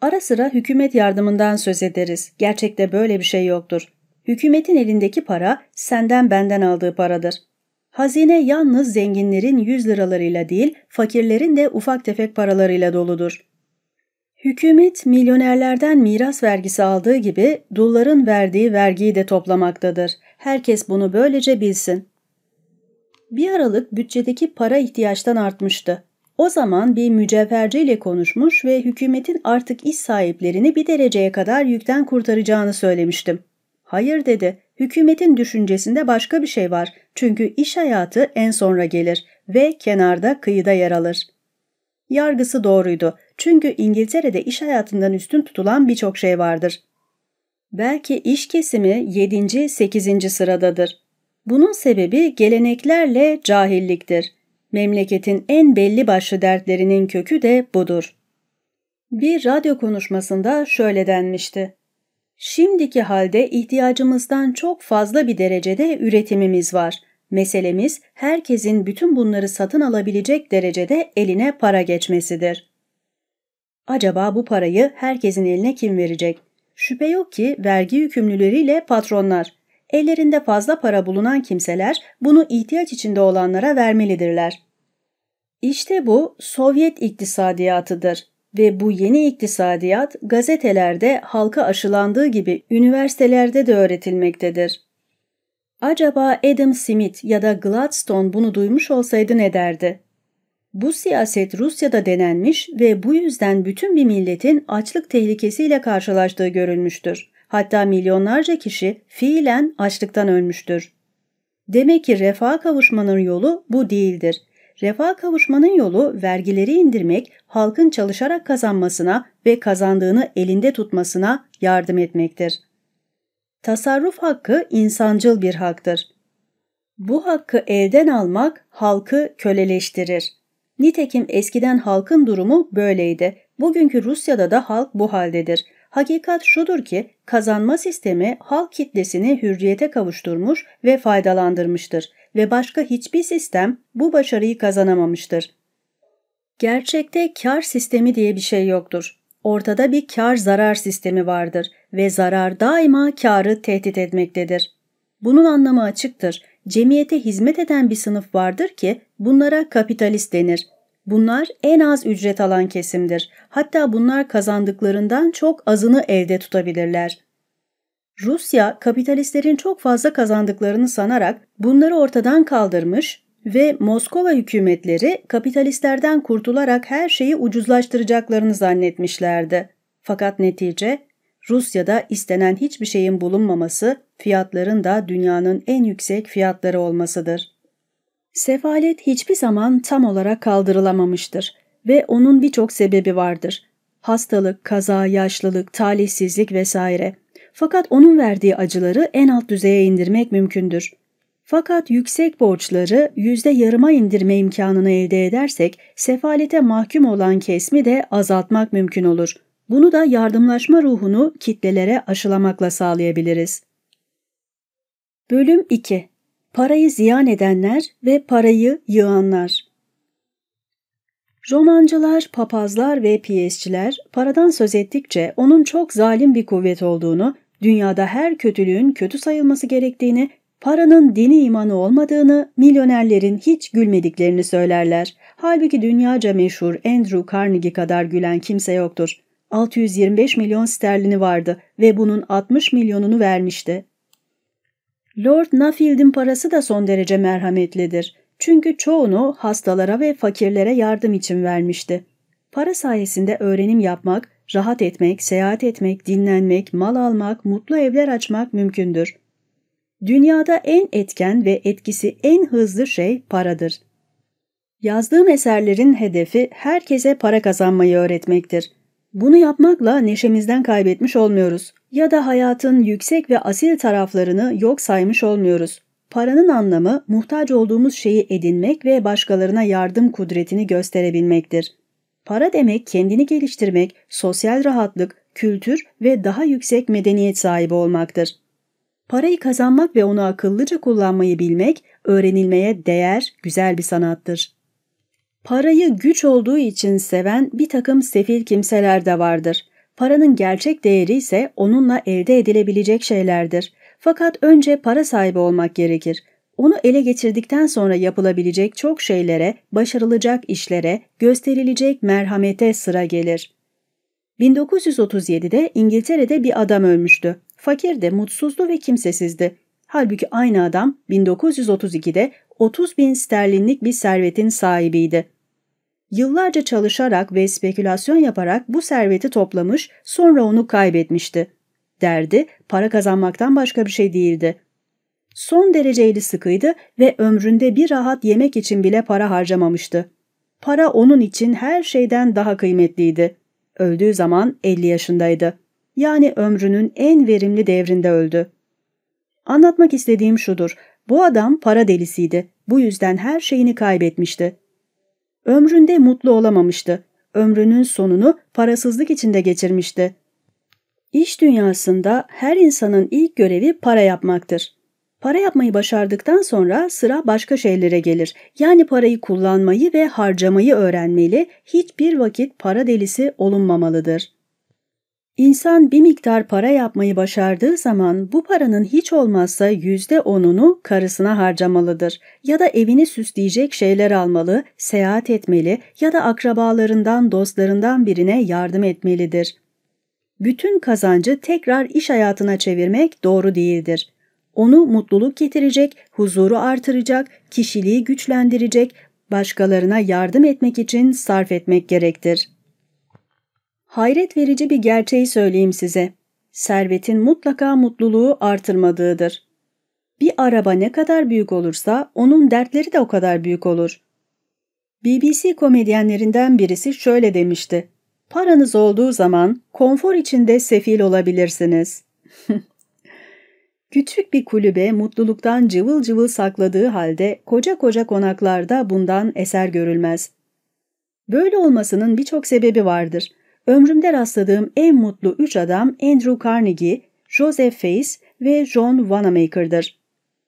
Ara sıra hükümet yardımından söz ederiz. Gerçekte böyle bir şey yoktur. Hükümetin elindeki para senden benden aldığı paradır. Hazine yalnız zenginlerin 100 liralarıyla değil, fakirlerin de ufak tefek paralarıyla doludur. Hükümet milyonerlerden miras vergisi aldığı gibi dulların verdiği vergiyi de toplamaktadır. Herkes bunu böylece bilsin. Bir aralık bütçedeki para ihtiyaçtan artmıştı. O zaman bir mücevherciyle konuşmuş ve hükümetin artık iş sahiplerini bir dereceye kadar yükten kurtaracağını söylemiştim. Hayır dedi, hükümetin düşüncesinde başka bir şey var çünkü iş hayatı en sonra gelir ve kenarda kıyıda yer alır.'' Yargısı doğruydu. Çünkü İngiltere'de iş hayatından üstün tutulan birçok şey vardır. Belki iş kesimi 7. 8. sıradadır. Bunun sebebi geleneklerle cahilliktir. Memleketin en belli başlı dertlerinin kökü de budur. Bir radyo konuşmasında şöyle denmişti. Şimdiki halde ihtiyacımızdan çok fazla bir derecede üretimimiz var. Meselemiz herkesin bütün bunları satın alabilecek derecede eline para geçmesidir. Acaba bu parayı herkesin eline kim verecek? Şüphe yok ki vergi yükümlüleriyle patronlar. Ellerinde fazla para bulunan kimseler bunu ihtiyaç içinde olanlara vermelidirler. İşte bu Sovyet iktisadiyatıdır ve bu yeni iktisadiyat gazetelerde halka aşılandığı gibi üniversitelerde de öğretilmektedir. Acaba Adam Smith ya da Gladstone bunu duymuş olsaydı ne derdi? Bu siyaset Rusya'da denenmiş ve bu yüzden bütün bir milletin açlık tehlikesiyle karşılaştığı görülmüştür. Hatta milyonlarca kişi fiilen açlıktan ölmüştür. Demek ki refaha kavuşmanın yolu bu değildir. Refaha kavuşmanın yolu vergileri indirmek, halkın çalışarak kazanmasına ve kazandığını elinde tutmasına yardım etmektir. Tasarruf hakkı insancıl bir haktır. Bu hakkı elden almak halkı köleleştirir. Nitekim eskiden halkın durumu böyleydi. Bugünkü Rusya'da da halk bu haldedir. Hakikat şudur ki kazanma sistemi halk kitlesini hürriyete kavuşturmuş ve faydalandırmıştır ve başka hiçbir sistem bu başarıyı kazanamamıştır. Gerçekte kar sistemi diye bir şey yoktur. Ortada bir kar zarar sistemi vardır ve zarar daima karı tehdit etmektedir. Bunun anlamı açıktır. Cemiyete hizmet eden bir sınıf vardır ki bunlara kapitalist denir. Bunlar en az ücret alan kesimdir. Hatta bunlar kazandıklarından çok azını elde tutabilirler. Rusya kapitalistlerin çok fazla kazandıklarını sanarak bunları ortadan kaldırmış, ve Moskova hükümetleri kapitalistlerden kurtularak her şeyi ucuzlaştıracaklarını zannetmişlerdi. Fakat netice Rusya'da istenen hiçbir şeyin bulunmaması, fiyatların da dünyanın en yüksek fiyatları olmasıdır. Sefalet hiçbir zaman tam olarak kaldırılamamıştır ve onun birçok sebebi vardır. Hastalık, kaza, yaşlılık, talihsizlik vesaire. Fakat onun verdiği acıları en alt düzeye indirmek mümkündür. Fakat yüksek borçları yüzde yarıma indirme imkanını elde edersek sefalete mahkum olan kesmi de azaltmak mümkün olur. Bunu da yardımlaşma ruhunu kitlelere aşılamakla sağlayabiliriz. Bölüm 2 Parayı ziyan edenler ve parayı yığanlar Romancılar, papazlar ve piyesçiler paradan söz ettikçe onun çok zalim bir kuvvet olduğunu, dünyada her kötülüğün kötü sayılması gerektiğini Paranın dini imanı olmadığını, milyonerlerin hiç gülmediklerini söylerler. Halbuki dünyaca meşhur Andrew Carnegie kadar gülen kimse yoktur. 625 milyon sterlini vardı ve bunun 60 milyonunu vermişti. Lord Nuffield'in parası da son derece merhametlidir. Çünkü çoğunu hastalara ve fakirlere yardım için vermişti. Para sayesinde öğrenim yapmak, rahat etmek, seyahat etmek, dinlenmek, mal almak, mutlu evler açmak mümkündür. Dünyada en etken ve etkisi en hızlı şey paradır. Yazdığım eserlerin hedefi herkese para kazanmayı öğretmektir. Bunu yapmakla neşemizden kaybetmiş olmuyoruz ya da hayatın yüksek ve asil taraflarını yok saymış olmuyoruz. Paranın anlamı muhtaç olduğumuz şeyi edinmek ve başkalarına yardım kudretini gösterebilmektir. Para demek kendini geliştirmek, sosyal rahatlık, kültür ve daha yüksek medeniyet sahibi olmaktır. Parayı kazanmak ve onu akıllıca kullanmayı bilmek öğrenilmeye değer güzel bir sanattır. Parayı güç olduğu için seven bir takım sefil kimseler de vardır. Paranın gerçek değeri ise onunla elde edilebilecek şeylerdir. Fakat önce para sahibi olmak gerekir. Onu ele geçirdikten sonra yapılabilecek çok şeylere, başarılacak işlere, gösterilecek merhamete sıra gelir. 1937'de İngiltere'de bir adam ölmüştü. Fakir de mutsuzdu ve kimsesizdi. Halbuki aynı adam 1932'de 30 bin sterlinlik bir servetin sahibiydi. Yıllarca çalışarak ve spekülasyon yaparak bu serveti toplamış, sonra onu kaybetmişti. Derdi, para kazanmaktan başka bir şey değildi. Son dereceyle sıkıydı ve ömründe bir rahat yemek için bile para harcamamıştı. Para onun için her şeyden daha kıymetliydi. Öldüğü zaman 50 yaşındaydı yani ömrünün en verimli devrinde öldü. Anlatmak istediğim şudur. Bu adam para delisiydi. Bu yüzden her şeyini kaybetmişti. Ömründe mutlu olamamıştı. Ömrünün sonunu parasızlık içinde geçirmişti. İş dünyasında her insanın ilk görevi para yapmaktır. Para yapmayı başardıktan sonra sıra başka şeylere gelir. Yani parayı kullanmayı ve harcamayı öğrenmeli, hiçbir vakit para delisi olunmamalıdır. İnsan bir miktar para yapmayı başardığı zaman bu paranın hiç olmazsa yüzde onunu karısına harcamalıdır. Ya da evini süsleyecek şeyler almalı, seyahat etmeli ya da akrabalarından dostlarından birine yardım etmelidir. Bütün kazancı tekrar iş hayatına çevirmek doğru değildir. Onu mutluluk getirecek, huzuru artıracak, kişiliği güçlendirecek, başkalarına yardım etmek için sarf etmek gerektir. Hayret verici bir gerçeği söyleyeyim size. Servetin mutlaka mutluluğu artırmadığıdır. Bir araba ne kadar büyük olursa onun dertleri de o kadar büyük olur. BBC komedyenlerinden birisi şöyle demişti. Paranız olduğu zaman konfor içinde sefil olabilirsiniz. <laughs> Küçük bir kulübe mutluluktan cıvıl cıvıl sakladığı halde koca koca konaklarda bundan eser görülmez. Böyle olmasının birçok sebebi vardır. Ömrümde rastladığım en mutlu üç adam Andrew Carnegie, Joseph Face ve John Wanamaker'dır.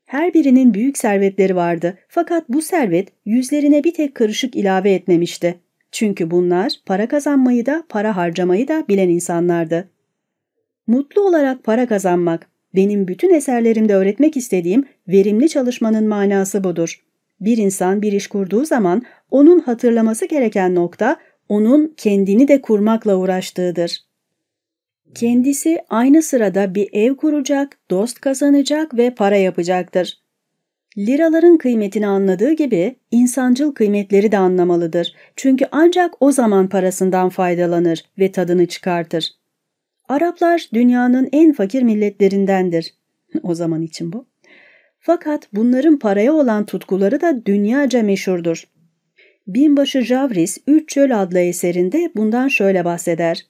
Her birinin büyük servetleri vardı fakat bu servet yüzlerine bir tek karışık ilave etmemişti. Çünkü bunlar para kazanmayı da para harcamayı da bilen insanlardı. Mutlu olarak para kazanmak, benim bütün eserlerimde öğretmek istediğim verimli çalışmanın manası budur. Bir insan bir iş kurduğu zaman onun hatırlaması gereken nokta onun kendini de kurmakla uğraştığıdır. Kendisi aynı sırada bir ev kuracak, dost kazanacak ve para yapacaktır. Liraların kıymetini anladığı gibi insancıl kıymetleri de anlamalıdır. Çünkü ancak o zaman parasından faydalanır ve tadını çıkartır. Araplar dünyanın en fakir milletlerindendir. <laughs> o zaman için bu. Fakat bunların paraya olan tutkuları da dünyaca meşhurdur. Binbaşı Javris Üç Çöl adlı eserinde bundan şöyle bahseder.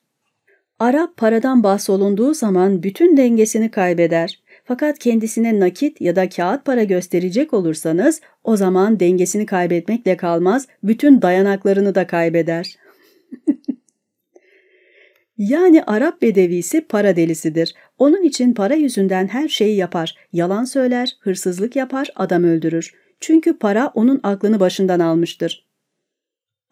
Arap paradan bahsolunduğu zaman bütün dengesini kaybeder. Fakat kendisine nakit ya da kağıt para gösterecek olursanız o zaman dengesini kaybetmekle kalmaz, bütün dayanaklarını da kaybeder. <laughs> yani Arap bedevisi para delisidir. Onun için para yüzünden her şeyi yapar. Yalan söyler, hırsızlık yapar, adam öldürür. Çünkü para onun aklını başından almıştır.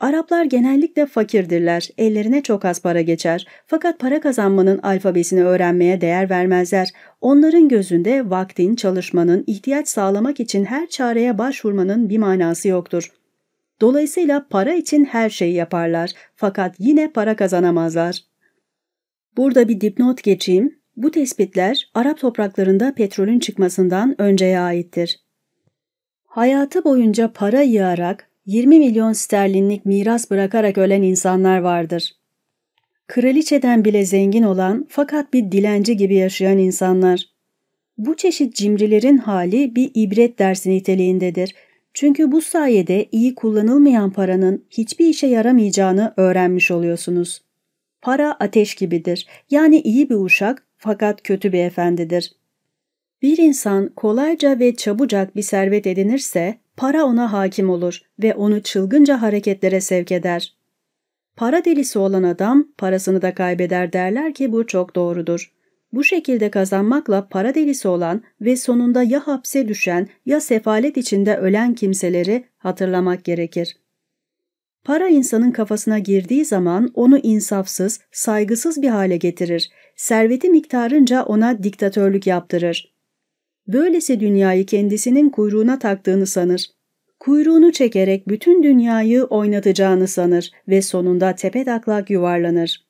Araplar genellikle fakirdirler, ellerine çok az para geçer. Fakat para kazanmanın alfabesini öğrenmeye değer vermezler. Onların gözünde vaktin, çalışmanın, ihtiyaç sağlamak için her çareye başvurmanın bir manası yoktur. Dolayısıyla para için her şeyi yaparlar fakat yine para kazanamazlar. Burada bir dipnot geçeyim. Bu tespitler Arap topraklarında petrolün çıkmasından önceye aittir. Hayatı boyunca para yığarak 20 milyon sterlinlik miras bırakarak ölen insanlar vardır. Kraliçeden bile zengin olan fakat bir dilenci gibi yaşayan insanlar. Bu çeşit cimrilerin hali bir ibret dersi niteliğindedir. Çünkü bu sayede iyi kullanılmayan paranın hiçbir işe yaramayacağını öğrenmiş oluyorsunuz. Para ateş gibidir. Yani iyi bir uşak fakat kötü bir efendidir. Bir insan kolayca ve çabucak bir servet edinirse para ona hakim olur ve onu çılgınca hareketlere sevk eder. Para delisi olan adam parasını da kaybeder derler ki bu çok doğrudur. Bu şekilde kazanmakla para delisi olan ve sonunda ya hapse düşen ya sefalet içinde ölen kimseleri hatırlamak gerekir. Para insanın kafasına girdiği zaman onu insafsız, saygısız bir hale getirir, serveti miktarınca ona diktatörlük yaptırır. Böylesi dünyayı kendisinin kuyruğuna taktığını sanır. Kuyruğunu çekerek bütün dünyayı oynatacağını sanır ve sonunda tepetaklak yuvarlanır.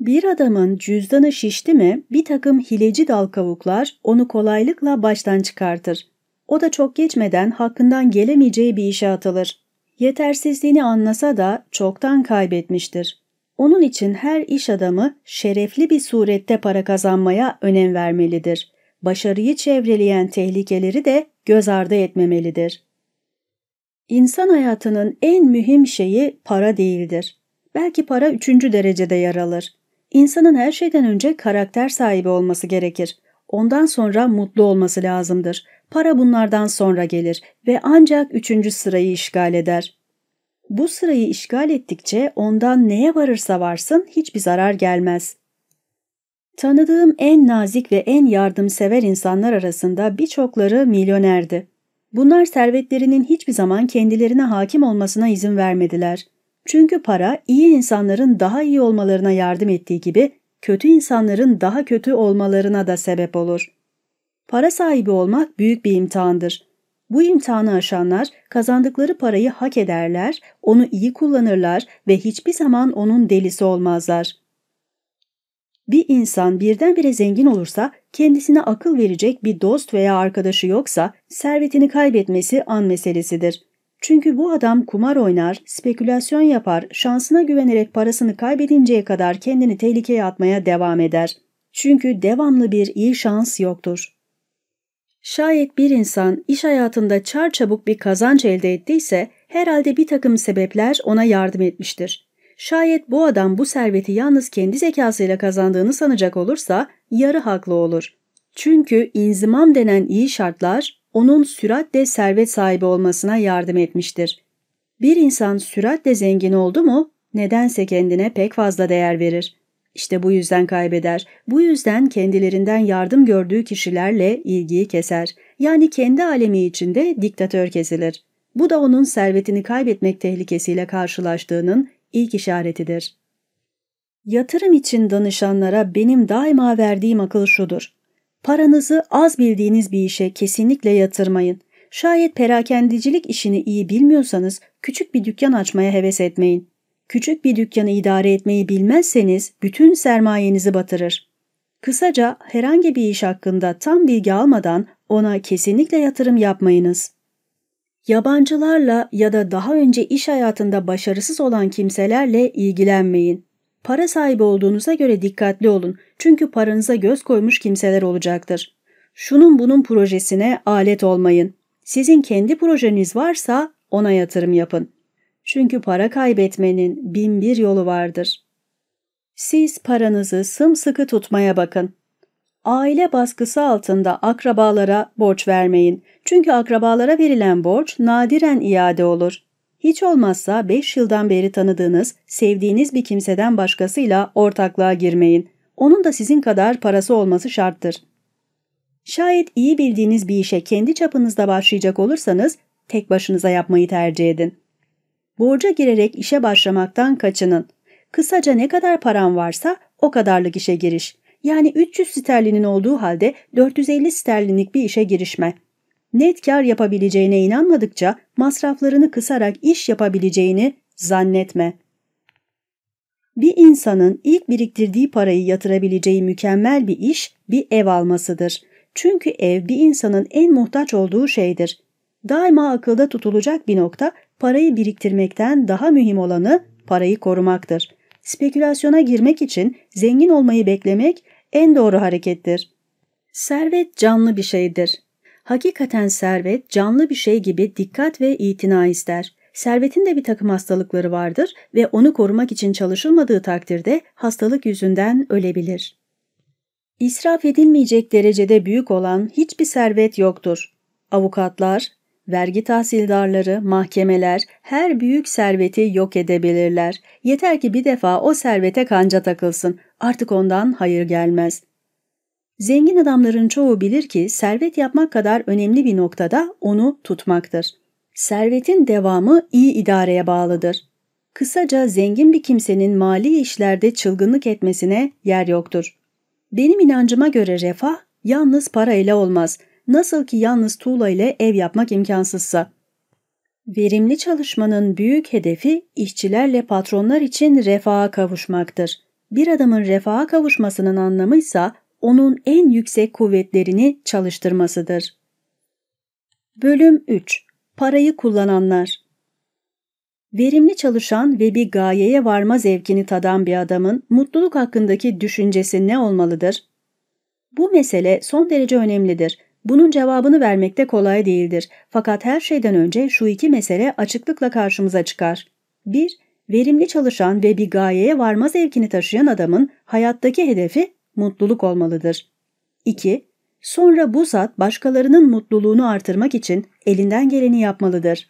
Bir adamın cüzdanı şişti mi bir takım hileci dal kavuklar onu kolaylıkla baştan çıkartır. O da çok geçmeden hakkından gelemeyeceği bir işe atılır. Yetersizliğini anlasa da çoktan kaybetmiştir. Onun için her iş adamı şerefli bir surette para kazanmaya önem vermelidir başarıyı çevreleyen tehlikeleri de göz ardı etmemelidir. İnsan hayatının en mühim şeyi para değildir. Belki para üçüncü derecede yer alır. İnsanın her şeyden önce karakter sahibi olması gerekir. Ondan sonra mutlu olması lazımdır. Para bunlardan sonra gelir ve ancak üçüncü sırayı işgal eder. Bu sırayı işgal ettikçe ondan neye varırsa varsın hiçbir zarar gelmez. Tanıdığım en nazik ve en yardımsever insanlar arasında birçokları milyonerdi. Bunlar servetlerinin hiçbir zaman kendilerine hakim olmasına izin vermediler. Çünkü para iyi insanların daha iyi olmalarına yardım ettiği gibi kötü insanların daha kötü olmalarına da sebep olur. Para sahibi olmak büyük bir imtihandır. Bu imtihanı aşanlar kazandıkları parayı hak ederler, onu iyi kullanırlar ve hiçbir zaman onun delisi olmazlar.'' Bir insan birdenbire zengin olursa kendisine akıl verecek bir dost veya arkadaşı yoksa servetini kaybetmesi an meselesidir. Çünkü bu adam kumar oynar, spekülasyon yapar, şansına güvenerek parasını kaybedinceye kadar kendini tehlikeye atmaya devam eder. Çünkü devamlı bir iyi şans yoktur. Şayet bir insan iş hayatında çarçabuk bir kazanç elde ettiyse herhalde bir takım sebepler ona yardım etmiştir. Şayet bu adam bu serveti yalnız kendi zekasıyla kazandığını sanacak olursa yarı haklı olur. Çünkü inzimam denen iyi şartlar onun süratle servet sahibi olmasına yardım etmiştir. Bir insan süratle zengin oldu mu nedense kendine pek fazla değer verir. İşte bu yüzden kaybeder. Bu yüzden kendilerinden yardım gördüğü kişilerle ilgiyi keser. Yani kendi alemi içinde diktatör kesilir. Bu da onun servetini kaybetmek tehlikesiyle karşılaştığının ilk işaretidir. Yatırım için danışanlara benim daima verdiğim akıl şudur. Paranızı az bildiğiniz bir işe kesinlikle yatırmayın. Şayet perakendicilik işini iyi bilmiyorsanız küçük bir dükkan açmaya heves etmeyin. Küçük bir dükkanı idare etmeyi bilmezseniz bütün sermayenizi batırır. Kısaca herhangi bir iş hakkında tam bilgi almadan ona kesinlikle yatırım yapmayınız. Yabancılarla ya da daha önce iş hayatında başarısız olan kimselerle ilgilenmeyin. Para sahibi olduğunuza göre dikkatli olun çünkü paranıza göz koymuş kimseler olacaktır. Şunun bunun projesine alet olmayın. Sizin kendi projeniz varsa ona yatırım yapın. Çünkü para kaybetmenin bin bir yolu vardır. Siz paranızı sımsıkı tutmaya bakın aile baskısı altında akrabalara borç vermeyin. Çünkü akrabalara verilen borç nadiren iade olur. Hiç olmazsa 5 yıldan beri tanıdığınız, sevdiğiniz bir kimseden başkasıyla ortaklığa girmeyin. Onun da sizin kadar parası olması şarttır. Şayet iyi bildiğiniz bir işe kendi çapınızda başlayacak olursanız tek başınıza yapmayı tercih edin. Borca girerek işe başlamaktan kaçının. Kısaca ne kadar paran varsa o kadarlık işe giriş. Yani 300 sterlinin olduğu halde 450 sterlinlik bir işe girişme. Net kar yapabileceğine inanmadıkça masraflarını kısarak iş yapabileceğini zannetme. Bir insanın ilk biriktirdiği parayı yatırabileceği mükemmel bir iş bir ev almasıdır. Çünkü ev bir insanın en muhtaç olduğu şeydir. Daima akılda tutulacak bir nokta parayı biriktirmekten daha mühim olanı parayı korumaktır. Spekülasyona girmek için zengin olmayı beklemek en doğru harekettir. Servet canlı bir şeydir. Hakikaten servet canlı bir şey gibi dikkat ve itina ister. Servetin de bir takım hastalıkları vardır ve onu korumak için çalışılmadığı takdirde hastalık yüzünden ölebilir. İsraf edilmeyecek derecede büyük olan hiçbir servet yoktur. Avukatlar, Vergi tahsildarları, mahkemeler her büyük serveti yok edebilirler. Yeter ki bir defa o servete kanca takılsın. Artık ondan hayır gelmez. Zengin adamların çoğu bilir ki servet yapmak kadar önemli bir noktada onu tutmaktır. Servetin devamı iyi idareye bağlıdır. Kısaca zengin bir kimsenin mali işlerde çılgınlık etmesine yer yoktur. Benim inancıma göre refah yalnız parayla olmaz.'' Nasıl ki yalnız tuğla ile ev yapmak imkansızsa. Verimli çalışmanın büyük hedefi işçilerle patronlar için refaha kavuşmaktır. Bir adamın refaha kavuşmasının anlamı ise onun en yüksek kuvvetlerini çalıştırmasıdır. Bölüm 3. Parayı kullananlar Verimli çalışan ve bir gayeye varma zevkini tadan bir adamın mutluluk hakkındaki düşüncesi ne olmalıdır? Bu mesele son derece önemlidir bunun cevabını vermek de kolay değildir. Fakat her şeyden önce şu iki mesele açıklıkla karşımıza çıkar. 1. Verimli çalışan ve bir gayeye varma zevkini taşıyan adamın hayattaki hedefi mutluluk olmalıdır. 2. Sonra bu zat başkalarının mutluluğunu artırmak için elinden geleni yapmalıdır.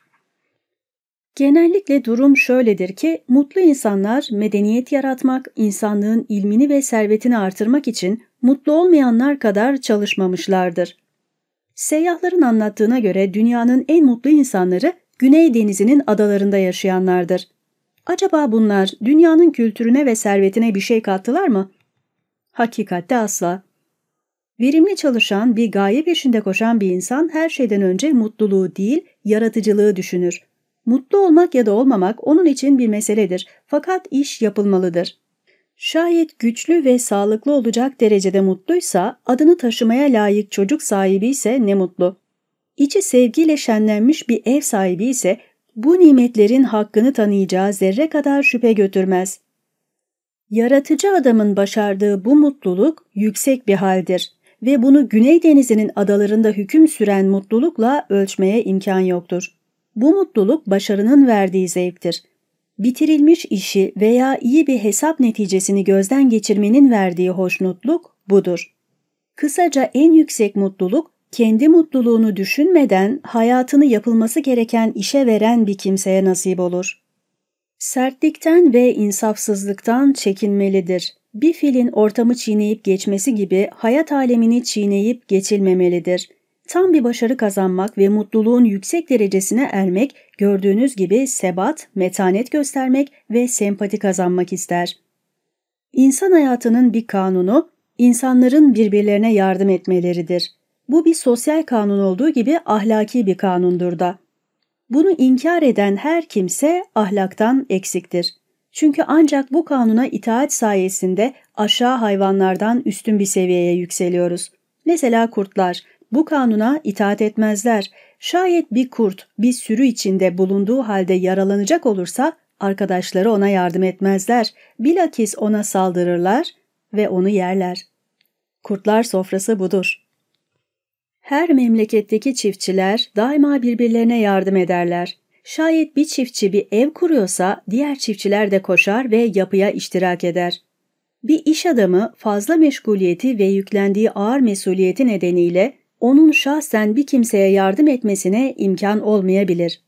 Genellikle durum şöyledir ki mutlu insanlar medeniyet yaratmak, insanlığın ilmini ve servetini artırmak için mutlu olmayanlar kadar çalışmamışlardır. Seyyahların anlattığına göre dünyanın en mutlu insanları Güney Denizi'nin adalarında yaşayanlardır. Acaba bunlar dünyanın kültürüne ve servetine bir şey kattılar mı? Hakikatte asla. Verimli çalışan, bir gaye peşinde koşan bir insan her şeyden önce mutluluğu değil, yaratıcılığı düşünür. Mutlu olmak ya da olmamak onun için bir meseledir fakat iş yapılmalıdır. Şayet güçlü ve sağlıklı olacak derecede mutluysa, adını taşımaya layık çocuk sahibi ise ne mutlu. İçi sevgiyle şenlenmiş bir ev sahibi ise bu nimetlerin hakkını tanıyacağı zerre kadar şüphe götürmez. Yaratıcı adamın başardığı bu mutluluk yüksek bir haldir ve bunu Güney Denizi'nin adalarında hüküm süren mutlulukla ölçmeye imkan yoktur. Bu mutluluk başarının verdiği zevktir Bitirilmiş işi veya iyi bir hesap neticesini gözden geçirmenin verdiği hoşnutluk budur. Kısaca en yüksek mutluluk, kendi mutluluğunu düşünmeden hayatını yapılması gereken işe veren bir kimseye nasip olur. Sertlikten ve insafsızlıktan çekinmelidir. Bir filin ortamı çiğneyip geçmesi gibi hayat alemini çiğneyip geçilmemelidir.'' Tam bir başarı kazanmak ve mutluluğun yüksek derecesine ermek, gördüğünüz gibi sebat, metanet göstermek ve sempati kazanmak ister. İnsan hayatının bir kanunu, insanların birbirlerine yardım etmeleridir. Bu bir sosyal kanun olduğu gibi ahlaki bir kanundur da. Bunu inkar eden her kimse ahlaktan eksiktir. Çünkü ancak bu kanuna itaat sayesinde aşağı hayvanlardan üstün bir seviyeye yükseliyoruz. Mesela kurtlar, bu kanuna itaat etmezler. Şayet bir kurt bir sürü içinde bulunduğu halde yaralanacak olursa arkadaşları ona yardım etmezler. Bilakis ona saldırırlar ve onu yerler. Kurtlar sofrası budur. Her memleketteki çiftçiler daima birbirlerine yardım ederler. Şayet bir çiftçi bir ev kuruyorsa diğer çiftçiler de koşar ve yapıya iştirak eder. Bir iş adamı fazla meşguliyeti ve yüklendiği ağır mesuliyeti nedeniyle onun şahsen bir kimseye yardım etmesine imkan olmayabilir.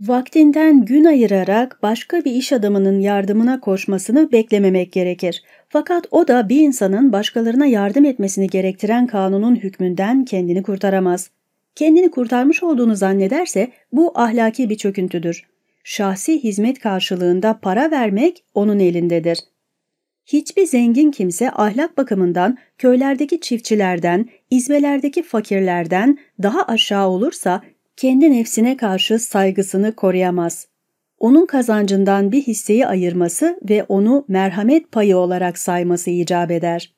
Vaktinden gün ayırarak başka bir iş adamının yardımına koşmasını beklememek gerekir. Fakat o da bir insanın başkalarına yardım etmesini gerektiren kanunun hükmünden kendini kurtaramaz. Kendini kurtarmış olduğunu zannederse bu ahlaki bir çöküntüdür. Şahsi hizmet karşılığında para vermek onun elindedir.'' Hiçbir zengin kimse ahlak bakımından köylerdeki çiftçilerden, izbelerdeki fakirlerden daha aşağı olursa kendi nefsine karşı saygısını koruyamaz. Onun kazancından bir hisseyi ayırması ve onu merhamet payı olarak sayması icap eder.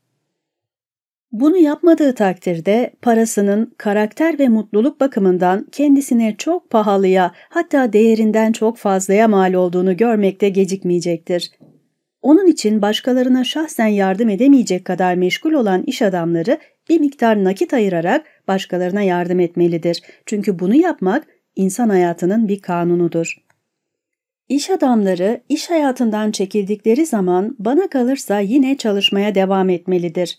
Bunu yapmadığı takdirde parasının karakter ve mutluluk bakımından kendisine çok pahalıya hatta değerinden çok fazlaya mal olduğunu görmekte gecikmeyecektir. Onun için başkalarına şahsen yardım edemeyecek kadar meşgul olan iş adamları bir miktar nakit ayırarak başkalarına yardım etmelidir. Çünkü bunu yapmak insan hayatının bir kanunudur. İş adamları iş hayatından çekildikleri zaman bana kalırsa yine çalışmaya devam etmelidir.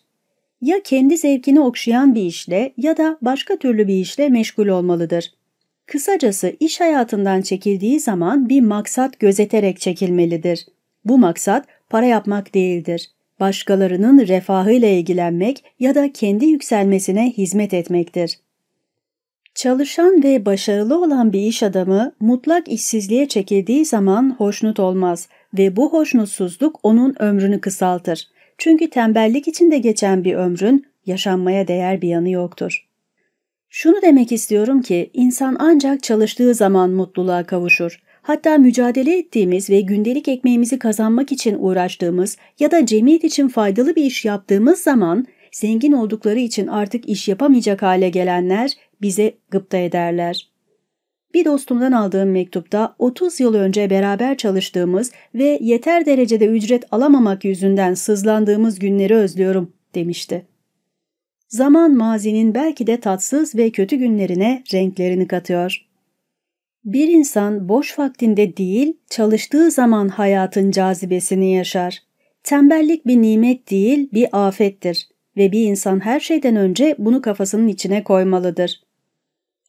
Ya kendi zevkini okşayan bir işle ya da başka türlü bir işle meşgul olmalıdır. Kısacası iş hayatından çekildiği zaman bir maksat gözeterek çekilmelidir. Bu maksat para yapmak değildir. Başkalarının refahıyla ilgilenmek ya da kendi yükselmesine hizmet etmektir. Çalışan ve başarılı olan bir iş adamı mutlak işsizliğe çekildiği zaman hoşnut olmaz ve bu hoşnutsuzluk onun ömrünü kısaltır. Çünkü tembellik içinde geçen bir ömrün yaşanmaya değer bir yanı yoktur. Şunu demek istiyorum ki insan ancak çalıştığı zaman mutluluğa kavuşur hatta mücadele ettiğimiz ve gündelik ekmeğimizi kazanmak için uğraştığımız ya da cemiyet için faydalı bir iş yaptığımız zaman zengin oldukları için artık iş yapamayacak hale gelenler bize gıpta ederler. Bir dostumdan aldığım mektupta 30 yıl önce beraber çalıştığımız ve yeter derecede ücret alamamak yüzünden sızlandığımız günleri özlüyorum demişti. Zaman mazinin belki de tatsız ve kötü günlerine renklerini katıyor. Bir insan boş vaktinde değil, çalıştığı zaman hayatın cazibesini yaşar. Tembellik bir nimet değil, bir afettir ve bir insan her şeyden önce bunu kafasının içine koymalıdır.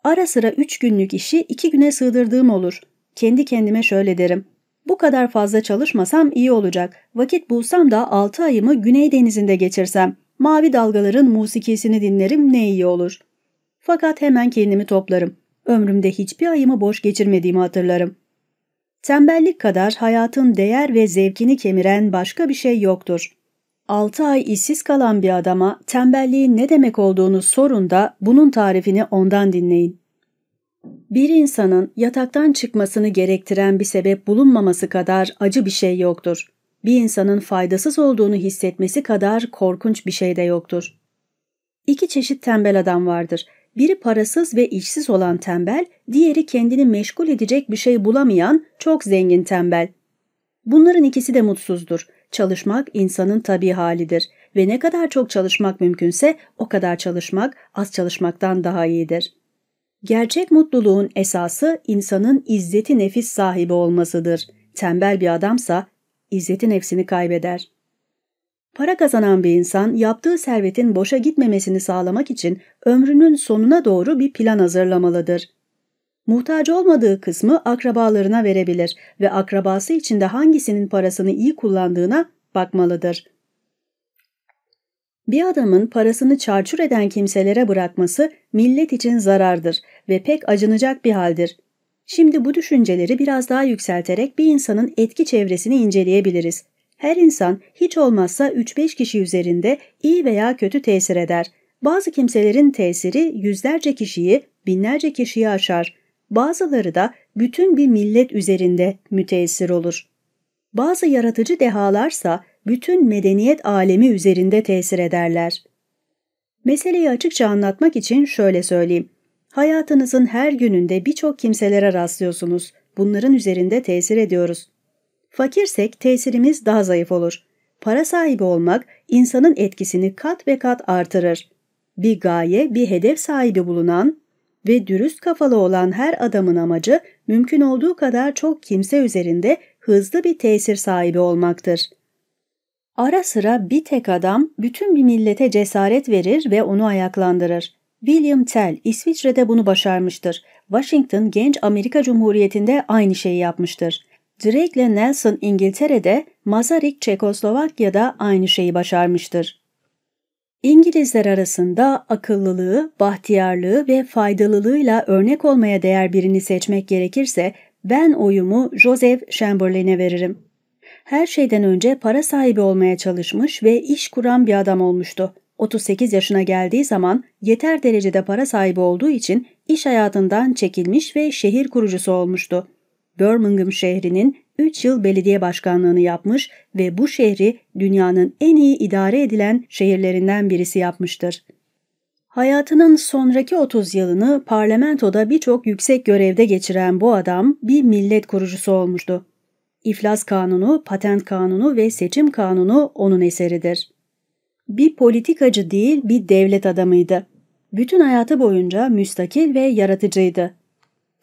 Ara sıra üç günlük işi iki güne sığdırdığım olur. Kendi kendime şöyle derim. Bu kadar fazla çalışmasam iyi olacak. Vakit bulsam da altı ayımı Güney Denizi'nde geçirsem, mavi dalgaların musikisini dinlerim ne iyi olur. Fakat hemen kendimi toplarım ömrümde hiçbir ayımı boş geçirmediğimi hatırlarım. Tembellik kadar hayatın değer ve zevkini kemiren başka bir şey yoktur. Altı ay işsiz kalan bir adama tembelliğin ne demek olduğunu sorun da bunun tarifini ondan dinleyin. Bir insanın yataktan çıkmasını gerektiren bir sebep bulunmaması kadar acı bir şey yoktur. Bir insanın faydasız olduğunu hissetmesi kadar korkunç bir şey de yoktur. İki çeşit tembel adam vardır biri parasız ve işsiz olan tembel, diğeri kendini meşgul edecek bir şey bulamayan çok zengin tembel. Bunların ikisi de mutsuzdur. Çalışmak insanın tabii halidir ve ne kadar çok çalışmak mümkünse o kadar çalışmak az çalışmaktan daha iyidir. Gerçek mutluluğun esası insanın izzeti nefis sahibi olmasıdır. Tembel bir adamsa izzeti nefsini kaybeder.'' Para kazanan bir insan yaptığı servetin boşa gitmemesini sağlamak için ömrünün sonuna doğru bir plan hazırlamalıdır. Muhtaç olmadığı kısmı akrabalarına verebilir ve akrabası içinde hangisinin parasını iyi kullandığına bakmalıdır. Bir adamın parasını çarçur eden kimselere bırakması millet için zarardır ve pek acınacak bir haldir. Şimdi bu düşünceleri biraz daha yükselterek bir insanın etki çevresini inceleyebiliriz. Her insan hiç olmazsa 3-5 kişi üzerinde iyi veya kötü tesir eder. Bazı kimselerin tesiri yüzlerce kişiyi, binlerce kişiyi aşar. Bazıları da bütün bir millet üzerinde müteessir olur. Bazı yaratıcı dehalarsa bütün medeniyet alemi üzerinde tesir ederler. Meseleyi açıkça anlatmak için şöyle söyleyeyim. Hayatınızın her gününde birçok kimselere rastlıyorsunuz. Bunların üzerinde tesir ediyoruz. Fakirsek tesirimiz daha zayıf olur. Para sahibi olmak insanın etkisini kat ve kat artırır. Bir gaye, bir hedef sahibi bulunan ve dürüst kafalı olan her adamın amacı mümkün olduğu kadar çok kimse üzerinde hızlı bir tesir sahibi olmaktır. Ara sıra bir tek adam bütün bir millete cesaret verir ve onu ayaklandırır. William Tell İsviçre'de bunu başarmıştır. Washington Genç Amerika Cumhuriyeti'nde aynı şeyi yapmıştır. Drake ile Nelson İngiltere'de, Mazarik Çekoslovakya'da aynı şeyi başarmıştır. İngilizler arasında akıllılığı, bahtiyarlığı ve faydalılığıyla örnek olmaya değer birini seçmek gerekirse ben oyumu Joseph Chamberlain'e veririm. Her şeyden önce para sahibi olmaya çalışmış ve iş kuran bir adam olmuştu. 38 yaşına geldiği zaman yeter derecede para sahibi olduğu için iş hayatından çekilmiş ve şehir kurucusu olmuştu. Birmingham şehrinin 3 yıl belediye başkanlığını yapmış ve bu şehri dünyanın en iyi idare edilen şehirlerinden birisi yapmıştır. Hayatının sonraki 30 yılını parlamentoda birçok yüksek görevde geçiren bu adam bir millet kurucusu olmuştu. İflas Kanunu, Patent Kanunu ve Seçim Kanunu onun eseridir. Bir politikacı değil bir devlet adamıydı. Bütün hayatı boyunca müstakil ve yaratıcıydı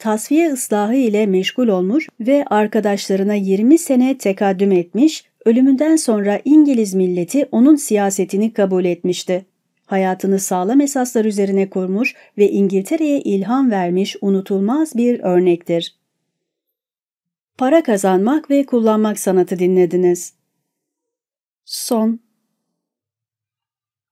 tasfiye ıslahı ile meşgul olmuş ve arkadaşlarına 20 sene tekadüm etmiş, ölümünden sonra İngiliz milleti onun siyasetini kabul etmişti. Hayatını sağlam esaslar üzerine kurmuş ve İngiltere'ye ilham vermiş unutulmaz bir örnektir. Para kazanmak ve kullanmak sanatı dinlediniz. Son